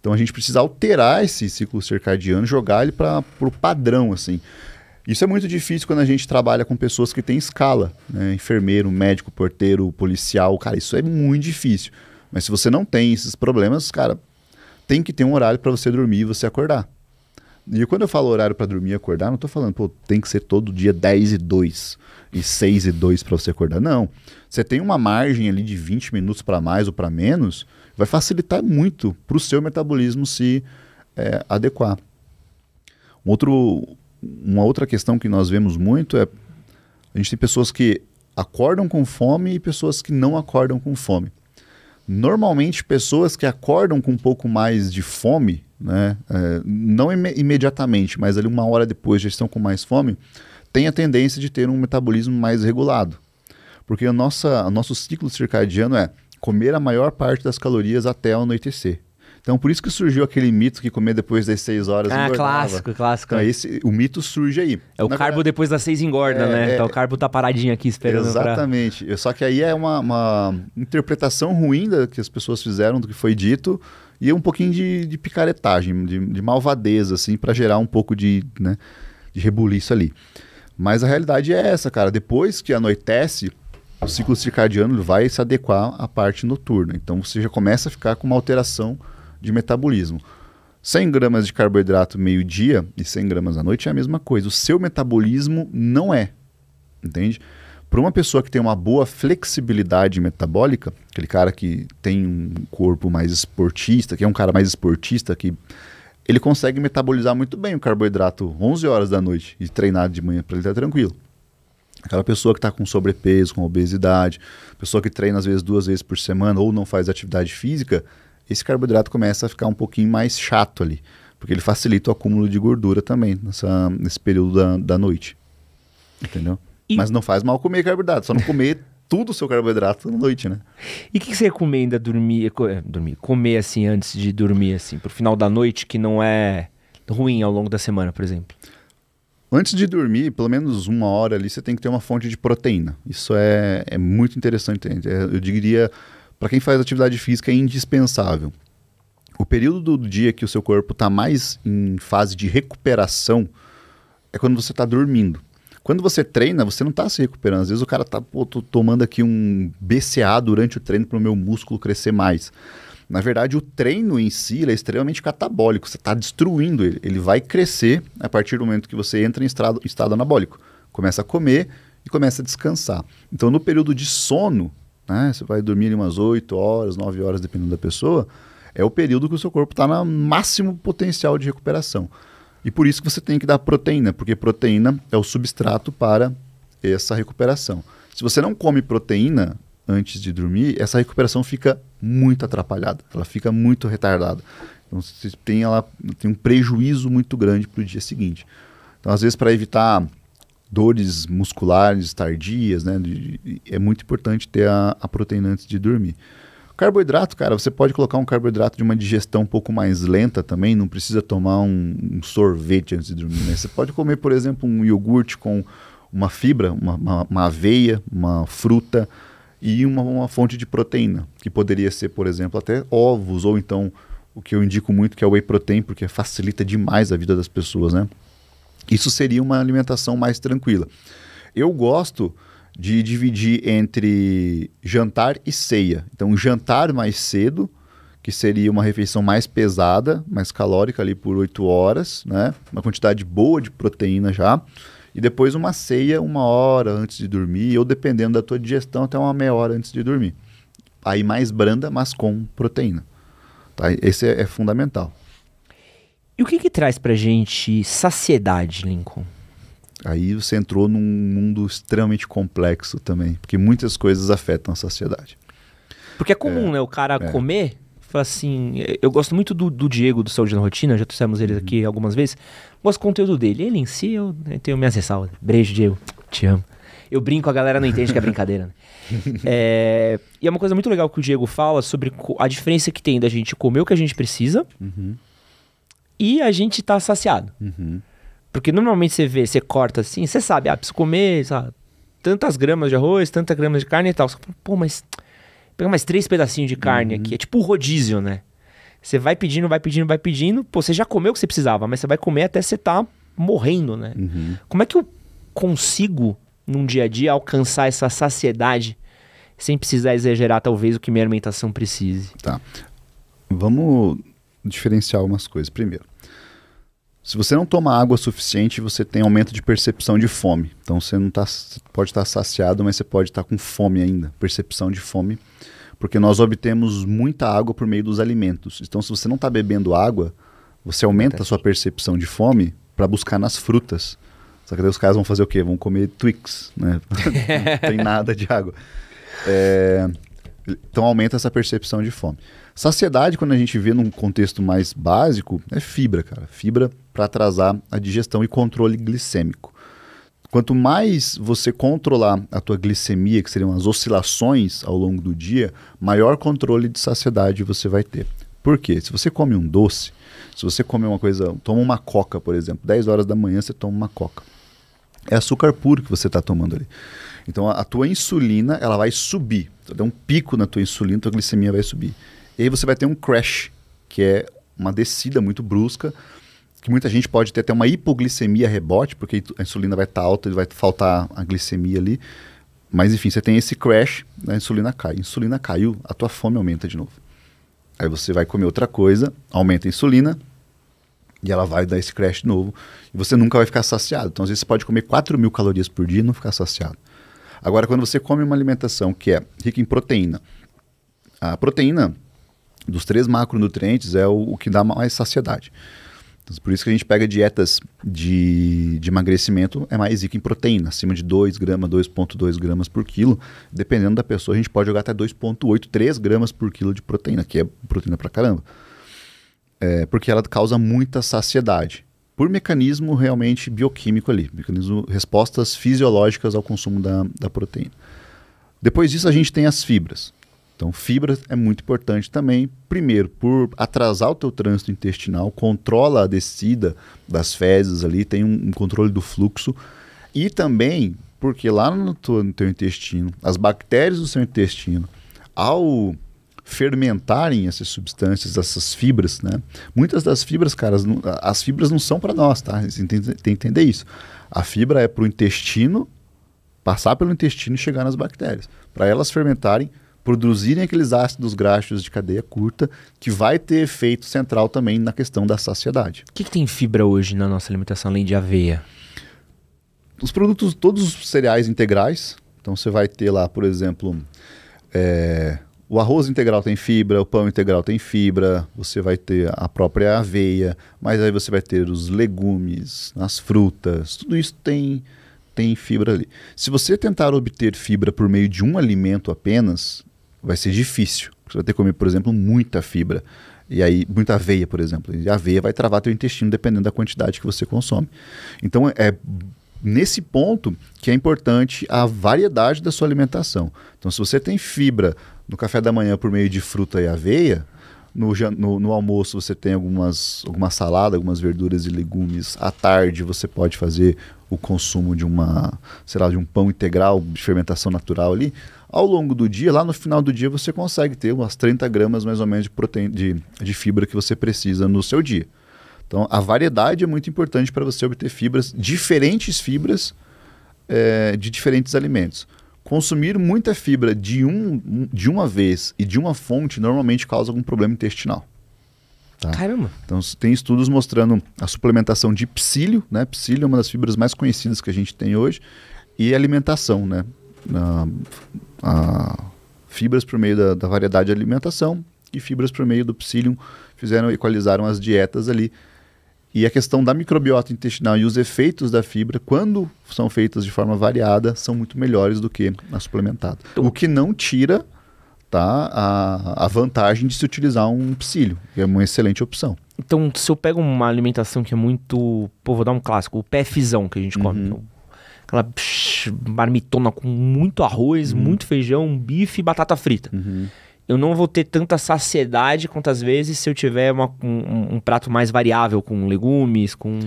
Então a gente precisa alterar esse ciclo circadiano, jogar ele para o padrão, assim. Isso é muito difícil quando a gente trabalha com pessoas que têm escala, né? enfermeiro, médico, porteiro, policial, cara, isso é muito difícil. Mas se você não tem esses problemas, cara, tem que ter um horário para você dormir e você acordar. E quando eu falo horário para dormir e acordar, não estou falando, pô, tem que ser todo dia 10 e 2 e 6 e 2 para você acordar. Não. Você tem uma margem ali de 20 minutos para mais ou para menos, vai facilitar muito para o seu metabolismo se é, adequar. outro, uma outra questão que nós vemos muito é a gente tem pessoas que acordam com fome e pessoas que não acordam com fome. Normalmente, pessoas que acordam com um pouco mais de fome, né, é, não im imediatamente, mas ali uma hora depois já estão com mais fome, têm a tendência de ter um metabolismo mais regulado. Porque a nossa, o nosso ciclo circadiano é comer a maior parte das calorias até anoitecer. Então, por isso que surgiu aquele mito que comer depois das 6 horas ah, Ah, clássico, clássico. Então, esse, o mito surge aí. É o Na carbo depois das 6 engorda, é, né? É, então, o carbo tá paradinho aqui esperando Exatamente. Pra... Só que aí é uma, uma, interpretação ruim da, que as pessoas fizeram do que foi dito e um pouquinho de, de picaretagem, de, de, malvadeza, assim, para gerar um pouco de, né, de rebuliço ali. Mas a realidade é essa, cara. Depois que anoitece, o ciclo circadiano vai se adequar à parte noturna. Então, você já começa a ficar com uma alteração de metabolismo. 100 gramas de carboidrato meio-dia e 100 gramas à noite é a mesma coisa. O seu metabolismo não é, entende? Para uma pessoa que tem uma boa flexibilidade metabólica, aquele cara que tem um corpo mais esportista, que é um cara mais esportista, que ele consegue metabolizar muito bem o carboidrato 11 horas da noite e treinar de manhã para ele estar tá tranquilo. Aquela pessoa que está com sobrepeso, com obesidade, pessoa que treina às vezes duas vezes por semana ou não faz atividade física, esse carboidrato começa a ficar um pouquinho mais chato ali, porque ele facilita o acúmulo de gordura também nessa, nesse período da, da noite. Entendeu? E... Mas não faz mal comer carboidrato, só não comer tudo o seu carboidrato na noite, né? E o que, que, você recomenda dormir, é, dormir, comer assim antes de dormir, assim, pro final da noite que não é ruim ao longo da semana, por exemplo? Antes de dormir, pelo menos uma hora ali, você tem que ter uma fonte de proteína. Isso é, é muito interessante. É, eu diria para quem faz atividade física é indispensável. O período do dia que o seu corpo está mais em fase de recuperação é quando você está dormindo. Quando você treina, você não está se recuperando. Às vezes o cara está tomando aqui um BCA durante o treino para o meu músculo crescer mais. Na verdade, o treino em si é extremamente catabólico, você está destruindo ele. Ele vai crescer a partir do momento que você entra em estado, estado anabólico. Começa a comer e começa a descansar. Então, no período de sono, né? Você vai dormir umas 8 horas, 9 horas, dependendo da pessoa. É o período que o seu corpo está no máximo potencial de recuperação. E por isso que você tem que dar proteína, porque proteína é o substrato para essa recuperação. Se você não come proteína antes de dormir, essa recuperação fica muito atrapalhada, ela fica muito retardada. Então você tem, ela, tem um prejuízo muito grande para o dia seguinte. Então, às vezes, para evitar dores musculares tardias, né? É muito importante ter a, a proteína antes de dormir. Carboidrato, cara, você pode colocar um carboidrato de uma digestão um pouco mais lenta também, não precisa tomar um, um sorvete antes de dormir. Né? Você pode comer, por exemplo, um iogurte com uma fibra, uma, uma, uma aveia, uma fruta e uma, uma, fonte de proteína, que poderia ser, por exemplo, até ovos, ou então o que eu indico muito que é o whey protein, porque facilita demais a vida das pessoas, né? Isso seria uma alimentação mais tranquila. Eu gosto de dividir entre jantar e ceia. Então, jantar mais cedo, que seria uma refeição mais pesada, mais calórica ali por 8 horas, né? Uma quantidade boa de proteína já. E depois uma ceia uma hora antes de dormir, ou dependendo da tua digestão, até uma meia hora antes de dormir. Aí mais branda, mas com proteína. Tá? Esse é, é fundamental. E o que, que traz pra gente saciedade, Lincoln? Aí você entrou num mundo extremamente complexo também, porque muitas coisas afetam a saciedade. Porque é comum, é, né? O cara é. comer, fala assim. Eu gosto muito do, do, Diego do Saúde na Rotina, já trouxemos ele uhum. aqui algumas vezes. Gosto do conteúdo dele. Ele em si, eu, eu tenho minhas ressalvas. Beijo, Diego. Te amo. Eu brinco, a galera não entende que é brincadeira. Né? É, e é uma coisa muito legal que o Diego fala sobre a diferença que tem da gente comer o que a gente precisa. Uhum e a gente tá saciado. Uhum. Porque normalmente você vê, você corta assim, você sabe, ah, preciso comer, sabe, tantas gramas de arroz, tantas gramas de carne e tal. Você fala, pô, mas Pega mais três pedacinhos de carne uhum. aqui. É tipo o rodízio, né? Você vai pedindo, vai pedindo, vai pedindo. Pô, você já comeu o que você precisava, mas você vai comer até você tá morrendo, né? Uhum. Como é que eu consigo, num dia a dia, alcançar essa saciedade sem precisar exagerar, talvez, o que minha alimentação precise? Tá. Vamos diferenciar algumas coisas. Primeiro, se você não toma água suficiente, você tem aumento de percepção de fome. Então você não tá, pode estar tá saciado, mas você pode estar tá com fome ainda, percepção de fome, porque nós obtemos muita água por meio dos alimentos. Então se você não está bebendo água, você aumenta a sua percepção de fome para buscar nas frutas. Só que daí os caras vão fazer o quê? Vão comer Twix, né? não tem nada de água. É, então aumenta essa percepção de fome. Saciedade, quando a gente vê num contexto mais básico, é fibra, cara. Fibra para atrasar a digestão e controle glicêmico. Quanto mais você controlar a tua glicemia, que seriam as oscilações ao longo do dia, maior controle de saciedade você vai ter. Por quê? Se você come um doce, se você come uma coisa, toma uma coca, por exemplo, 10 horas da manhã você toma uma coca. É açúcar puro que você está tomando ali. Então a, a, tua insulina ela vai subir. Então, dá um pico na tua insulina, tua glicemia vai subir. E aí você vai ter um crash, que é uma descida muito brusca, que muita gente pode ter até uma hipoglicemia rebote, porque a insulina vai estar tá alta e vai faltar a glicemia ali. Mas enfim, você tem esse crash, a insulina cai. A insulina caiu, a tua fome aumenta de novo. Aí você vai comer outra coisa, aumenta a insulina e ela vai dar esse crash de novo. E você nunca vai ficar saciado. Então, às vezes, você pode comer 4 mil calorias por dia e não ficar saciado. Agora, quando você come uma alimentação que é rica em proteína, a proteína dos três macronutrientes é o, o que dá mais saciedade. Então, por isso que a gente pega dietas de, de emagrecimento, é mais rica em proteína, acima de 2 gramas, 2,2 gramas por quilo. Dependendo da pessoa, a gente pode jogar até 2,8, 3 gramas por quilo de proteína, que é proteína pra caramba. É, porque ela causa muita saciedade. Por mecanismo realmente bioquímico ali, mecanismo, respostas fisiológicas ao consumo da, da proteína. Depois disso, a gente tem as fibras. Então, fibra é muito importante também, primeiro, por atrasar o teu trânsito intestinal, controla a descida das fezes ali, tem um, um controle do fluxo. E também, porque lá no teu, no teu intestino, as bactérias do seu intestino, ao fermentarem essas substâncias, essas fibras, né? Muitas das fibras, cara, as, as fibras não são para nós, tá? Tem, tem, tem que entender isso. A fibra é para o intestino, passar pelo intestino e chegar nas bactérias. Para elas fermentarem, produzirem aqueles ácidos graxos de cadeia curta, que vai ter efeito central também na questão da saciedade. O que, que tem fibra hoje na nossa alimentação, além de aveia? Os produtos, todos os cereais integrais. Então você vai ter lá, por exemplo, é, o arroz integral tem fibra, o pão integral tem fibra, você vai ter a própria aveia, mas aí você vai ter os legumes, as frutas, tudo isso tem tem fibra ali. Se você tentar obter fibra por meio de um alimento apenas, vai ser difícil. Você vai ter que comer, por exemplo, muita fibra. E aí, muita aveia, por exemplo. E a aveia vai travar teu intestino dependendo da quantidade que você consome. Então, é nesse ponto que é importante a variedade da sua alimentação. Então, se você tem fibra no café da manhã por meio de fruta e aveia, no, no, no, almoço você tem algumas, alguma salada, algumas verduras e legumes. À tarde você pode fazer o consumo de uma, sei lá, de um pão integral de fermentação natural ali, ao longo do dia, lá no final do dia, você consegue ter umas 30 gramas mais ou menos de, proteína, de, de fibra que você precisa no seu dia. Então, a variedade é muito importante para você obter fibras, diferentes fibras é, de diferentes alimentos. Consumir muita fibra de, um, de uma vez e de uma fonte normalmente causa algum problema intestinal. Tá? Caramba! Então, tem estudos mostrando a suplementação de psílio, né? Psílio é uma das fibras mais conhecidas que a gente tem hoje, e alimentação, né? A, a, fibras por meio da, da variedade de alimentação e fibras por meio do psílio fizeram, equalizaram as dietas ali. E a questão da microbiota intestinal e os efeitos da fibra, quando são feitas de forma variada, são muito melhores do que a suplementada. Então o que não tira tá? A, a vantagem de se utilizar um psílio, que é uma excelente opção. Então, se eu pego uma alimentação que é muito. Pô, vou dar um clássico, o PFzão que a gente come. Uhum. aquela psh, marmitona com muito arroz, uhum. muito feijão, bife e batata frita. Uhum. Eu não vou ter tanta saciedade quantas vezes se eu tiver uma, um, um prato mais variável, com legumes, com.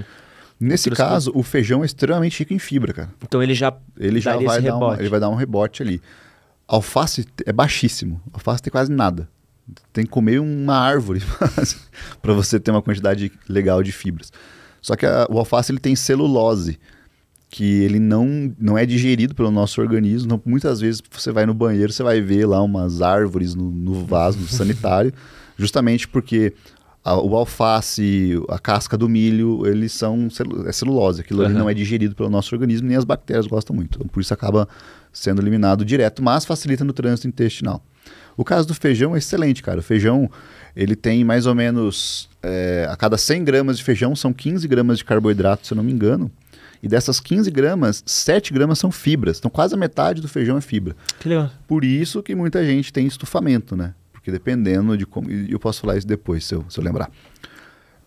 Nesse caso, coisas. o feijão é extremamente rico em fibra, cara. Então ele já ele já vai dar ele vai dar um rebote ali. Alface é baixíssimo. Alface tem quase nada. Tem que comer uma árvore para você ter uma quantidade legal de fibras. Só que a, o alface ele tem celulose, que ele não, não é digerido pelo nosso organismo. Então, muitas vezes você vai no banheiro, você vai ver lá umas árvores no, no vaso sanitário, justamente porque a, o alface, a casca do milho, eles são celu é celulose. Aquilo uhum. ali não é digerido pelo nosso organismo, nem as bactérias gostam muito. Então, por isso acaba sendo eliminado direto, mas facilita no trânsito intestinal. O caso do feijão é excelente, cara. O feijão, ele tem mais ou menos... É, a cada 100 gramas de feijão, são 15 gramas de carboidrato, se eu não me engano. E dessas 15 gramas, 7 gramas são fibras. Então, quase a metade do feijão é fibra. Que legal. Por isso que muita gente tem estufamento, né? Porque dependendo de como... Eu posso falar isso depois, se eu, se eu lembrar.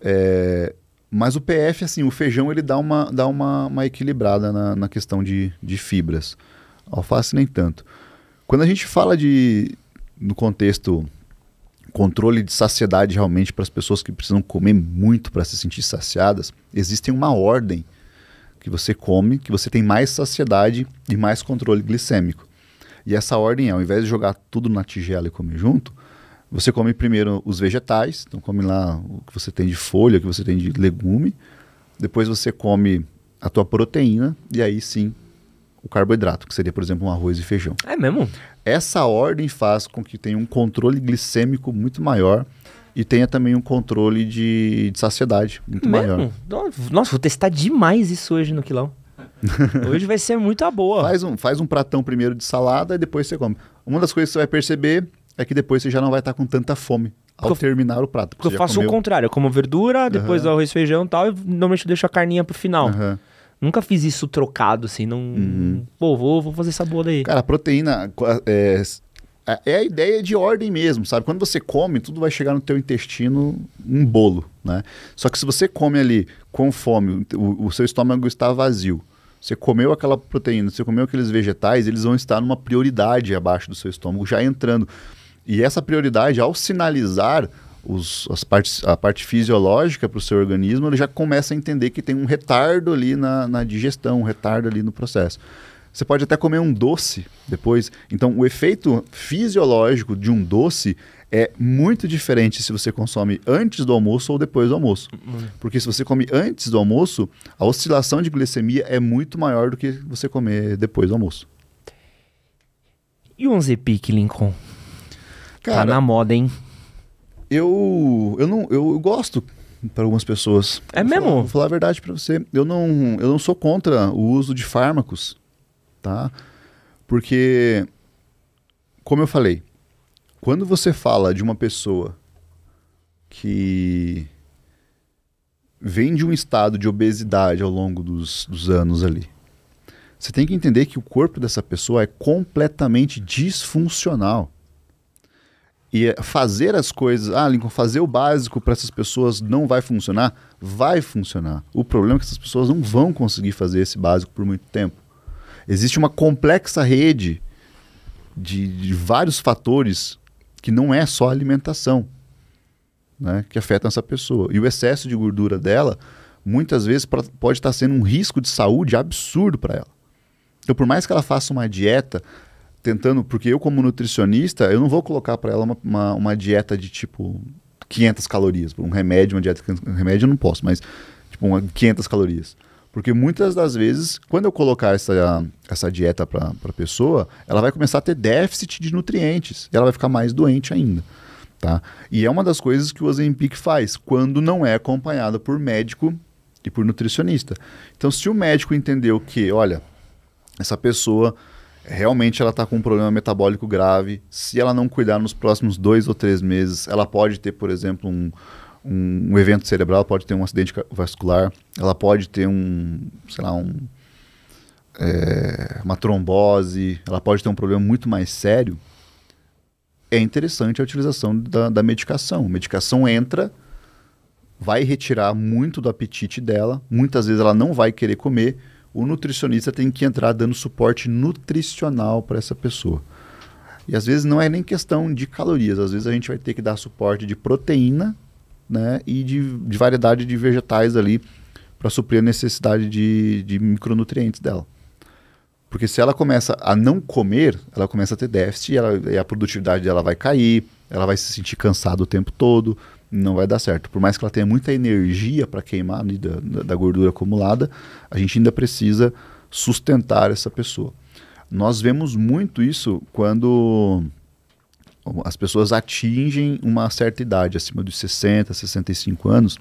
É... Mas o PF, assim, o feijão, ele dá uma, dá uma, uma equilibrada na, na questão de, de fibras. Alface nem tanto. Quando a gente fala de no contexto controle de saciedade realmente para as pessoas que precisam comer muito para se sentir saciadas, existe uma ordem que você come, que você tem mais saciedade e mais controle glicêmico. E essa ordem é, ao invés de jogar tudo na tigela e comer junto, você come primeiro os vegetais, então come lá o que você tem de folha, o que você tem de legume, depois você come a tua proteína e aí sim o carboidrato, que seria, por exemplo, um arroz e feijão. É mesmo? Essa ordem faz com que tenha um controle glicêmico muito maior e tenha também um controle de, de saciedade muito mesmo? maior. Nossa, vou testar demais isso hoje no quilão. hoje vai ser muito a boa. Faz um, faz um pratão primeiro de salada e depois você come. Uma das coisas que você vai perceber é que depois você já não vai estar tá com tanta fome ao eu, terminar o prato. Porque eu faço comeu... o contrário, eu como verdura, depois uhum. arroz, feijão e tal, e normalmente eu deixo a carninha pro final. Uhum. Nunca fiz isso trocado, assim, não. Uhum. Pô, vou, vou fazer essa bola aí. Cara, a proteína é, é, é a ideia de ordem mesmo, sabe? Quando você come, tudo vai chegar no teu intestino um bolo, né? Só que se você come ali com fome, o, o seu estômago está vazio. Você comeu aquela proteína, você comeu aqueles vegetais, eles vão estar numa prioridade abaixo do seu estômago, já entrando. E essa prioridade, ao sinalizar os, as partes, a parte fisiológica para o seu organismo, ele já começa a entender que tem um retardo ali na, na digestão, um retardo ali no processo. Você pode até comer um doce depois. Então, o efeito fisiológico de um doce é muito diferente se você consome antes do almoço ou depois do almoço. Uhum. Porque se você come antes do almoço, a oscilação de glicemia é muito maior do que você comer depois do almoço. E um Zepic, Lincoln? Tá Cara, tá na moda, hein? Eu, eu não, eu gosto para algumas pessoas. É vou mesmo? Falar, vou falar a verdade para você. Eu não, eu não sou contra o uso de fármacos, tá? Porque, como eu falei, quando você fala de uma pessoa que vem de um estado de obesidade ao longo dos, dos anos ali, você tem que entender que o corpo dessa pessoa é completamente disfuncional. E é fazer as coisas, ah, Lincoln, fazer o básico para essas pessoas não vai funcionar? Vai funcionar. O problema é que essas pessoas não vão conseguir fazer esse básico por muito tempo. Existe uma complexa rede de, de vários fatores que não é só alimentação né, que afetam essa pessoa. E o excesso de gordura dela muitas vezes pode estar sendo um risco de saúde absurdo para ela. Então, por mais que ela faça uma dieta tentando, porque eu como nutricionista, eu não vou colocar para ela uma, uma, uma, dieta de tipo 500 calorias, um remédio, uma dieta um remédio eu não posso, mas tipo uma, 500 calorias. Porque muitas das vezes, quando eu colocar essa, essa dieta para a pessoa, ela vai começar a ter déficit de nutrientes e ela vai ficar mais doente ainda. Tá? E é uma das coisas que o Ozempic faz quando não é acompanhado por médico e por nutricionista. Então, se o médico entendeu que, olha, essa pessoa realmente ela está com um problema metabólico grave. Se ela não cuidar nos próximos dois ou três meses, ela pode ter, por exemplo, um, um, um evento cerebral, pode ter um acidente vascular, ela pode ter um, sei lá, um, é, uma trombose, ela pode ter um problema muito mais sério. É interessante a utilização da, da medicação. A medicação entra, vai retirar muito do apetite dela, muitas vezes ela não vai querer comer o nutricionista tem que entrar dando suporte nutricional para essa pessoa. E às vezes não é nem questão de calorias, às vezes a gente vai ter que dar suporte de proteína né, e de, de variedade de vegetais ali para suprir a necessidade de, de micronutrientes dela. Porque se ela começa a não comer, ela começa a ter déficit e, ela, e a produtividade dela vai cair, ela vai se sentir cansada o tempo todo, não vai dar certo. Por mais que ela tenha muita energia para queimar né, da, da, gordura acumulada, a gente ainda precisa sustentar essa pessoa. Nós vemos muito isso quando as pessoas atingem uma certa idade, acima dos 60, 65 anos,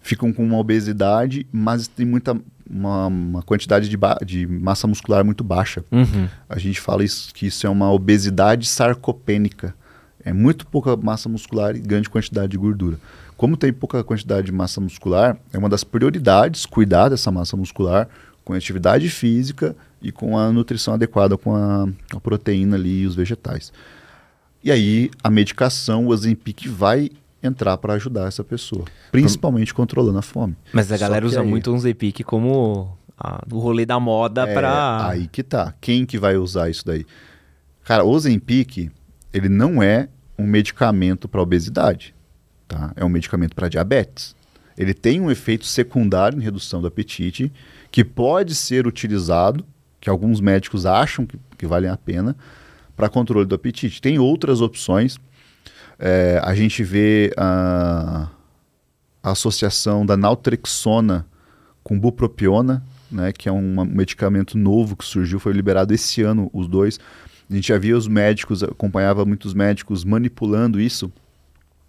ficam com uma obesidade, mas tem muita uma, uma quantidade de, de, massa muscular muito baixa. Uhum. A gente fala isso, que isso é uma obesidade sarcopênica é muito pouca massa muscular e grande quantidade de gordura. Como tem pouca quantidade de massa muscular, é uma das prioridades cuidar dessa massa muscular com atividade física e com a nutrição adequada com a, a proteína ali e os vegetais. E aí a medicação, o Ozempic vai entrar para ajudar essa pessoa, principalmente controlando a fome. Mas a galera usa aí... muito o Ozempic como o rolê da moda é, para Aí que tá. Quem que vai usar isso daí? Cara, o Ozempic, ele não é um medicamento para obesidade, tá? É um medicamento para diabetes. Ele tem um efeito secundário em redução do apetite que pode ser utilizado, que alguns médicos acham que, que a pena, para controle do apetite. Tem outras opções. É, a gente vê a, a, associação da naltrexona com bupropiona, né, que é um, um medicamento novo que surgiu, foi liberado esse ano os dois. A gente já via os médicos, acompanhava muitos médicos manipulando isso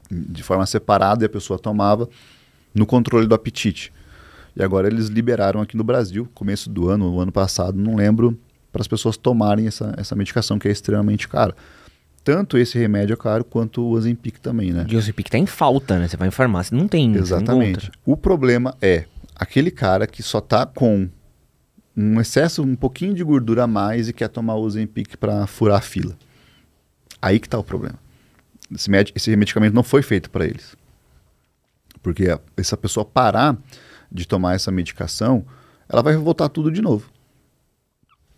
de forma separada e a pessoa tomava no controle do apetite. E agora eles liberaram aqui no Brasil, começo do ano, o ano passado, não lembro, para as pessoas tomarem essa, essa medicação que é extremamente cara. Tanto esse remédio é caro quanto o Ozempic também, né? E o Ozempic tá em falta, né? Você vai em farmácia, não tem. Exatamente. o problema é aquele cara que só tá com um excesso, um pouquinho de gordura a mais e quer tomar o Ozempic para furar a fila. Aí que está o problema. Esse, med esse medicamento não foi feito para eles. Porque a, essa pessoa parar de tomar essa medicação, ela vai voltar tudo de novo.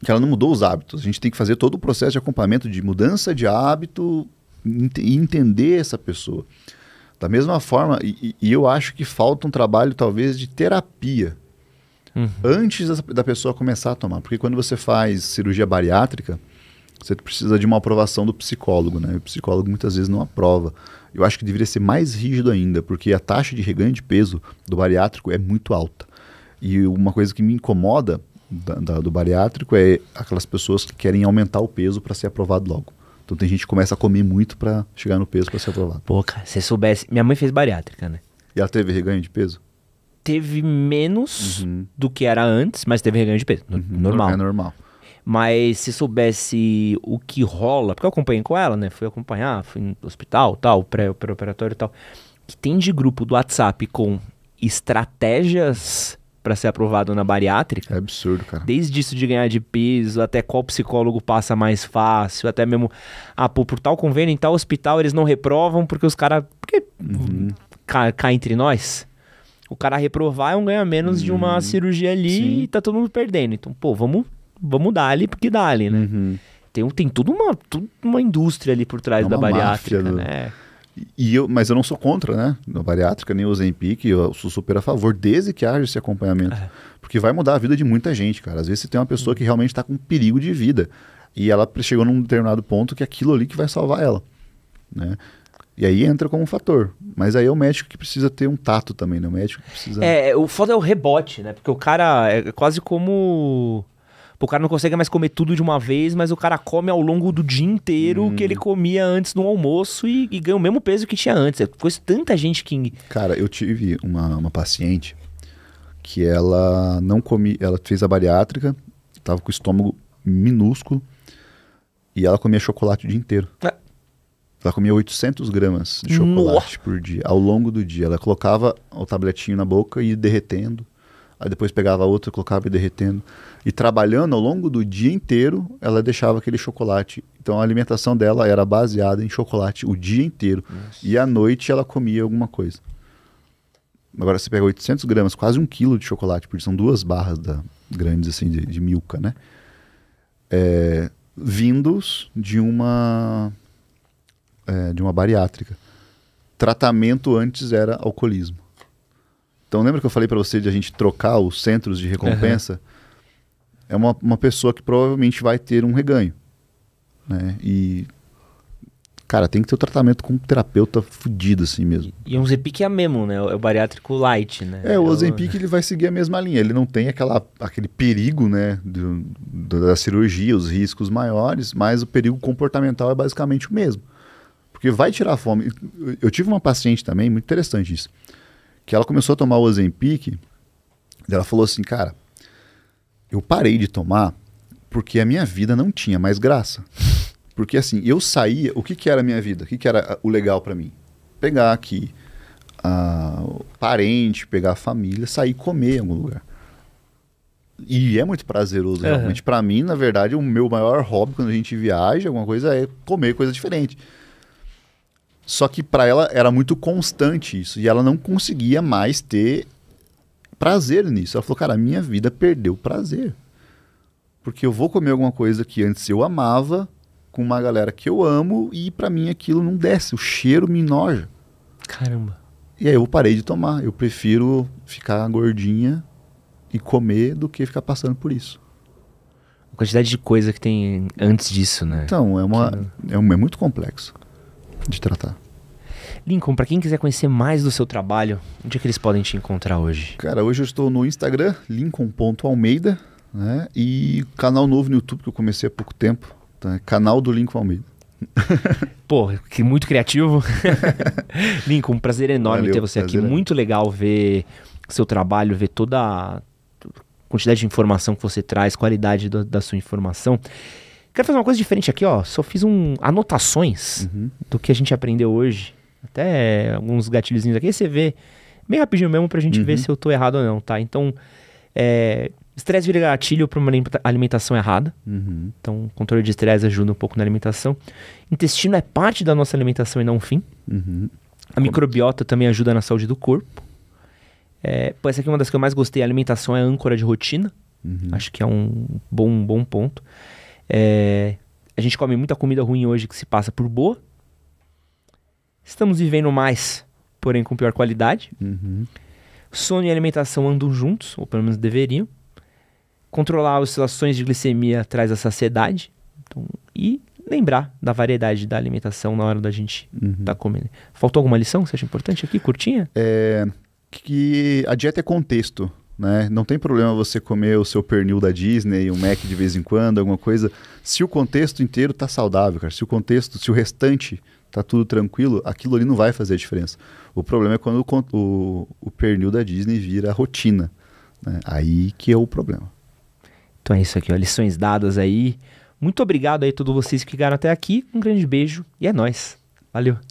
Que ela não mudou os hábitos. A gente tem que fazer todo o processo de acompanhamento de mudança de hábito ent e entender essa pessoa. Da mesma forma, e, e eu acho que falta um trabalho talvez de terapia uhum. antes da pessoa começar a tomar. Porque quando você faz cirurgia bariátrica, você precisa de uma aprovação do psicólogo, né? O psicólogo muitas vezes não aprova. Eu acho que deveria ser mais rígido ainda, porque a taxa de reganho de peso do bariátrico é muito alta. E uma coisa que me incomoda da, da, do bariátrico é aquelas pessoas que querem aumentar o peso para ser aprovado logo. Então tem gente que começa a comer muito para chegar no peso para ser aprovado. Pô, cara, se soubesse. Minha mãe fez bariátrica, né? E ela teve reganho de peso? teve menos uhum. do que era antes, mas teve reganho de peso. Uhum. Normal. É normal. Mas se soubesse o que rola, porque eu acompanhei com ela, né? Fui acompanhar, fui no hospital, tal, pré-operatório e tal. Que tem de grupo do WhatsApp com estratégias para ser aprovado na bariátrica. É absurdo, cara. Desde isso de ganhar de peso, até qual psicólogo passa mais fácil, até mesmo, ah, pô, por tal convênio, em tal hospital, eles não reprovam porque os caras. Porque. Uhum. cá entre nós o cara reprovar é um ganha menos uhum. de uma uhum. cirurgia ali Sim. e tá todo mundo perdendo. Então, pô, vamos, vamos dar ali porque dá ali, né? Uhum. Tem, tem toda uma, tudo uma indústria ali por trás é da bariátrica, do... né? E eu, mas eu não sou contra, né? Na bariátrica, nem o Zempic, eu sou super a favor, desde que haja esse acompanhamento. É. Porque vai mudar a vida de muita gente, cara. Às vezes você tem uma pessoa que realmente está com perigo de vida. E ela chegou num determinado ponto que é aquilo ali que vai salvar ela. Né? E aí entra como um fator. Mas aí é o médico que precisa ter um tato também, né? O médico que precisa. É, é, o foda é o rebote, né? Porque o cara é quase como. O cara não consegue mais comer tudo de uma vez, mas o cara come ao longo do dia inteiro hum. que ele hum. comia antes no almoço e, e, ganha o mesmo peso que tinha antes. Coisa tanta gente que. Cara, eu tive uma, uma paciente que ela não comia. Ela fez a bariátrica, tava com o estômago minúsculo e ela comia chocolate o dia inteiro. Ah. Ela comia 800 gramas de chocolate Nossa. por dia, ao longo do dia. Ela colocava o tabletinho na boca e ia derretendo. Aí depois pegava outra, colocava e derretendo. E trabalhando ao longo do dia inteiro, ela deixava aquele chocolate. Então a alimentação dela era baseada em chocolate o dia inteiro. Nossa. E à noite ela comia alguma coisa. Agora você pega 800 gramas, quase um quilo de chocolate, porque são duas barras da, grandes assim de, de milka, né? É, vindos de uma é, de uma bariátrica. Tratamento antes era alcoolismo. Então lembra que eu falei para você de a gente trocar os centros de recompensa? Uhum. É uma, uma pessoa que provavelmente vai ter um reganho. Né? E cara, tem que ter o um tratamento com um terapeuta fudido assim mesmo. E o Zempic é mesmo, né? É o bariátrico light, né? É, o é Zempic ele vai seguir a mesma linha. Ele não tem aquela, aquele perigo, né, do, do, da cirurgia, os riscos maiores, mas o perigo comportamental é basicamente o mesmo porque vai tirar a fome. Eu tive uma paciente também, muito interessante isso, que ela começou a tomar o Ozempic, ela falou assim, cara, eu parei de tomar porque a minha vida não tinha mais graça. Porque assim, eu saía, o que, que era a minha vida? O que, que era o legal para mim? Pegar aqui uh, parente, pegar a família, sair comer em algum lugar. E é muito prazeroso, realmente. Uhum. Para mim, na verdade, o meu maior hobby quando a gente viaja, alguma coisa, é comer coisa diferente. Só que para ela era muito constante isso e ela não conseguia mais ter prazer nisso. Ela falou: "Cara, a minha vida perdeu prazer. Porque eu vou comer alguma coisa que antes eu amava com uma galera que eu amo e para mim aquilo não desce, o cheiro me enoja". Caramba. E aí eu parei de tomar. Eu prefiro ficar gordinha e comer do que ficar passando por isso. A quantidade de coisa que tem antes disso, né? Então, é uma que... é, um, é muito complexo de tratar. Lincoln, para quem quiser conhecer mais do seu trabalho, onde é que eles podem te encontrar hoje? Cara, hoje eu estou no Instagram, lincoln.almeida, né? E canal novo no YouTube que eu comecei há pouco tempo, tá? canal do Lincoln Almeida. Pô, que muito criativo. Lincoln, um prazer enorme Valeu, ter você aqui. É. Muito legal ver seu trabalho, ver toda a quantidade de informação que você traz, qualidade do, da sua informação. Quero fazer uma coisa diferente aqui, ó. Só fiz um anotações uhum. do que a gente aprendeu hoje. Até alguns gatilhozinhos aqui. Aí você vê bem rapidinho mesmo pra gente uhum. ver se eu tô errado ou não, tá? Então, é, Estresse vira gatilho para uma alimentação errada. Uhum. Então, controle de estresse ajuda um pouco na alimentação. Intestino é parte da nossa alimentação e não um fim. Uhum. A microbiota também ajuda na saúde do corpo. É, pô, essa aqui é uma das que eu mais gostei. A alimentação é âncora de rotina. Uhum. Acho que é um bom, um bom ponto. É, a gente come muita comida ruim hoje que se passa por boa. Estamos vivendo mais, porém com pior qualidade. Uhum. Sono e alimentação andam juntos, ou pelo menos deveriam. Controlar oscilações de glicemia traz a saciedade. Então, e lembrar da variedade da alimentação na hora da gente uhum. tá comendo. Faltou alguma lição que acha importante aqui, curtinha? É que a dieta é contexto. Né? Não tem problema você comer o seu pernil da Disney, um Mac de vez em quando, alguma coisa, se o contexto inteiro está saudável, cara. Se o contexto, se o restante está tudo tranquilo, aquilo ali não vai fazer a diferença. O problema é quando o, o, o pernil da Disney vira rotina. Né? Aí que é o problema. Então é isso aqui, ó. lições dadas aí. Muito obrigado aí a todos vocês que ficaram até aqui. Um grande beijo e é nós. Valeu.